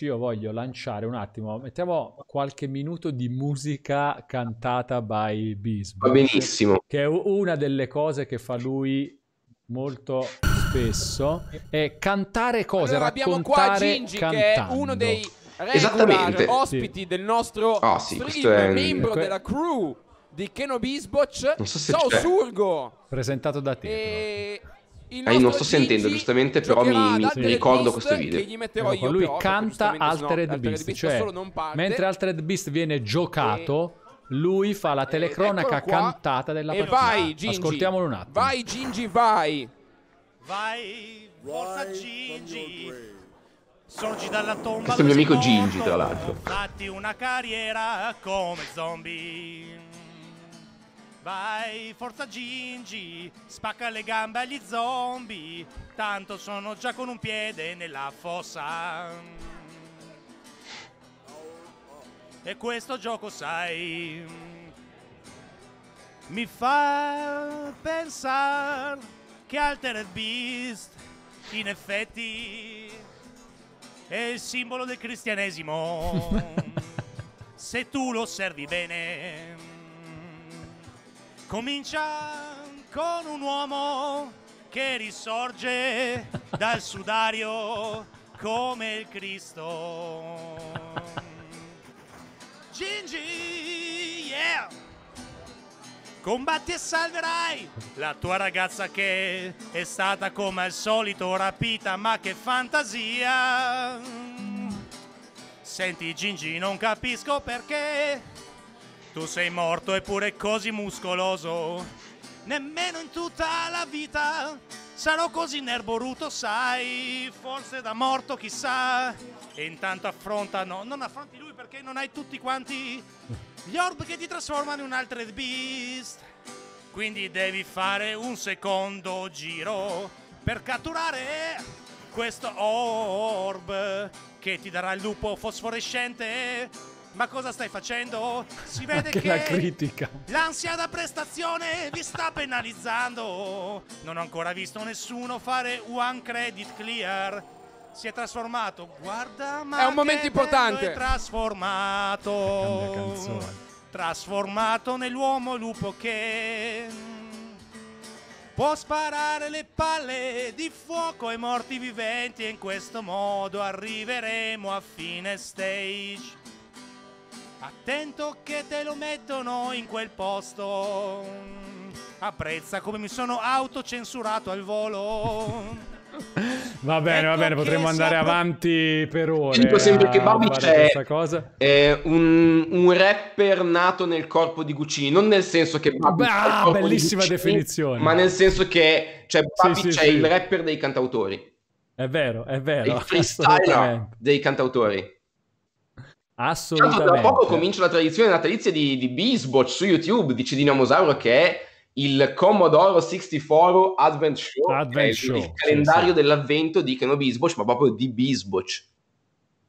io voglio lanciare un attimo, mettiamo qualche minuto di musica cantata by Bisboch. Va benissimo. Che è una delle cose che fa lui molto spesso è cantare cose, allora, abbiamo qua Gingi cantando. che è uno dei Esattamente. ospiti sì. del nostro oh, sì, stream, è... membro que... della crew di Kenobisboch, non so se Sao Surgo. Presentato da te. E... Eh, non sto sentendo, giustamente, però mi, mi, ricordo questo video. Ecco, lui però, canta Altered, Altered Beast, Beast cioè, mentre Altered Beast viene giocato, e... lui fa la telecronaca cantata della partita. Vai, Gingy, Ascoltiamolo un attimo. Vai, Gingi, vai. Vai, forza Gingi. Sorgi dalla tomba. Questo è il mio amico Gingi, tra l'altro. Fatti una carriera come zombie. Vai, forza Gingi, spacca le gambe agli zombie, tanto sono già con un piede nella fossa. E questo gioco, sai, mi fa pensare che Altered Beast in effetti è il simbolo del cristianesimo se tu lo osservi bene comincia con un uomo che risorge dal sudario come il Cristo Gingi Combatti e salverai la tua ragazza che è stata come al solito rapita, ma che fantasia. Senti Gingi, non capisco perché tu sei morto eppure così muscoloso. Nemmeno in tutta la vita sarò così nerboruto, sai, forse da morto chissà. E intanto affrontano, non affronti lui perché non hai tutti quanti gli orb che ti trasformano in un altro beast. Quindi devi fare un secondo giro per catturare questo orb che ti darà il lupo fosforescente. Ma cosa stai facendo? Si vede che, che la critica. l'ansia da prestazione vi sta penalizzando. Non ho ancora visto nessuno fare one credit clear si è trasformato. Guarda, ma è un momento importante. È trasformato. Trasformato nell'uomo lupo che mm, può sparare le palle di fuoco ai morti viventi e in questo modo arriveremo a fine stage. Attento che te lo mettono in quel posto. Mm, apprezza come mi sono autocensurato al volo. Va bene, ecco va bene, potremmo andare avanti per ore. Dico sempre che Babi c'è è un, un, rapper nato nel corpo di Guccini, non nel senso che Bobby ah, bellissima Guccini, definizione. Ma nel senso che cioè, Bobby sì, c'è sì. il rapper dei cantautori. È vero, è vero. il freestyle dei cantautori. Assolutamente. Certo, da poco comincia la tradizione natalizia di, di Beasbotch su YouTube, dice Dinamosauro, che è il Commodore 64 Advent Show, Advent Show il calendario sì, dell'avvento di Kenobi Bisboch, ma proprio di Bisboch.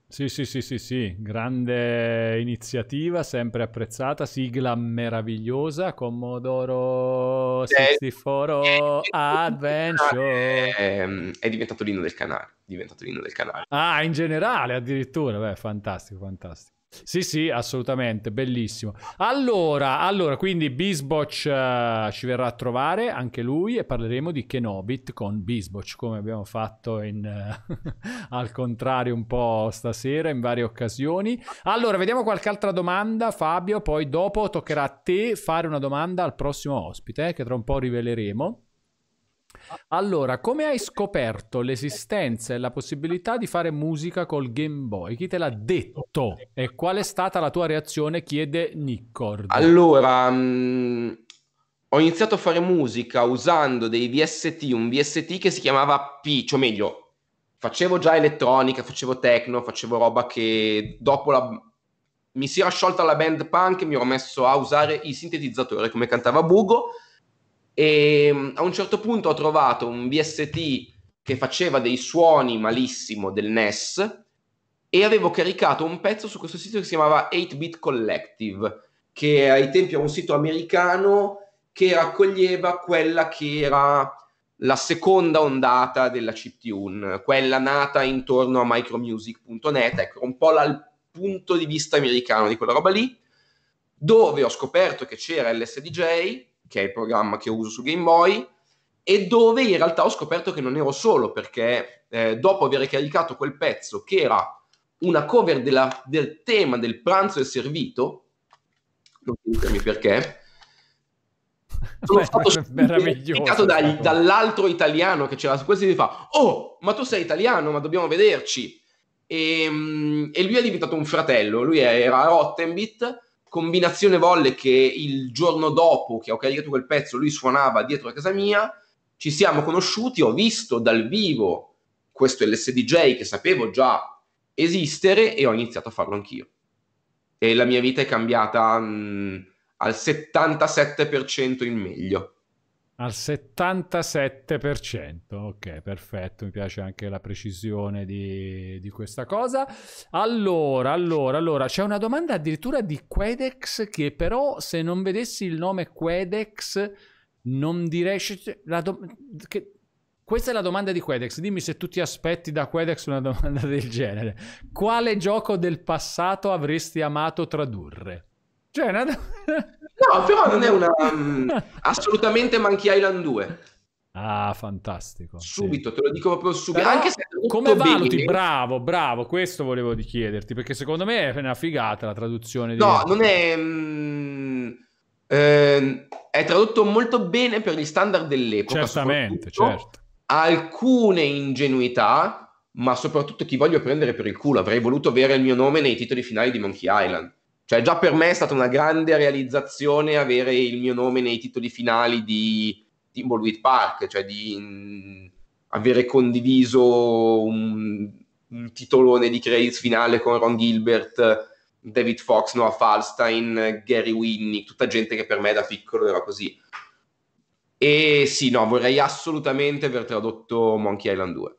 Sì, sì, sì, sì, sì, grande iniziativa, sempre apprezzata, sigla meravigliosa, Commodoro 64 Adventure. È, è diventato l'inno del canale, è diventato l'inno del canale. Ah, in generale addirittura, beh, fantastico, fantastico. Sì, sì, assolutamente, bellissimo. Allora, allora quindi Bisboch eh, uh, ci verrà a trovare anche lui e parleremo di Kenobit con Bisboch, come abbiamo fatto in, uh, al contrario un po' stasera in varie occasioni. Allora, vediamo qualche altra domanda, Fabio, poi dopo toccherà a te fare una domanda al prossimo ospite eh, che tra un po' riveleremo. Allora, come hai scoperto l'esistenza e la possibilità di fare musica col Game Boy? Chi te l'ha detto? E qual è stata la tua reazione? Chiede Nickord. Allora, mh, mm, ho iniziato a fare musica usando dei VST, un VST che si chiamava P, cioè meglio, facevo già elettronica, facevo techno, facevo roba che dopo la... Mi si era sciolta la band punk e mi ero messo a usare i sintetizzatori come cantava Bugo e mm, a un certo punto ho trovato un BST che faceva dei suoni malissimo del NES e avevo caricato un pezzo su questo sito che si chiamava 8-Bit Collective, che ai tempi era un sito americano che raccoglieva quella che era la seconda ondata della chiptune, quella nata intorno a micromusic.net, ecco, un po' dal punto di vista americano di quella roba lì, dove ho scoperto che c'era LSDJ che è il programma che uso su Game Boy, e dove in realtà ho scoperto che non ero solo, perché eh, dopo aver caricato quel pezzo, che era una cover della, del tema del pranzo e servito, non ditemi perché, sono Beh, stato identificato dal, dall'altro italiano che c'era su questo e mi fa «Oh, ma tu sei italiano, ma dobbiamo vederci!» E, ehm, e lui è diventato un fratello, lui era Rottenbit, combinazione volle che il giorno dopo che ho caricato quel pezzo lui suonava dietro a casa mia, ci siamo conosciuti, ho visto dal vivo questo LSDJ che sapevo già esistere e ho iniziato a farlo anch'io. E la mia vita è cambiata mh, mm, al 77% in meglio al 77%. Ok, perfetto, mi piace anche la precisione di, di questa cosa. Allora, allora, allora, c'è una domanda addirittura di Quedex che però se non vedessi il nome Quedex non direi... Cioè, cioè, do... Che... Questa è la domanda di Quedex, dimmi se tu ti aspetti da Quedex una domanda del genere. Quale gioco del passato avresti amato tradurre? Cioè, una domanda... No, però non è una... Um, assolutamente Monkey Island 2. Ah, fantastico. Subito, sì. te lo dico proprio subito. Però, Anche se come valuti? Bene. Bravo, bravo, questo volevo chiederti, perché secondo me è una figata la traduzione. Di... No, non è... Mm, eh, è tradotto molto bene per gli standard dell'epoca. Certamente, certo. Alcune ingenuità, ma soprattutto chi voglio prendere per il culo. Avrei voluto avere il mio nome nei titoli finali di Monkey Island. Cioè, già per me è stata una grande realizzazione avere il mio nome nei titoli finali di Timbleweed Park, cioè di mm, avere condiviso un, un titolone di credits finale con Ron Gilbert, David Fox, Noah Falstein, Gary Winnie, tutta gente che per me da piccolo era così. E sì, no, vorrei assolutamente aver tradotto Monkey Island 2.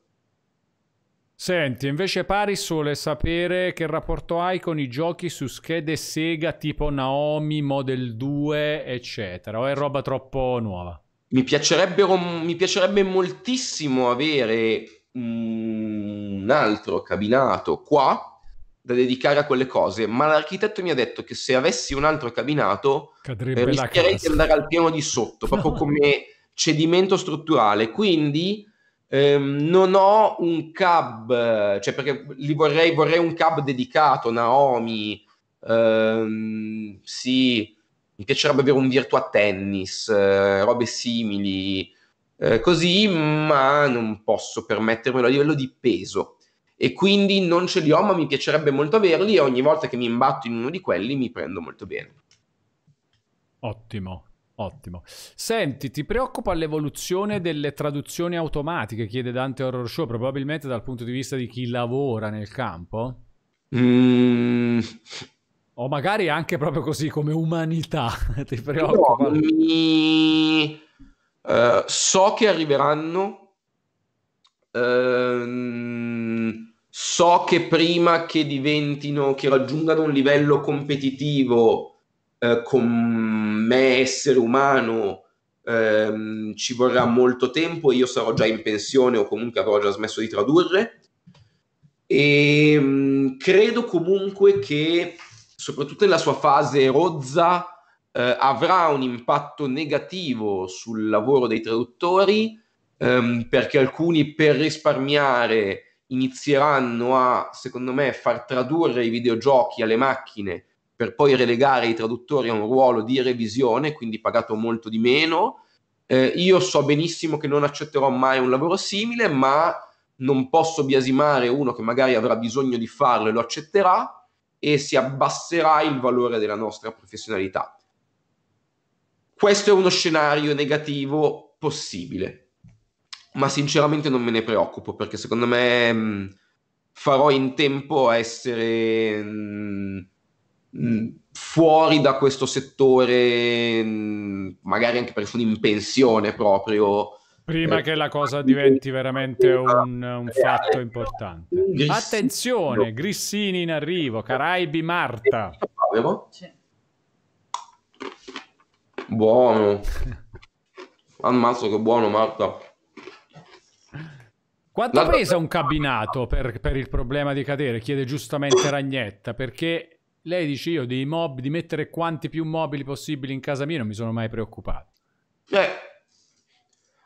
Senti, invece Paris vuole sapere che rapporto hai con i giochi su schede Sega tipo Naomi, Model 2, eccetera, o è roba troppo nuova? Mi piacerebbe, mi piacerebbe moltissimo avere un altro cabinato qua da dedicare a quelle cose, ma l'architetto mi ha detto che se avessi un altro cabinato Cadrebbe eh, rischierei di andare al piano di sotto, proprio come cedimento strutturale, quindi Ehm, non ho un cab, cioè perché li vorrei, vorrei un cab dedicato, Naomi, ehm, sì, mi piacerebbe avere un Virtua Tennis, eh, robe simili, eh, così, ma non posso permettermelo a livello di peso. E quindi non ce li ho, ma mi piacerebbe molto averli e ogni volta che mi imbatto in uno di quelli mi prendo molto bene. Ottimo. Ottimo. Senti, ti preoccupa l'evoluzione delle traduzioni automatiche, chiede Dante Horror Show, probabilmente dal punto di vista di chi lavora nel campo? Mm. O magari anche proprio così come umanità, ti preoccupa? No, mi... uh, so che arriveranno, uh, so che prima che diventino, che raggiungano un livello competitivo eh, con me essere umano ehm, ci vorrà molto tempo, io sarò già in pensione o comunque avrò già smesso di tradurre. E ehm, credo comunque che, soprattutto nella sua fase rozza, eh, avrà un impatto negativo sul lavoro dei traduttori, ehm, perché alcuni per risparmiare inizieranno a, secondo me, far tradurre i videogiochi alle macchine per poi relegare i traduttori a un ruolo di revisione, quindi pagato molto di meno. Eh, io so benissimo che non accetterò mai un lavoro simile, ma non posso biasimare uno che magari avrà bisogno di farlo e lo accetterà e si abbasserà il valore della nostra professionalità. Questo è uno scenario negativo possibile, ma sinceramente non me ne preoccupo perché secondo me mh, mm, farò in tempo a essere... Mh, mm, fuori da questo settore, magari anche persone in pensione proprio. Prima eh, che la cosa diventi veramente eh, un, un eh, fatto eh, importante. Grissino. Attenzione, Grissini in arrivo, Caraibi Marta. Buono. Ammazzo che buono Marta. Quanto pesa un cabinato per, per il problema di cadere? Chiede giustamente Ragnetta, perché lei dice io dei mob, di mettere quanti più mobili possibili in casa mia non mi sono mai preoccupato. Beh,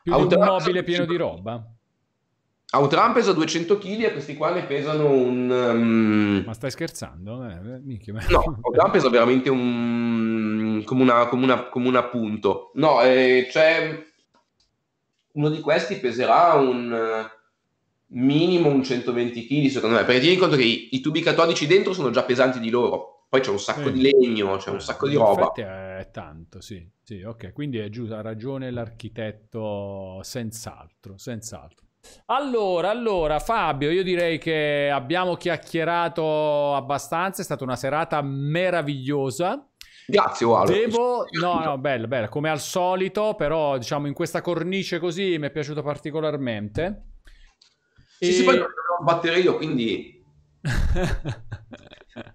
più un mobile pieno di roba. A un tram pesa 200 kg e questi qua ne pesano un... Um... Ma stai scherzando? Eh, minchia, ma... No, un tram pesa veramente un... come, una, come, una, come un appunto. No, eh, c'è... Cioè... Uno di questi peserà un minimo un 120 kg secondo me, perché tieni conto che i, i, tubi catodici dentro sono già pesanti di loro, poi c'è un sacco eh, di legno, c'è un sacco di roba. è tanto, sì, sì, ok, quindi è giusto, ha ragione l'architetto senz'altro, senz'altro. Allora, allora, Fabio, io direi che abbiamo chiacchierato abbastanza, è stata una serata meravigliosa. Grazie, Walo. Devo... No, no, bello, bello, come al solito, però diciamo in questa cornice così mi è piaciuto particolarmente. Sì, e... sì, poi non devo battere io, quindi...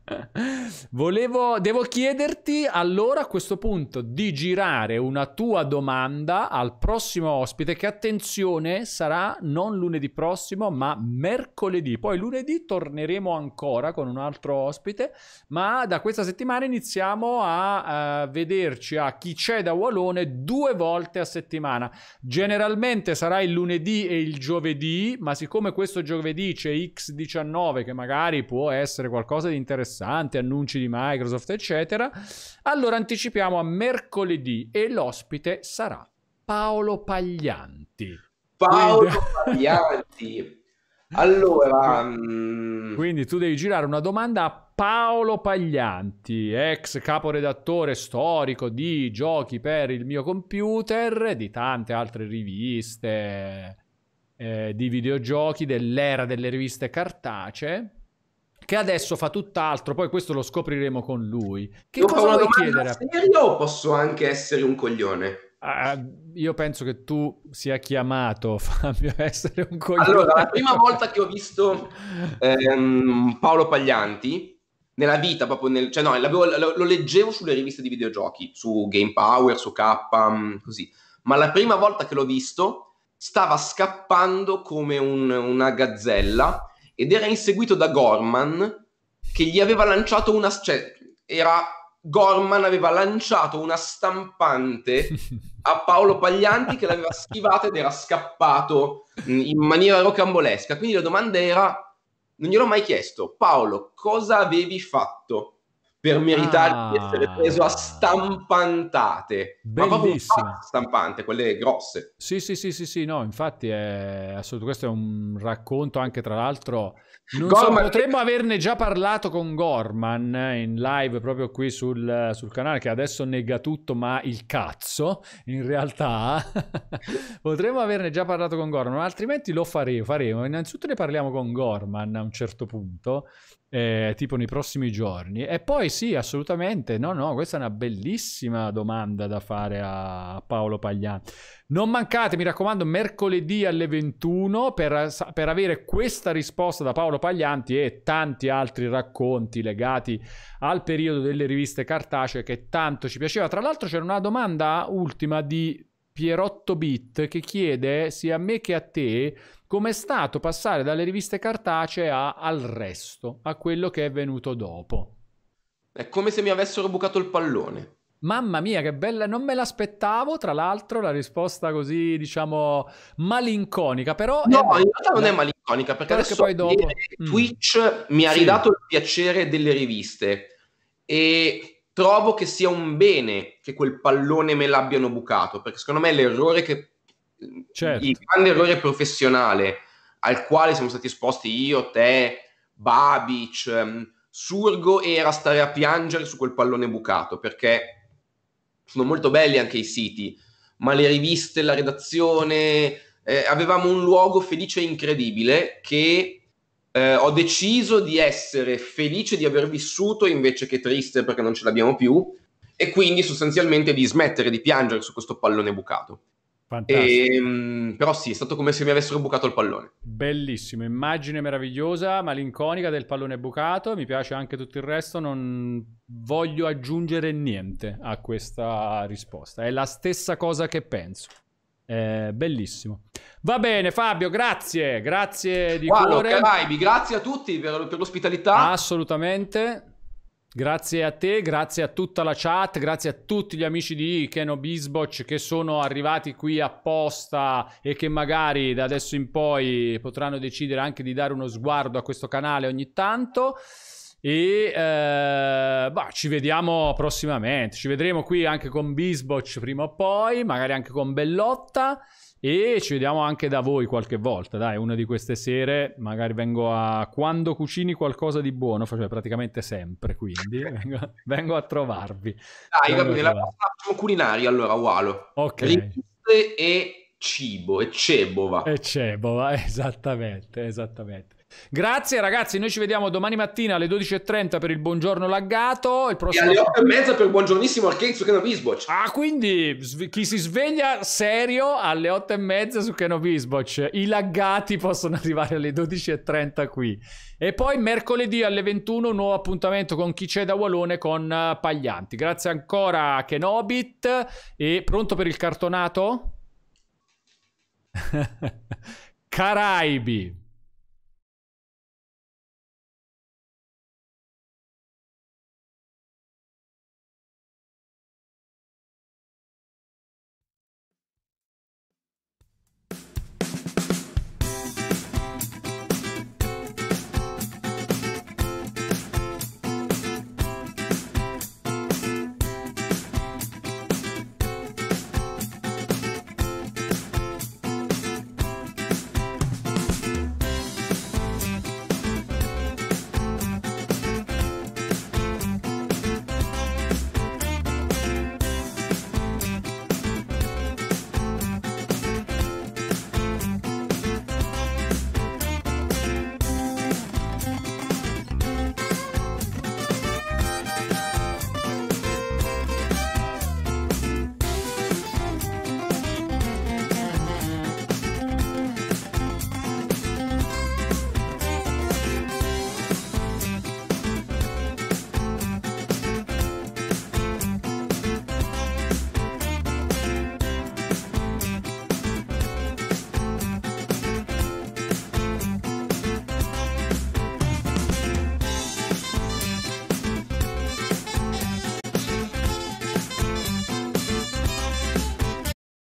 Volevo, devo chiederti allora a questo punto di girare una tua domanda al prossimo ospite che attenzione sarà non lunedì prossimo ma mercoledì. Poi lunedì torneremo ancora con un altro ospite ma da questa settimana iniziamo a uh, vederci a chi c'è da Wallone due volte a settimana. Generalmente sarà il lunedì e il giovedì ma siccome questo giovedì c'è X19 che magari può essere qualcosa di interessante interessanti, annunci di Microsoft, eccetera. Allora anticipiamo a mercoledì e l'ospite sarà Paolo Paglianti. Paolo Paglianti. Allora, mm. quindi tu devi girare una domanda a Paolo Paglianti, ex caporedattore storico di Giochi per il mio computer, di tante altre riviste eh, di videogiochi dell'era delle riviste cartacee che adesso fa tutt'altro, poi questo lo scopriremo con lui. Che Io cosa vuoi chiedere? Serio, posso anche essere un coglione? Uh, io penso che tu sia chiamato Fabio a essere un coglione. Allora, la prima volta che ho visto ehm, Paolo Paglianti nella vita, proprio nel, cioè no, lo, lo, leggevo sulle riviste di videogiochi, su Game Power, su K, mm, così. Ma la prima volta che l'ho visto stava scappando come un, una gazzella ed era inseguito da Gorman che gli aveva lanciato una... Cioè, era... Gorman aveva lanciato una stampante a Paolo Paglianti che l'aveva schivata ed era scappato in maniera rocambolesca. Quindi la domanda era, non gliel'ho mai chiesto, Paolo, cosa avevi fatto? per meritare ah. di essere ah. preso a stampantate. Bellissimo. Ma stampante, quelle grosse. Sì, sì, sì, sì, sì, no, infatti è assolutamente questo è un racconto anche tra l'altro non Gorman... so, potremmo averne già parlato con Gorman eh, in live proprio qui sul, sul canale che adesso nega tutto, ma il cazzo in realtà potremmo averne già parlato con Gorman, altrimenti lo faremo, faremo. Innanzitutto ne parliamo con Gorman a un certo punto eh, tipo nei prossimi giorni? E poi sì, assolutamente, no, no, questa è una bellissima domanda da fare a Paolo Pagliani. Non mancate, mi raccomando, mercoledì alle 21 per, per avere questa risposta da Paolo Paglianti e tanti altri racconti legati al periodo delle riviste cartacee che tanto ci piaceva. Tra l'altro c'era una domanda ultima di Pierotto Bit che chiede sia a me che a te com'è stato passare dalle riviste cartacee a, al resto, a quello che è venuto dopo. È come se mi avessero bucato il pallone. Mamma mia, che bella, non me l'aspettavo, tra l'altro, la risposta così, diciamo, malinconica, però... No, è... in realtà non è malinconica, perché, perché poi dopo... Mm. Twitch mm. mi ha sì. ridato il piacere delle riviste e trovo che sia un bene che quel pallone me l'abbiano bucato, perché secondo me l'errore che certo. il grande errore professionale al quale siamo stati esposti io, te, Babic, ehm, Surgo era stare a piangere su quel pallone bucato perché sono molto belli anche i siti, ma le riviste, la redazione, eh, avevamo un luogo felice e incredibile che eh, ho deciso di essere felice di aver vissuto invece che triste perché non ce l'abbiamo più e quindi sostanzialmente di smettere di piangere su questo pallone bucato. E, ehm, però sì, è stato come se mi avessero bucato il pallone. Bellissimo, immagine meravigliosa, malinconica del pallone bucato, mi piace anche tutto il resto, non voglio aggiungere niente a questa risposta, è la stessa cosa che penso. È bellissimo. Va bene Fabio, grazie, grazie di Guarda, cuore. Caraibi, grazie a tutti per, per l'ospitalità. Assolutamente. Grazie a te, grazie a tutta la chat, grazie a tutti gli amici di Keno Bisboch che sono arrivati qui apposta e che magari da adesso in poi potranno decidere anche di dare uno sguardo a questo canale ogni tanto. E eh, bah, ci vediamo prossimamente. Ci vedremo qui anche con Bisboch prima o poi, magari anche con Bellotta. E ci vediamo anche da voi qualche volta, dai, una di queste sere magari vengo a... Quando cucini qualcosa di buono, faccio praticamente sempre, quindi vengo, a, vengo a trovarvi. Dai, va bene, la facciamo culinaria allora, Walo. Ok. Ricchiste e cibo, e cebova. E cebova, esattamente, esattamente. Grazie ragazzi, noi ci vediamo domani mattina alle 12.30 per il Buongiorno Laggato. Il prossimo... E alle 8.30 per il Buongiornissimo Arcade su Keno Visboch. Ah, quindi chi si sveglia serio alle 8.30 su Keno Visboch. I laggati possono arrivare alle 12.30 qui. E poi mercoledì alle 21 nuovo appuntamento con chi c'è da Walone con eh, Paglianti. Grazie ancora a Kenobit e pronto per il cartonato? Caraibi.